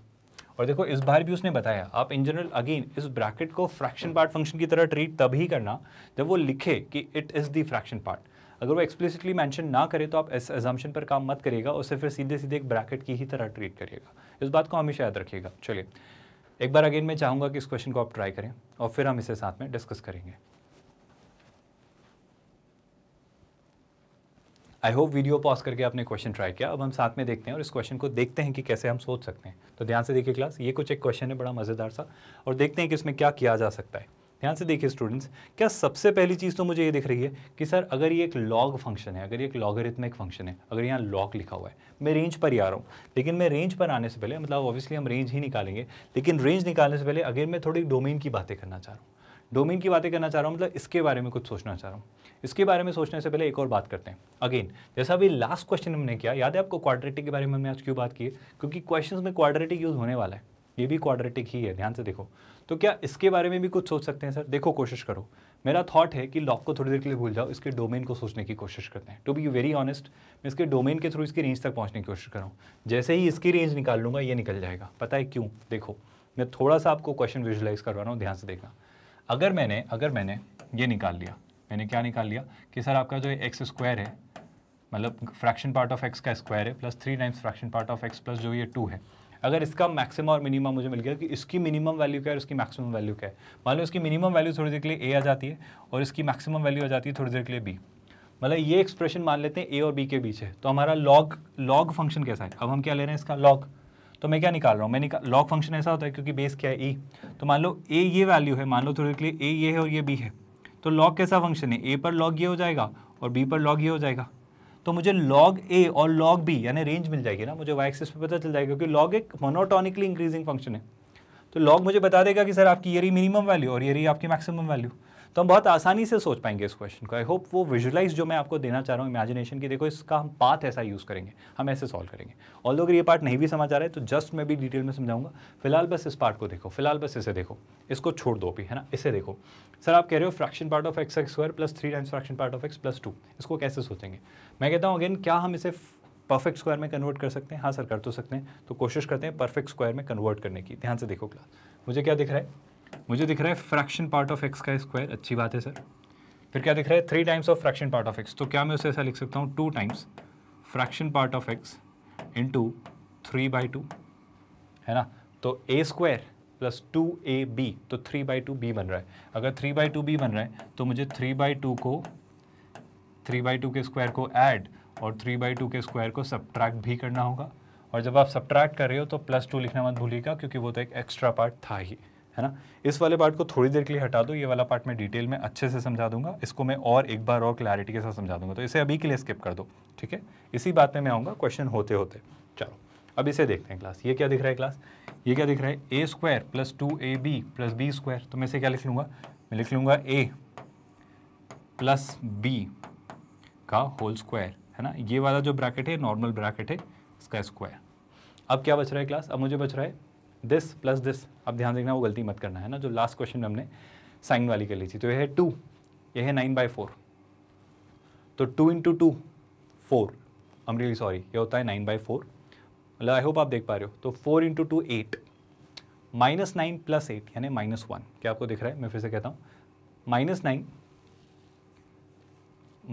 और देखो इस बार भी उसने बताया आप इन जनरल अगेन इस ब्रैकेट को फ्रैक्शन पार्ट फंक्शन की तरह ट्रीट तभी करना जब वो लिखे कि it is the fraction part अगर वो एक्सप्लिसिटली मैंशन ना करे तो आप इस एजाम्शन पर काम मत करिएगा उसे फिर सीधे सीधे एक ब्रैकेट की ही तरह ट्रीट करिएगा इस बात को हमेशा याद रखिएगा चलिए एक बार अगेन मैं चाहूँगा कि इस क्वेश्चन को आप ट्राई करें और फिर हम इसे साथ में डिस्कस करेंगे आई होप वीडियो पॉज करके आपने क्वेश्चन ट्राई किया अब हम साथ में देखते हैं और इस क्वेश्चन को देखते हैं कि कैसे हम सोच सकते हैं तो ध्यान से देखिए क्लास ये कुछ एक क्वेश्चन है बड़ा मज़ेदार सा और देखते हैं कि इसमें क्या किया जा सकता है ध्यान से देखिए स्टूडेंट्स क्या सबसे पहली चीज़ तो मुझे ये दिख रही है कि सर अगर ये एक लॉग फंक्शन है अगर ये एक लॉगरिथमिक फंक्शन है अगर यहाँ लॉग लिखा हुआ है मैं रेंज पर ही आ रहा हूँ लेकिन मैं रेंज पर आने से पहले मतलब ऑब्वियसली हम रेंज ही निकालेंगे लेकिन रेंज निकालने से पहले अगर मैं थोड़ी डोमेन की बातें करना चाह रहा हूँ डोमेन की बातें करना चाह रहा हूँ मतलब इसके बारे में कुछ सोचना चाह रहा हूँ इसके बारे में सोचने से पहले एक और बात करते हैं अगेन जैसा अभी लास्ट क्वेश्चन हमने किया याद है आपको क्वाड्रेटिक के बारे में हमने आज क्यों बात की है क्योंकि क्वेश्चन में क्वाड्रेटिक यूज़ होने वाला है ये भी क्वाड्रेटिक ही है ध्यान से देखो तो क्या इसके बारे में भी कुछ सोच सकते हैं सर देखो कोशिश करो मेरा थॉट है कि लॉक को थोड़ी देर के लिए भूल जाओ इसके डोमेन को सोचने की कोशिश करते हैं टू बी वेरी ऑनेस्ट मैं इसके डोमेन के थ्रू इसकी रेंज तक पहुंचने की कोशिश कर रहा हूँ जैसे ही इसकी रेंज निकाल लूँगा ये निकल जाएगा पता है क्यों देखो मैं थोड़ा सा आपको क्वेश्चन विजुलाइज करवा रहा हूँ ध्यान से देखना अगर मैंने अगर मैंने ये निकाल लिया मैंने क्या निकाल लिया कि सर आपका जो एक्स स्क्वायर है मतलब फ्रैक्शन पार्ट ऑफ एक्स का स्क्वायर है plus three times fraction part of x plus जो ये टू है अगर इसका मैक्सिमम और मिनिमम मुझे मिल गया कि इसकी मिनिमम वैल्यू क्या है और इसकी मैक्सिमम वैल्यू क्या है मान लो इसकी मिनिमम वैल्यू थोड़ी देर के लिए ए आ जाती है और इसकी मैक्सिमम वैल्यू आ जाती है थोड़ी देर के लिए बी मतलब ये एक्सप्रेशन मान लेते हैं ए और बी के बीच है तो हमारा लॉग लॉग फंक्शन कैसा है अब हम क्या ले रहे हैं इसका लॉग तो मैं क्या निकाल रहा हूँ मैं निकाल लॉग फंक्शन ऐसा होता है क्योंकि बेस क्या है ई e. तो मान लो ए ये वैल्यू है मान लो थोड़ी देर के लिए ए ये है और ये बी है तो लॉग कैसा फंक्शन है ए पर लॉग ये हो जाएगा और बी पर लॉग ये हो जाएगा तो मुझे लॉग ए और लॉग बी यानी रेंज मिल जाएगी ना मुझे वाई एक्सिस पे पता चल जाएगा क्योंकि लॉग एक मोनोटॉनिकली इंक्रीजिंग फंक्शन है तो लॉग मुझे बता देगा कि सर आपकी ये रही मिनिमम वैल्यू और ये रही आपकी मैक्सिमम वैल्यू तो हम बहुत आसानी से सोच पाएंगे इस क्वेश्चन को आई होप वो विजुलाइज जो मैं आपको देना चाह रहा हूँ इमेजिनेशन की देखो इसका हम पाथ ऐसा यूज़ करेंगे हम ऐसे सॉल्व करेंगे और अगर ये पार्ट नहीं भी समझ आ रहा है तो जस्ट मैं भी डिटेल में समझाऊंगा फिलहाल बस इस पार्ट को देखो फिलहाल बस इसे देखो इसको छोड़ दो भी है ना इसे देखो सर आप कह रहे हो fraction part of X X square plus three times fraction part of x plus two इसको कैसे सोचेंगे मैं कहता हूँ अगेन क्या हम इसे परफेक्ट स्क्वायर में कन्वर्ट कर सकते हैं हाँ सर कर तो सकते हैं तो कोशिश करते हैं परफेक्ट स्क्वायर में कन्वर्ट करने की ध्यान से देखो क्लास मुझे क्या दिख रहा है मुझे दिख रहा है फ्रैक्शन पार्ट ऑफ एक्स का स्क्वायर अच्छी बात है सर फिर क्या दिख रहा है three times of fraction part of x तो क्या मैं उसे ऐसा लिख सकता हूँ two times fraction part of X into three by two है ना तो A square plus two A B तो थ्री बाई टू बी बन रहा है अगर थ्री बाई टू बी बन रहा है तो मुझे थ्री बाई टू को थ्री बाई टू के स्क्वायर को ऐड और थ्री बाई टू के स्क्वायर को सब्ट्रैक्ट भी करना होगा और जब आप सब्ट्रैक्ट कर रहे हो तो प्लस टू लिखना मत भूलिएगा क्योंकि वो तो एक एक्स्ट्रा पार्ट था ही है ना इस वाले पार्ट को थोड़ी देर के लिए हटा दो ये वाला पार्ट मैं डिटेल में अच्छे से समझा दूंगा इसको मैं और एक बार और क्लैरिटी के साथ समझा दूंगा तो इसे अभी के लिए स्किप कर दो ठीक है इसी बात में मैं आऊँगा क्वेश्चन होते होते चलो अब इसे देखते हैं क्लास ये क्या दिख रहा है क्लास ये क्या दिख रहा है ए स्क्वायर प्लस टू ए बी प्लस बी स्क्वायर तो मैं इसे क्या लिख लूँगा मैं लिख लूँगा ए प्लस बी का होल स्क्वायर है ना ये वाला जो ब्रैकेट है नॉर्मल ब्रैकेट है इसका स्क्वायर अब क्या बच रहा है क्लास अब मुझे बच रहा है दिस प्लस दिस अब ध्यान देखना वो गलती मत करना है ना जो लास्ट क्वेश्चन में हमने साइन वाली कर ली थी तो यह है टू यह है नाइन बाई फोर तो two into two four I really sorry यह होता है नाइन बाई फोर मतलब आई होप आप देख पा रहे हो तो four into two eight minus nine plus eight यानी माइनस वन क्या आपको दिख रहा है मैं फिर से कहता हूँ minus nine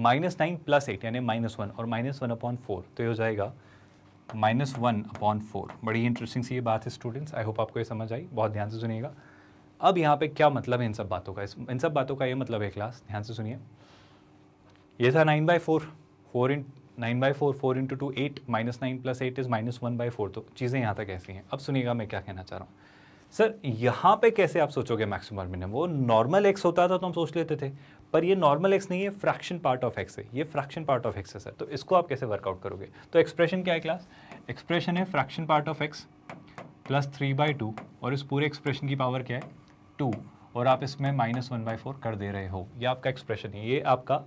minus nine plus eight यानी माइनस वन और माइनस वन अपॉन फोर तो ये हो जाएगा माइनस वन अपॉन फोर बड़ी इंटरेस्टिंग सी ये बात है स्टूडेंट्स आई होप आपको ये समझ आई बहुत ध्यान से सुनिएगा अब यहाँ पे क्या मतलब है इन सब बातों का इन सब बातों का ये मतलब है क्लास ध्यान से सुनिए ये था nine by four four in nine by four four into two eight minus nine plus eight is minus one by four तो चीज़ें यहाँ तक ऐसी हैं अब सुनिएगा मैं क्या कहना चाह रहा हूँ सर यहाँ पे कैसे आप सोचोगे मैक्सिमम और मिनिमम वो नॉर्मल एक्स होता था तो हम सोच लेते थे पर ये नॉर्मल एक्स नहीं है फ्रैक्शन पार्ट ऑफ एक्स है ये फ्रैक्शन पार्ट ऑफ एक्स है सर तो इसको आप कैसे वर्कआउट करोगे तो एक्सप्रेशन क्या है क्लास एक्सप्रेशन है fraction part of x plus three by two और इस पूरे एक्सप्रेशन की पावर क्या है टू और आप इसमें माइनस वन बाई फोर कर दे रहे हो ये आपका एक्सप्रेशन है ये आपका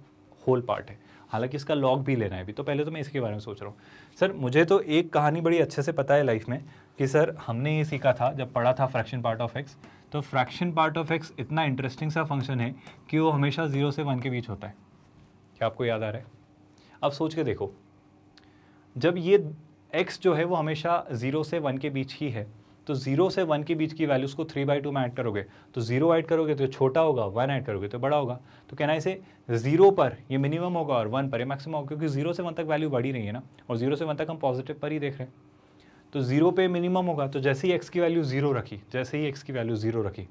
होल पार्ट है हालांकि इसका लॉग भी लेना है अभी तो पहले तो मैं इसके बारे में सोच रहा हूँ सर मुझे तो एक कहानी बड़ी अच्छे से पता है लाइफ में कि सर हमने ये सीखा था जब पढ़ा था फ्रैक्शन पार्ट ऑफ एक्स तो फ्रैक्शन पार्ट ऑफ एक्स इतना इंटरेस्टिंग सा फंक्शन है कि वो हमेशा ज़ीरो से वन के बीच होता है क्या आपको याद आ रहा है अब सोच के देखो जब ये एक्स जो है वो हमेशा ज़ीरो से वन के बीच ही है तो जीरो से वन के बीच की वैल्यूज़ को थ्री बाई टू में ऐड करोगे तो जीरो ऐड करोगे तो छोटा होगा वन ऐड करोगे तो बड़ा होगा तो कहना इसे जीरो पर ये मिनिमम होगा और वन पर ये मैक्सिमम होगा क्योंकि जीरो से वन तक वैल्यू बढ़ी रही है ना और जीरो से वन तक हम पॉजिटिव पर ही देख रहे हैं तो ज़ीरो पे मिनिमम होगा तो जैसे ही एक्स की वैल्यू ज़ीरो रखी जैसे ही एक्स की वैल्यू ज़ीरो रखी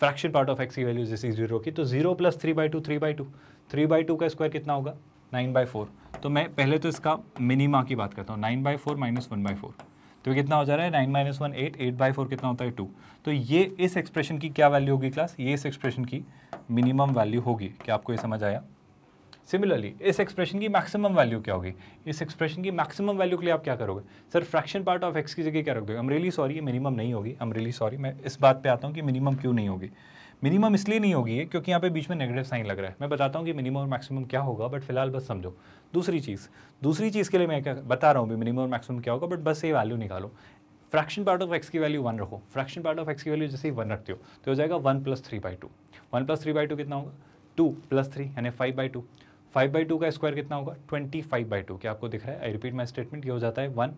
फ्रैक्शन पार्ट ऑफ एक्स की वैल्यू जैसे ज़ीरो की तो zero plus three by two three by two three by two का स्क्वायर कितना होगा नाइन बाई फोर तो मैं पहले तो इसका मिनिमा की बात करता हूँ nine by four minus one by four तो कितना हो जा रहा है nine minus one eight eight by four कितना होता है टू तो ये इस एक्सप्रेशन की क्या वैल्यू होगी क्लास ये इस एक्सप्रेशन की मिनिमम वैल्यू होगी क्या आपको ये समझ आया सिमिलरली इस एक्सप्रेशन की मैक्सिमम वैल्यू क्या होगी इस एक्सप्रेशन की मैक्सिमम वैल्यू के लिए आप क्या करोगे sir fraction part of x की जगह क्या रखोगे अमरेली सॉरी ये मिनिमम नहीं होगी अमरेली सॉरी मैं इस बात पर आता हूँ कि मिनिमम क्यों नहीं होगी मिनिमम इसलिए नहीं होगी क्योंकि यहाँ पे बीच में नेगेटिव साइन लग रहा है मैं बताता हूँ कि मिनिमम और मैक्सिमम क्या होगा बट फिलहाल बस समझो दूसरी चीज़ दूसरी चीज़ के लिए मैं क्या बता रहा हूँ भी मिनिमम और मैक्सिमम क्या होगा बट बस ये वैल्यू निकालो फ्रैक्शन पार्ट ऑफ एक्स की वैल्यू वन रखो फ्रैक्शन पार्ट ऑफ एक्स की वैल्यू जैसे ही वन रखते हो तो हो जाएगा one plus three by two one plus three by two कितना होगा टू प्लस थ्री यानी five by two five by two का स्क्वायर कितना होगा ट्वेंटी फाइव बाई टू क्या आपको दिख रहा है आई रिपीट माई स्टेटमेंट ये हो जाता है वन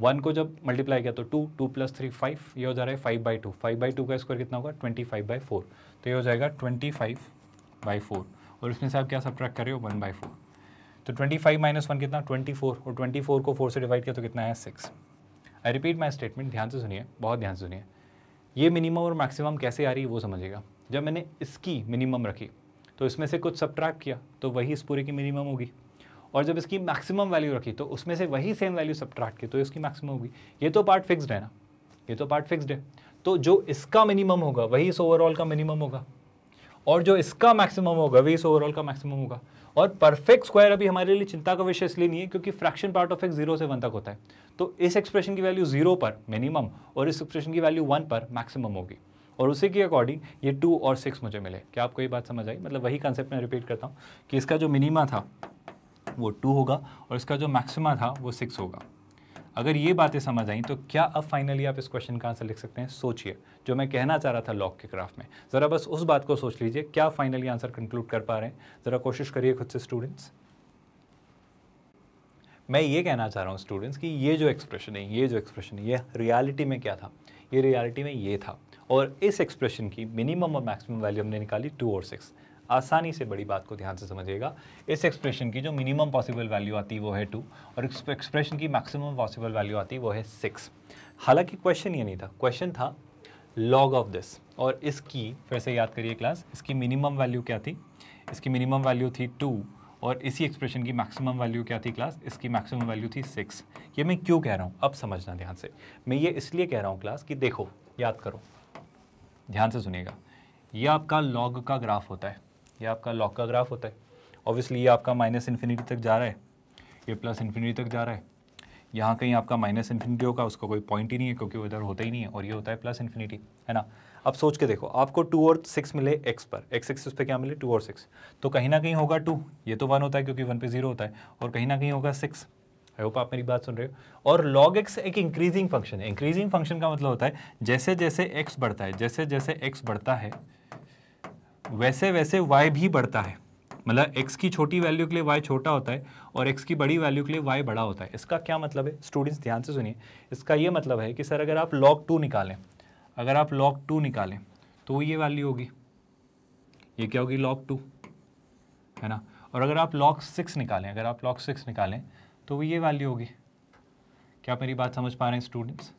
वन को जब मल्टीप्लाई किया तो two two plus three five ये हो जा रहा है five by two five by two का स्क्वायर कितना होगा ट्वेंटी फाइव बाई फोर तो ये हो जाएगा ट्वेंटी फाइव बाई फोर और उसमें से आप क्या सब कर रहे हो वन बाई फोर तो ट्वेंटी फाइव माइनस वन कितना ट्वेंटी फोर और ट्वेंटी फोर को फोर से डिवाइड किया तो कितना है six I repeat my statement ध्यान से सुनिए बहुत ध्यान से सुनिए ये मिनिमम और मैक्सिमम कैसे आ रही है वो समझेगा जब मैंने इसकी मिनिमम रखी तो इसमें से कुछ सब्ट्रैक्ट किया तो वही इस पूरे की मिनिमम होगी और जब इसकी मैक्सिमम वैल्यू रखी तो उसमें से वही सेम वैल्यू सब्ट्रैक्ट की तो इसकी मैक्सिमम होगी ये तो पार्ट फिक्स्ड है ना ये तो पार्ट फिक्स्ड है तो जो इसका मिनिमम होगा वही इस ओवरऑल का मिनिमम होगा और जो इसका मैक्सिमम होगा वही इस ओवरऑल का मैक्सिमम होगा और परफेक्ट स्क्वायर अभी हमारे लिए चिंता का विषय इसलिए नहीं है क्योंकि fraction part of X zero से वन तक होता है तो इस एक्सप्रेशन की वैल्यू जीरो पर मिनिमम और इस एक्सप्रेशन की वैल्यू वन पर मैक्सिमम होगी और उसी के अकॉर्डिंग ये टू और सिक्स मुझे मिले क्या आपको ये बात समझ आई मतलब वही कॉन्सेप्ट मैं रिपीट करता हूँ कि इसका जो मिनिमा था वो टू होगा और इसका जो मैक्सिमा था वो सिक्स होगा अगर ये बातें समझ आई तो क्या अब फाइनली आप इस क्वेश्चन का आंसर लिख सकते हैं सोचिए जो मैं कहना चाह रहा था लॉक के क्राफ्ट में ज़रा बस उस बात को सोच लीजिए क्या फाइनली आंसर कंक्लूड कर पा रहे हैं ज़रा कोशिश करिए खुद से स्टूडेंट्स मैं ये कहना चाह रहा हूँ स्टूडेंट्स कि ये जो एक्सप्रेशन है ये जो एक्सप्रेशन है ये रियलिटी में क्या था ये रियलिटी में ये था और इस एक्सप्रेशन की मिनिमम और मैक्सिमम वैल्यू हमने निकाली टू और सिक्स आसानी से बड़ी बात को ध्यान से समझिएगा इस एक्सप्रेशन की जो मिनिमम पॉसिबल वैल्यू आती है वो है टू और एक्सप्रेशन की मैक्सिमम पॉसिबल वैल्यू आती है वो है सिक्स हालांकि क्वेश्चन ये नहीं था क्वेश्चन था लॉग ऑफ दिस और इसकी फिर से याद करिए क्लास इसकी मिनिमम वैल्यू क्या थी इसकी मिनिमम वैल्यू थी टू और इसी एक्सप्रेशन की मैक्सिमम वैल्यू क्या थी क्लास इसकी मैक्सिमम वैल्यू थी सिक्स ये मैं क्यों कह रहा हूँ अब समझना ध्यान से मैं ये इसलिए कह रहा हूँ क्लास कि देखो याद करो ध्यान से सुनिएगा ये आपका लॉग का ग्राफ होता है ये आपका लॉग का ग्राफ होता है ऑब्वियसली ये आपका माइनस इन्फिनिटी तक जा रहा है ये प्लस इन्फिनिटी तक जा रहा है यहाँ कहीं आपका माइनस इन्फिनिटी होगा उसका कोई पॉइंट ही नहीं है क्योंकि उधर होता ही नहीं है और ये होता है प्लस इन्फिनिटी है ना अब सोच के देखो आपको टू और सिक्स मिले एक्स पर एक्स उस पर क्या मिले टू और सिक्स तो कहीं ना कहीं होगा टू ये तो वन होता है क्योंकि वन पे जीरो होता है और कहीं ना कहीं होगा सिक्स आई होप आप मेरी बात सुन रहे हो और log x एक इंक्रीजिंग फंक्शन है इंक्रीजिंग फंक्शन का मतलब होता है जैसे जैसे x बढ़ता है जैसे जैसे x बढ़ता है वैसे वैसे y भी बढ़ता है मतलब x की छोटी वैल्यू के लिए y छोटा होता है और x की बड़ी वैल्यू के लिए y बड़ा होता है इसका क्या मतलब है स्टूडेंट्स ध्यान से सुनिए इसका ये मतलब है कि सर अगर आप log टू निकालें अगर आप log टू निकालें तो ये वैल्यू होगी ये क्या होगी log टू है ना और अगर आप log सिक्स निकालें अगर आप log सिक्स निकालें तो ये वैल्यू होगी क्या आप मेरी बात समझ पा रहे हैं स्टूडेंट्स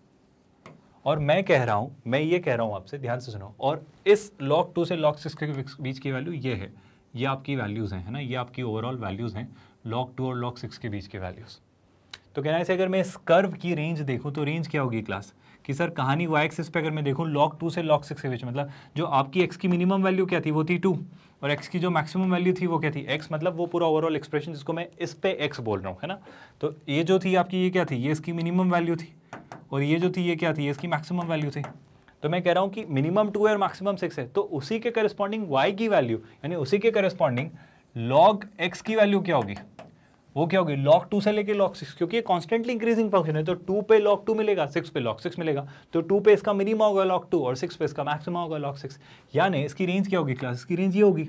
और मैं कह रहा हूँ मैं ये कह रहा हूँ आपसे ध्यान से सुनो और इस लॉक टू से लॉक सिक्स के बीच की वैल्यू ये है ये आपकी वैल्यूज़ हैं है ना ये आपकी ओवरऑल वैल्यूज़ हैं लॉक टू और लॉक सिक्स के बीच के वैल्यूज़ तो कहना है अगर मैं इस कर्व की रेंज देखूँ तो रेंज क्या होगी क्लास कि सर कहानी वाई एक्सिस पे अगर मैं देखूँ लॉक टू से लॉक सिक्स के बीच मतलब जो आपकी एक्स की मिनिमम वैल्यू क्या थी वो थी टू और एक्स की जो मैक्सिमम वैल्यू थी वो क्या थी एक्स मतलब वो पूरा ओवरऑल एक्सप्रेशन जिसको मैं इस पे एक्स बोल रहा हूँ है ना तो ये जो थी आपकी ये क्या थी ये इसकी मिनिमम वैल्यू थी और ये जो थी ये क्या थी ये इसकी मैक्सिमम वैल्यू थी तो मैं कह रहा हूँ कि मिनिमम टू है और मैक्सिमम सिक्स है तो उसी के करस्पॉन्डिंग वाई की वैल्यू यानी उसी के करस्पॉन्डिंग लॉग एक्स की वैल्यू क्या होगी वो क्या होगी लॉक टू से लेके लॉक सिक्स क्योंकि ये कॉन्स्टेंटली इंक्रीजिंग फंक्शन है तो टू पे लॉक टू मिलेगा सिक्स पे लॉक सिक्स मिलेगा तो टू पे इसका मिनिमा होगा लॉक टू और सिक्स पे इसका मैक्सिमा होगा लॉक सिक्स यानी इसकी रेंज क्या होगी क्लास इसकी रेंज ये होगी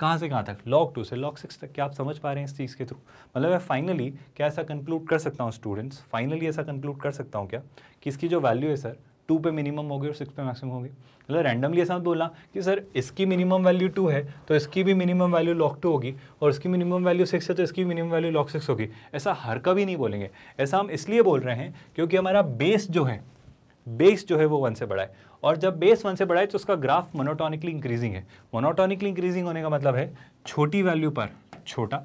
कहाँ से कहाँ तक लॉक टू से लॉक सिक्स तक क्या आप समझ पा रहे हैं इस चीज़ के थ्रू मतलब मैं फाइनली क्या ऐसा कंक्लूड कर सकता हूँ स्टूडेंट्स फाइनली ऐसा कंक्लूड कर सकता हूँ क्या कि इसकी जो वैल्यू है सर टू पे मिनिमम होगी और सिक्स पे मैक्सिमम होगी मतलब रैंडमली ऐसा बोलना कि सर इसकी मिनिमम वैल्यू टू है तो इसकी भी मिनिमम वैल्यू लॉक टू होगी और इसकी मिनिमम वैल्यू सिक्स है तो इसकी मिनिमम वैल्यू लॉक सिक्स होगी ऐसा हर कभी नहीं बोलेंगे ऐसा हम इसलिए बोल रहे हैं क्योंकि हमारा बेस जो है बेस जो है वो वन से बढ़ाए है और जब बेस वन से बढ़ाए है तो उसका ग्राफ मोनोटॉनिकली इंक्रीजिंग है मोनोटॉनिकली इंक्रीजिंग होने का मतलब है छोटी वैल्यू पर छोटा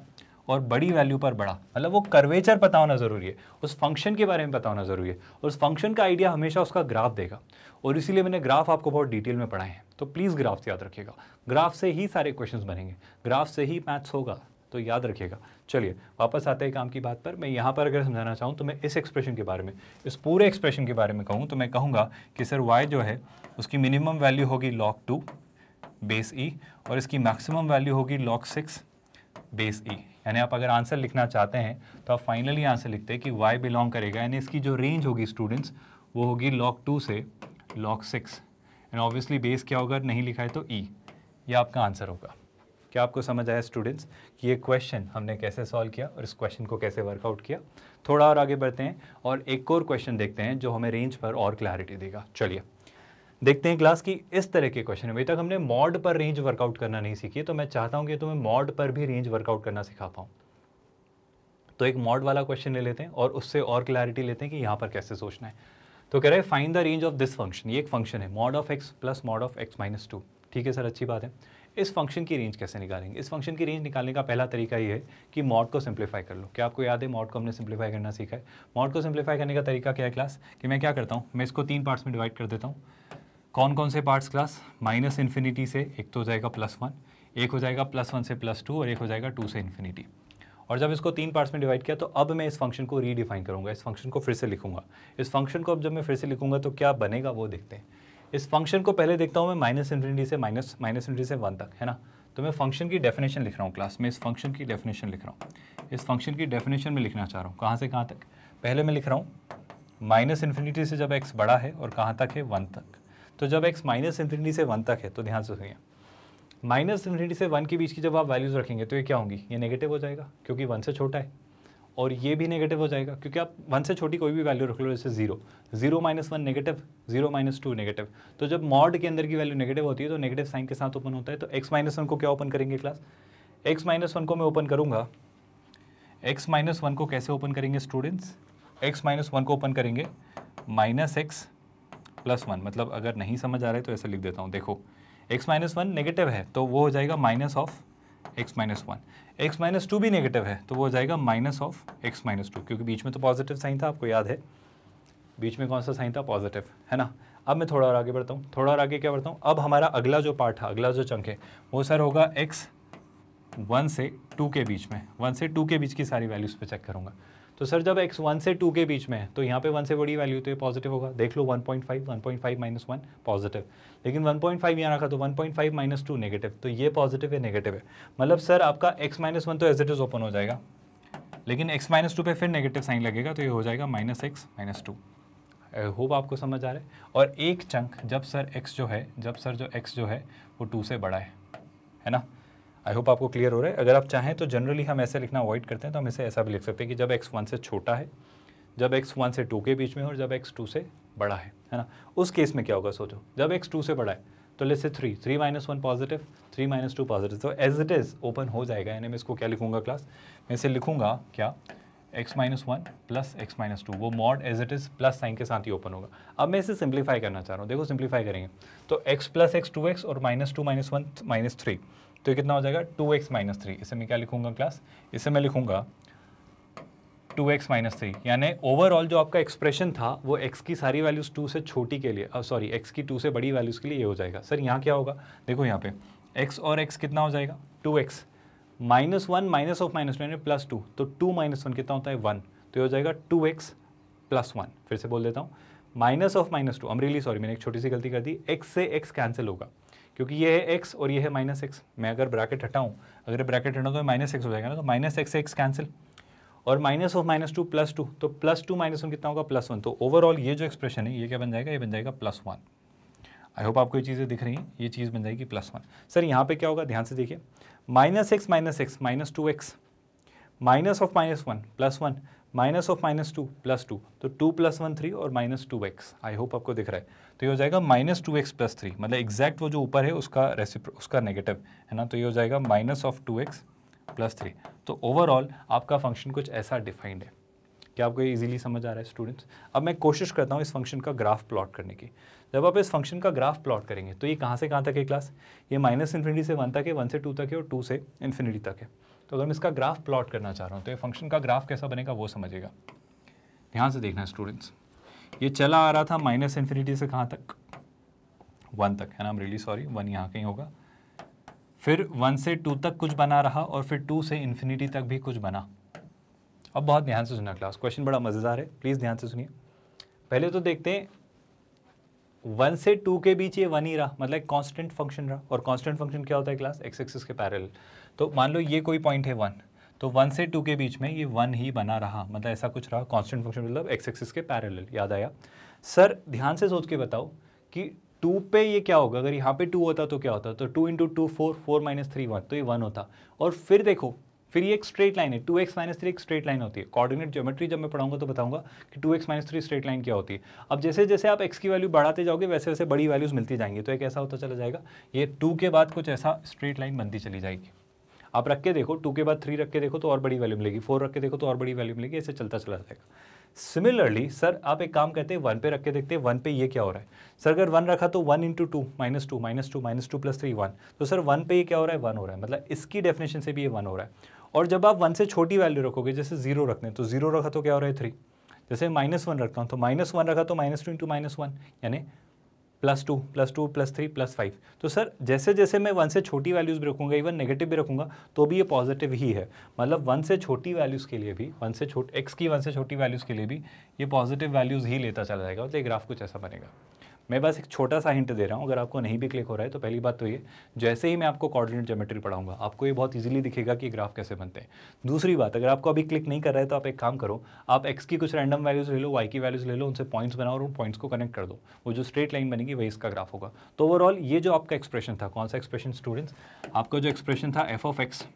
और बड़ी वैल्यू पर बड़ा मतलब वो कर्वेचर पता होना ज़रूरी है उस फंक्शन के बारे में पता होना ज़रूरी है उस फंक्शन का आइडिया हमेशा उसका ग्राफ देगा और इसीलिए मैंने ग्राफ आपको बहुत डिटेल में पढ़ाए हैं तो प्लीज़ ग्राफ याद रखिएगा ग्राफ से ही सारे क्वेश्चन बनेंगे ग्राफ से ही मैथ्स होगा तो याद रखिएगा चलिए वापस आते हैं काम की बात पर मैं यहाँ पर अगर समझाना चाहूँ तो मैं इस एक्सप्रेशन के बारे में इस पूरे एक्सप्रेशन के बारे में कहूँ तो मैं कहूँगा कि सर वाई जो है उसकी मिनिमम वैल्यू होगी लॉक टू बेस ई और इसकी मैक्सिमम वैल्यू होगी लॉक सिक्स बेस ई यानी आप अगर आंसर लिखना चाहते हैं तो आप फाइनली आंसर लिखते हैं कि वाई बिलोंग करेगा यानी इसकी जो रेंज होगी स्टूडेंट्स वो होगी लॉक टू से log six and obviously base क्या होगा नहीं लिखा है तो ई e. यह आपका आंसर होगा क्या आपको समझ आया स्टूडेंट्स कि ये क्वेश्चन हमने कैसे सॉल्व किया और इस क्वेश्चन को कैसे वर्कआउट किया थोड़ा और आगे बढ़ते हैं और एक और क्वेश्चन देखते हैं जो हमें रेंज पर और क्लैरिटी देगा चलिए देखते हैं क्लास की इस तरह के क्वेश्चन अभी तक हमने मॉड पर रेंज वर्कआउट करना नहीं सीखी तो मैं चाहता हूं कि तुम्हें मॉड पर भी रेंज वर्कआउट करना सिखा पाऊँ तो एक मॉड वाला क्वेश्चन ले लेते हैं और उससे और क्लैरिटी लेते हैं कि यहाँ पर कैसे सोचना है तो कह रहे हैं find the range of this function ये एक फंक्शन है mod of x plus mod of x minus two ठीक है सर अच्छी बात है इस फंक्शन की रेंज कैसे निकालेंगे इस फंक्शन की रेंज निकालने का पहला तरीका ये है कि मॉड को सिंप्लीफाई कर लो क्या आपको याद है मॉड को हमने सिंप्लीफाई करना सीखा है मॉड को सिंप्लीफाई करने का तरीका क्या है क्लास कि मैं क्या करता हूँ मैं इसको तीन पार्ट्स में डिवाइड कर देता हूँ कौन कौन से पार्ट्स क्लास माइनस इन्फिनिटी से एक तो हो जाएगा प्लस वन एक हो जाएगा प्लस वन से प्लस टू और एक हो जाएगा टू से इन्फिनिटी और जब इसको तीन पार्ट्स में डिवाइड किया तो अब मैं इस फंक्शन को रीडिफाइन करूँगा इस फंक्शन को फिर से लिखूँगा इस फंक्शन को अब जब मैं फिर से लिखूँगा तो क्या बनेगा वो देखते हैं इस फंक्शन को पहले देखता हूँ मैं माइनस इन्फिनिटी से माइनस माइनस इन्फिनिटी से वन तक है ना तो मैं फंक्शन की डेफिनेशन लिख रहा हूँ क्लास में इस फंक्शन की डेफिनेशन लिख रहा हूँ इस फंक्शन की डेफिनेशन में लिखना चाह रहा हूँ कहाँ से कहाँ तक पहले मैं लिख रहा हूँ माइनस इन्फिनिटी से जब एक्स बड़ा है और कहाँ तक है वन तक तो जब एक्स माइनस इन्फिनिटी से वन तक है तो ध्यान से सुनिए माइनस इन्फिनिटी से वन के बीच की जब आप वैल्यूज़ रखेंगे तो ये क्या होंगी ये नेगेटिव हो जाएगा क्योंकि वन से छोटा है और ये भी नेगेटिव हो जाएगा क्योंकि आप वन से छोटी कोई भी वैल्यू रख लो जैसे zero zero minus one negative zero minus two negative तो जब मॉड के अंदर की वैल्यू नेगेटिव होती है तो नेगेटिव साइन के साथ ओपन होता है तो एक्स माइनस वन को क्या ओपन करेंगे क्लास एक्स माइनस वन को मैं ओपन करूँगा एक्स माइनस वन को कैसे ओपन करेंगे स्टूडेंट्स एक्स माइनस वन को ओपन करेंगे माइनस एक्स प्लस वन मतलब अगर नहीं समझ आ रहा है तो ऐसे लिख देता हूँ देखो एक्स माइनस वन नेगेटिव है तो वो हो जाएगा minus of x minus one X minus two भी नेगेटिव है तो वो हो जाएगा minus of x minus two क्योंकि बीच में तो पॉजिटिव साइन था आपको याद है बीच में कौन सा साइन था पॉजिटिव है ना अब मैं थोड़ा और आगे बढ़ता हूँ थोड़ा और आगे क्या बढ़ता हूँ अब हमारा अगला जो पार्ट था अगला जो चंक है वो सर होगा एक्स वन से टू के बीच में वन से टू के बीच की सारी वैल्यूज़ पर चेक करूँगा तो सर जब एक्स वन से टू के बीच में है तो यहाँ पे वन से बड़ी वैल्यू तो ये पॉजिटिव होगा देख लो 1.5 1.5 माइनस वन पॉजिटिव लेकिन 1.5 पॉइंट फाइव यहाँ रखा तो 1.5 point five minus two negative तो ये पॉजिटिव है नेगेटिव है मतलब सर आपका एक्स माइनस वन तो एज इट इज़ ओपन हो जाएगा लेकिन एक्स माइनस टू पर फिर नेगेटिव साइन लगेगा तो ये हो जाएगा minus x minus two I hope आपको समझ आ रहा है और एक चंक जब सर एक्स जो है जब सर जो एक्स जो है वो टू से बड़ा है है ना आई होप आपको क्लियर हो रहा है अगर आप चाहें तो जनरली हम ऐसे लिखना अवॉइड करते हैं तो हम इसे ऐसा भी लिख सकते हैं कि जब एक्स वन से छोटा है जब एक्स वन से टू के बीच में हो और जब एक्स टू से बड़ा है है ना उस केस में क्या होगा सोचो जब एक्स टू से बड़ा है तो ले से three three minus one positive three minus two positive तो एज इट इज़ ओपन हो जाएगा यानी मैं इसको क्या लिखूंगा क्लास मैं इसे लिखूंगा क्या X minus one plus X minus two वो mod as it is plus sign के साथ ही ओपन होगा अब मैं इसे सिंप्लीफाई करना चाह रहा हूँ देखो सिंप्लीफाई करेंगे तो X plus X two X और minus two minus one minus three तो कितना हो जाएगा टू एक्स माइनस थ्री इसे मैं क्या लिखूंगा क्लास इसे मैं लिखूंगा टू एक्स माइनस थ्री यानी ओवरऑल जो आपका एक्सप्रेशन था वो एक्स की सारी वैल्यूज़ टू से छोटी के लिए सॉरी एक्स की टू से बड़ी वैल्यूज़ के लिए ये हो जाएगा सर यहाँ क्या होगा देखो यहाँ पे एक्स और एक्स कितना हो जाएगा two x minus one minus of minus two यानी प्लस टू तो टू माइनस वन कितना होता है वन तो ये हो जाएगा टू एक्स प्लस वन फिर से बोल देता हूँ minus of minus two I'm really sorry मैंने एक छोटी सी गलती कर दी एक्स से एक्स कैंसिल होगा क्योंकि ये है एक्स और ये है माइनस एक्स मैं अगर ब्रैकेट हटाऊं अगर ब्रैकेट हटाऊं तो माइनस एक्स हो जाएगा ना तो माइनस एक्स एक्स कैंसिल और minus of minus two plus two तो प्लस टू माइनस वन कितना होगा प्लस वन तो ओवरऑल ये जो एक्सप्रेशन है ये क्या बन जाएगा ये बन जाएगा प्लस वन आई होप आपको ये चीज़ें दिख रही हैं ये चीज़ बन जाएगी प्लस वन सर यहाँ पे क्या होगा ध्यान से देखिए minus x minus x minus two x minus of minus one plus one minus of minus two plus two तो टू प्लस वन थ्री और minus two x I hope आपको दिख रहा है तो ये हो जाएगा minus two x plus three मतलब एग्जैक्ट वो जो ऊपर है उसका रेसिप्रो उसका नेगेटिव है ना तो ये हो जाएगा minus of two x plus three तो ओवरऑल आपका फंक्शन कुछ ऐसा डिफाइंड है क्या आपको ये इजीली समझ आ रहा है स्टूडेंट्स अब मैं कोशिश करता हूँ इस फंक्शन का ग्राफ प्लॉट करने की जब आप इस फंक्शन का ग्राफ प्लॉट करेंगे तो ये कहाँ से कहाँ तक है क्लास ये माइनस इन्फिनिटी से वन तक है वन से टू तक है और टू से इन्फिनिटी तक है तो अगर मैं इसका ग्राफ प्लॉट करना चाह रहा हूँ तो ये फंक्शन का ग्राफ कैसा बनेगा वो समझेगा ध्यान से देखना स्टूडेंट्स ये चला आ रहा था माइनस इन्फिनिटी से कहाँ तक वन तक है ना आई रियली सॉरी वन यहाँ कहीं होगा फिर वन से टू तक कुछ बना रहा और फिर टू से इन्फिनिटी तक भी कुछ बना अब बहुत ध्यान से सुना क्लास क्वेश्चन बड़ा मज़ेदार है प्लीज़ ध्यान से सुनिए पहले तो देखते हैं वन से टू के बीच ये वन ही रहा मतलब कॉन्स्टेंट फंक्शन रहा और कॉन्स्टेंट फंक्शन क्या होता है क्लास एक्स एक्सिस के पैरल तो मान लो ये कोई पॉइंट है वन तो वन से टू के बीच में ये वन ही बना रहा मतलब ऐसा कुछ रहा कॉन्स्टेंट फंक्शन मतलब एक्स एक्सिस के पैरेलल याद आया सर ध्यान से सोच के बताओ कि टू पे ये क्या होगा अगर यहाँ पे टू होता तो क्या होता तो two into two four four minus three one तो ये वन होता और फिर देखो फिर ये एक स्ट्रेट लाइन है टू एक्स माइनस थ्री एक स्ट्रेट लाइन होती है कोऑर्डिनेट ज्योमेट्री जब मैं पढ़ाऊंगा तो बताऊंगा कि two x minus three straight line क्या होती है अब जैसे जैसे आप एक्स की वैल्यू बढ़ाते जाओगे वैसे वैसे बड़ी वैल्यूज़ मिलती जाएंगी तो एक ऐसा होता चला जाएगा ये टू के बाद कुछ ऐसा स्ट्रेट लाइन बनती चली जाएगी आप रख के देखो टू के बाद थ्री रख के देखो तो और बड़ी वैल्यू मिलेगी फोर रख के देखो तो और बड़ी वैल्यू मिलेगी ऐसे चलता चला जाएगा सिमिलरली सर आप एक काम करते हैं वन पे रख के देखते हैं वन पे ये क्या हो रहा है सर अगर वन रखा तो one into two minus two minus two minus two plus three one तो सर वन पे ये क्या हो रहा है वन हो रहा है मतलब इसकी डेफिनेशन से भी ये वन हो रहा है और जब आप वन से छोटी वैल्यू रखोगे जैसे जीरो रखते हैं तो जीरो रखा तो क्या हो रहा है थ्री जैसे माइनस वन रखता हूँ तो माइनस वन रखा तो minus two into minus one यानी plus two plus two plus three plus five तो सर जैसे जैसे मैं वन से छोटी वैल्यूज़ भी रखूँगा इवन नेगेटिव भी रखूँगा तो भी ये पॉजिटिव ही है मतलब वन से छोटी वैल्यूज़ के लिए भी वन से छोट एक्स की वन से छोटी वैल्यूज़ के लिए भी ये पॉजिटिव वैल्यूज़ ही लेता चला जाएगा मतलब ग्राफ कुछ ऐसा बनेगा मैं बस एक छोटा सा हिंट दे रहा हूँ अगर आपको नहीं भी क्लिक हो रहा है तो पहली बात तो ये जैसे ही मैं आपको कॉर्डिनेट जोमेट्री पढ़ाऊंगा आपको ये बहुत ईजिली दिखेगा कि ग्राफ कैसे बनते हैं दूसरी बात अगर आपको अभी क्लिक नहीं कर रहा है तो आप एक काम करो आप एक्स की कुछ रैंडम वैल्यूज़ ले लो वाई की वैल्यूज़ ले लो उनसे पॉइंट्स बनाओ और उन पॉइंट्स को कनेक्ट कर दो वो जो स्ट्रेट लाइन बनेगी वही इसका ग्राफ होगा तो ओवरऑल ये जो आपका एक्सप्रेशन था कौन सा एक्सप्रेशन स्टूडेंट्स आपका जो एक्सप्रेशन था एफ ऑफ एक्स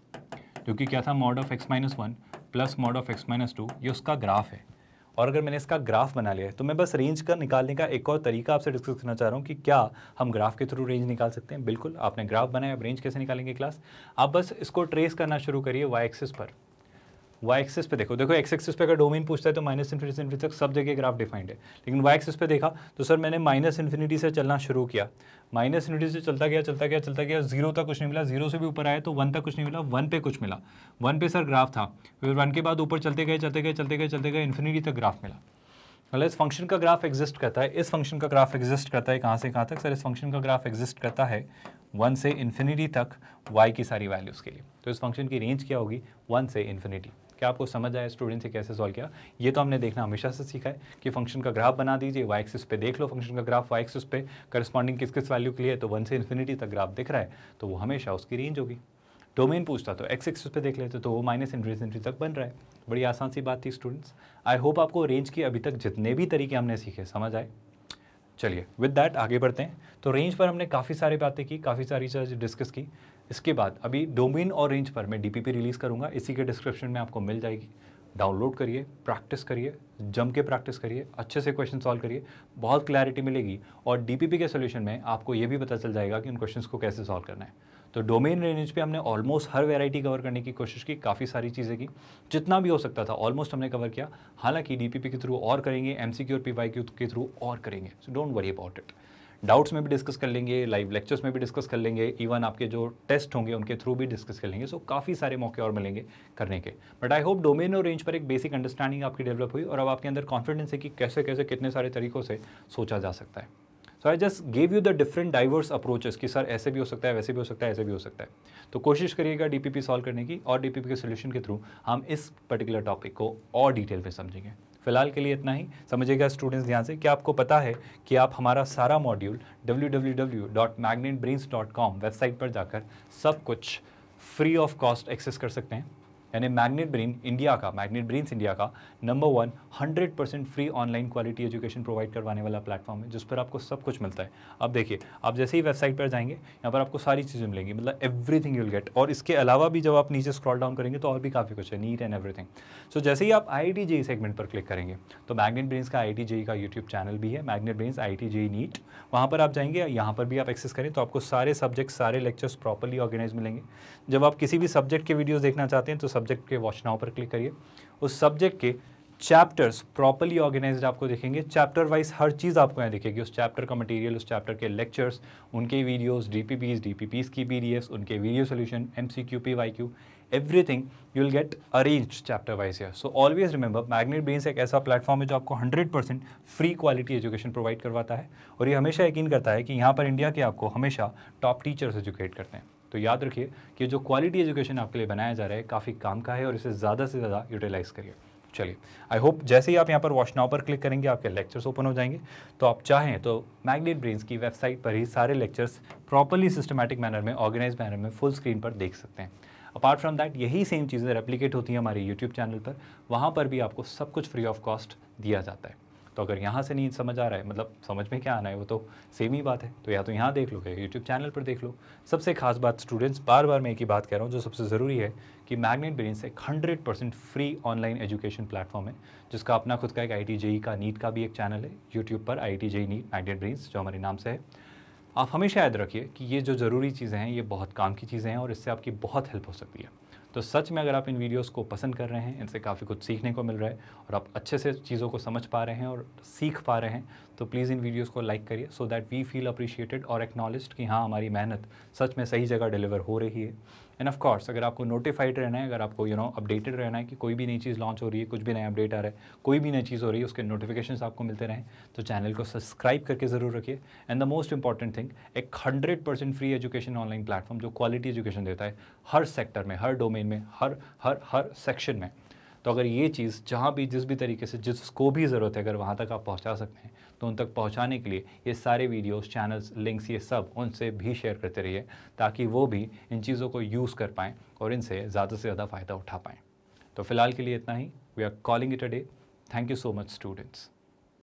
जो कि क्या था mod of x minus one plus mod of x minus two ये उसका ग्राफ है और अगर मैंने इसका ग्राफ बना लिया है तो मैं बस रेंज का निकालने का एक और तरीका आपसे डिस्कस करना चाह रहा हूँ कि क्या हम ग्राफ के थ्रू रेंज निकाल सकते हैं बिल्कुल आपने ग्राफ बनाया अब रेंज कैसे निकालेंगे क्लास आप बस इसको ट्रेस करना शुरू करिए वाई एक्सिस पर वाई एक्सिस पे देखो देखो एक्स एक्सिस पे अगर डोमेन पूछता है तो माइनस इन्फिनिटी इन्फिनिटी तक सब जगह ग्राफ डिफाइंड है लेकिन वाई एक्सिस पे देखा तो सर मैंने माइनस इन्फिनिटी से चलना शुरू किया माइनस इन्फिनिटी से चलता गया चलता गया चलता गया जीरो तक कुछ नहीं मिला जीरो से भी ऊपर आया तो वन तक कुछ नहीं मिला वन पे कुछ मिला वन पे सर ग्राफ था फिर वन के बाद ऊपर चलते गए चलते गए चलते गए चलते गए इन्फिनिटी तक ग्राफ मिला मतलब इस फंक्शन का ग्राफ एग्जिस्ट करता है इस फंक्शन का ग्राफ एग्जिस्ट करता है कहाँ से कहाँ तक सर इस फंक्शन का ग्राफ एग्जिस्ट करता है वन से इन्फिनिटी तक वाई की सारी वैल्यूज़ के लिए तो इस फंक्शन की रेंज क्या होगी वन से इन्फिनिटी क्या आपको समझ आया स्टूडेंट से कैसे सॉल्व किया ये तो हमने देखना हमेशा से सीखा है कि फंक्शन का ग्राफ बना दीजिए वाई एक्सिस पे देख लो फंक्शन का ग्राफ वाई एक्सिस पे करस्पॉन्डिंग किस किस वैल्यू के लिए तो वन से इन्फिनिटी तक ग्राफ दिख रहा है तो वो हमेशा उसकी रेंज होगी डोमेन पूछता तो एक्स एक्सिस पे देख लेते तो वो माइनस इंट्री सेंट्री तक बन रहा है बड़ी आसान सी बात थी स्टूडेंट्स आई होप आपको रेंज की अभी तक जितने भी तरीके हमने सीखे समझ आए चलिए विद डैट आगे बढ़ते हैं तो रेंज पर हमने काफ़ी सारी बातें की काफ़ी सारी चीज़ डिस्कस की इसके बाद अभी डोमेन और रेंज पर मैं डी रिलीज़ करूँगा इसी के डिस्क्रिप्शन में आपको मिल जाएगी डाउनलोड करिए प्रैक्टिस करिए जम के प्रैक्टिस करिए अच्छे से क्वेश्चन सॉल्व करिए बहुत क्लैरिटी मिलेगी और डीपीपी के सोल्यूशन में आपको ये भी पता चल जाएगा कि उन क्वेश्चन को कैसे सॉल्व करना है तो डोमेन रेंज पे हमने ऑलमोस्ट हर वैरायटी कवर करने की कोशिश की काफ़ी सारी चीज़ें की जितना भी हो सकता था ऑलमोस्ट हमने कवर किया हालांकि डी के थ्रू और करेंगे एम और पीवाईक्यू के थ्रू और करेंगे so don't worry about it doubts में भी डिस्कस कर लेंगे लाइव लेक्चर्स में भी डिस्कस कर लेंगे इवन आपके जो टेस्ट होंगे उनके थ्रू भी डिस्कस कर लेंगे सो so, काफ़ी सारे मौके और मिलेंगे करने के बट आई होप डोमेन और रेंज पर एक बेसिक अंडरस्टैंडिंग आपकी डेवलप हुई और अब आपके अंदर कॉन्फिडेंस है कि कैसे कैसे कितने सारे तरीकों से सोचा जा सकता है so I just gave you the different diverse approaches कि सर ऐसे भी हो सकता है वैसे भी हो सकता है ऐसे भी हो सकता है तो कोशिश करिएगा पी सॉल्व करने की और पी के सोल्यूशन के थ्रू हम इस पर्टिकुलर टॉपिक को और डिटेल में समझेंगे फिलहाल के लिए इतना ही समझिएगा स्टूडेंट्स ध्यान से कि आपको पता है कि आप हमारा सारा मॉड्यूल www.magnetbrains.com वेबसाइट पर जाकर सब कुछ फ्री ऑफ कॉस्ट एक्सेस कर सकते हैं यानी मैग्नेट ब्रेन इंडिया का मैग्नेट ब्रेन्स इंडिया का number one hundred percent free online quality education provide करवाने वाला प्लेटफॉर्म है जिस पर आपको सब कुछ मिलता है अब देखिए आप जैसे ही वेबसाइट पर जाएंगे यहाँ पर आपको सारी चीज़ें मिलेंगी मतलब एवरीथिंग यूल गेट और इसके अलावा भी जब आप नीचे स्क्रॉल डाउन करेंगे तो और भी काफ़ी कुछ है नीट एंड एवरीथिंग सो जैसे ही आप आई जेई सेगमेंट पर क्लिक करेंगे तो मैग्नेट ब्रेन्स का आई जेई e का यूट्यूब चैनल भी है Magnet brains I JEE NEET वहाँ पर आप जाएंगे यहाँ पर भी आप एक्सेस करें तो आपको सारे सब्जेक्ट सारे लेक्चर्स प्रॉपरली ऑर्गेनाइज मिलेंगे जब आप किसी भी सब्जेक्ट के वीडियोज़ देखना चाहते हैं तो सब्जेक्ट के वॉच नाउ पर क्लिक करिए उस सब्जेक्ट के चैप्टर्स प्रॉपरली ऑर्गेनाइज आपको दिखेंगे चैप्टर वाइज हर चीज़ आपको यहाँ दिखेगी उस चैप्टर का मटेरियल उस चैप्टर के लेक्चर्स उनके वीडियोस डीपीपीज डीपीपीज की पीडीएफ्स उनके video solution M C Q P Y Q thing you will get arrange chapter wise है so always remember Magnet Brains एक ऐसा प्लेटफॉर्म है जो आपको hundred percent free quality education provide करवाता है और ये हमेशा यकीन करता है कि यहाँ पर इंडिया के आपको हमेशा टॉप टीचर्स एजुकेट करते हैं तो याद रखिए कि जो क्वालिटी एजुकेशन आपके लिए बनाया जा रहा है काफ़ी काम का है और इसे ज़्यादा से ज़्यादा यूटिलाइज़ करिए चलिए आई होप जैसे ही आप यहाँ पर वॉश नाउ पर क्लिक करेंगे आपके लेक्चर्स ओपन हो जाएंगे तो आप चाहें तो मैग्नेट ब्रेन्स की वेबसाइट पर ही सारे लेक्चर्स प्रॉपरली सिस्टमेटिक मैनर में ऑर्गेनाइज मैनर में फुल स्क्रीन पर देख सकते हैं अपार्ट फ्रॉम दैट यही सेम चीज़ें रेप्लीकेट होती हैं हमारे यूट्यूब चैनल पर वहाँ पर भी आपको सब कुछ फ्री ऑफ कॉस्ट दिया जाता है तो अगर यहाँ से नहीं समझ आ रहा है मतलब समझ में क्या आना है वो तो सेम ही बात है तो या तो यहाँ देख लो या यूट्यूब चैनल पर देख लो सबसे खास बात स्टूडेंट्स बार बार मैं एक ही बात कह रहा हूँ जो सबसे ज़रूरी है कि मैग्नेट ब्रेन एक hundred percent free online education platform है जिसका अपना खुद का एक आई टी e का नीट का भी एक चैनल है यूट्यूब पर I T JEE NEET Magnet Brains जो हमारे नाम से है आप हमेशा याद रखिए कि ये जो ज़रूरी चीज़ें हैं ये बहुत काम की चीज़ें हैं और इससे आपकी बहुत हेल्प हो सकती है तो सच में अगर आप इन वीडियोस को पसंद कर रहे हैं इनसे काफ़ी कुछ सीखने को मिल रहा है और आप अच्छे से चीज़ों को समझ पा रहे हैं और सीख पा रहे हैं तो प्लीज़ इन वीडियोस को लाइक करिए so that we feel appreciated और एक्नॉलेज कि हाँ हमारी मेहनत सच में सही जगह डिलीवर हो रही है एंड ऑफ कोर्स अगर आपको नोटिफाइड रहना है अगर आपको यू नो अपडेटेड रहना है कि कोई भी नई चीज़ लॉन्च हो रही है कुछ भी नया अपडेट आ रहा है कोई भी नई चीज़ हो रही है उसके नोटिफिकेशन आपको मिलते रहें तो चैनल को सब्सक्राइब करके ज़रूर रखिए and the most important thing एक hundred percent free education online platform जो क्वालिटी एजुकेशन देता है हर सेक्टर में हर डोमेन में हर हर हर सेक्शन में तो अगर ये चीज़ जहाँ भी जिस भी तरीके से जिसको भी ज़रूरत है अगर वहाँ तक आप पहुँचा सकते हैं तो उन तक पहुँचाने के लिए ये सारे वीडियोज़ चैनल्स लिंक्स ये सब उनसे भी शेयर करते रहिए ताकि वो भी इन चीज़ों को यूज़ कर पाएँ और इनसे ज़्यादा से ज़्यादा फ़ायदा उठा पाएँ तो फिलहाल के लिए इतना ही we are calling it a day thank you so much students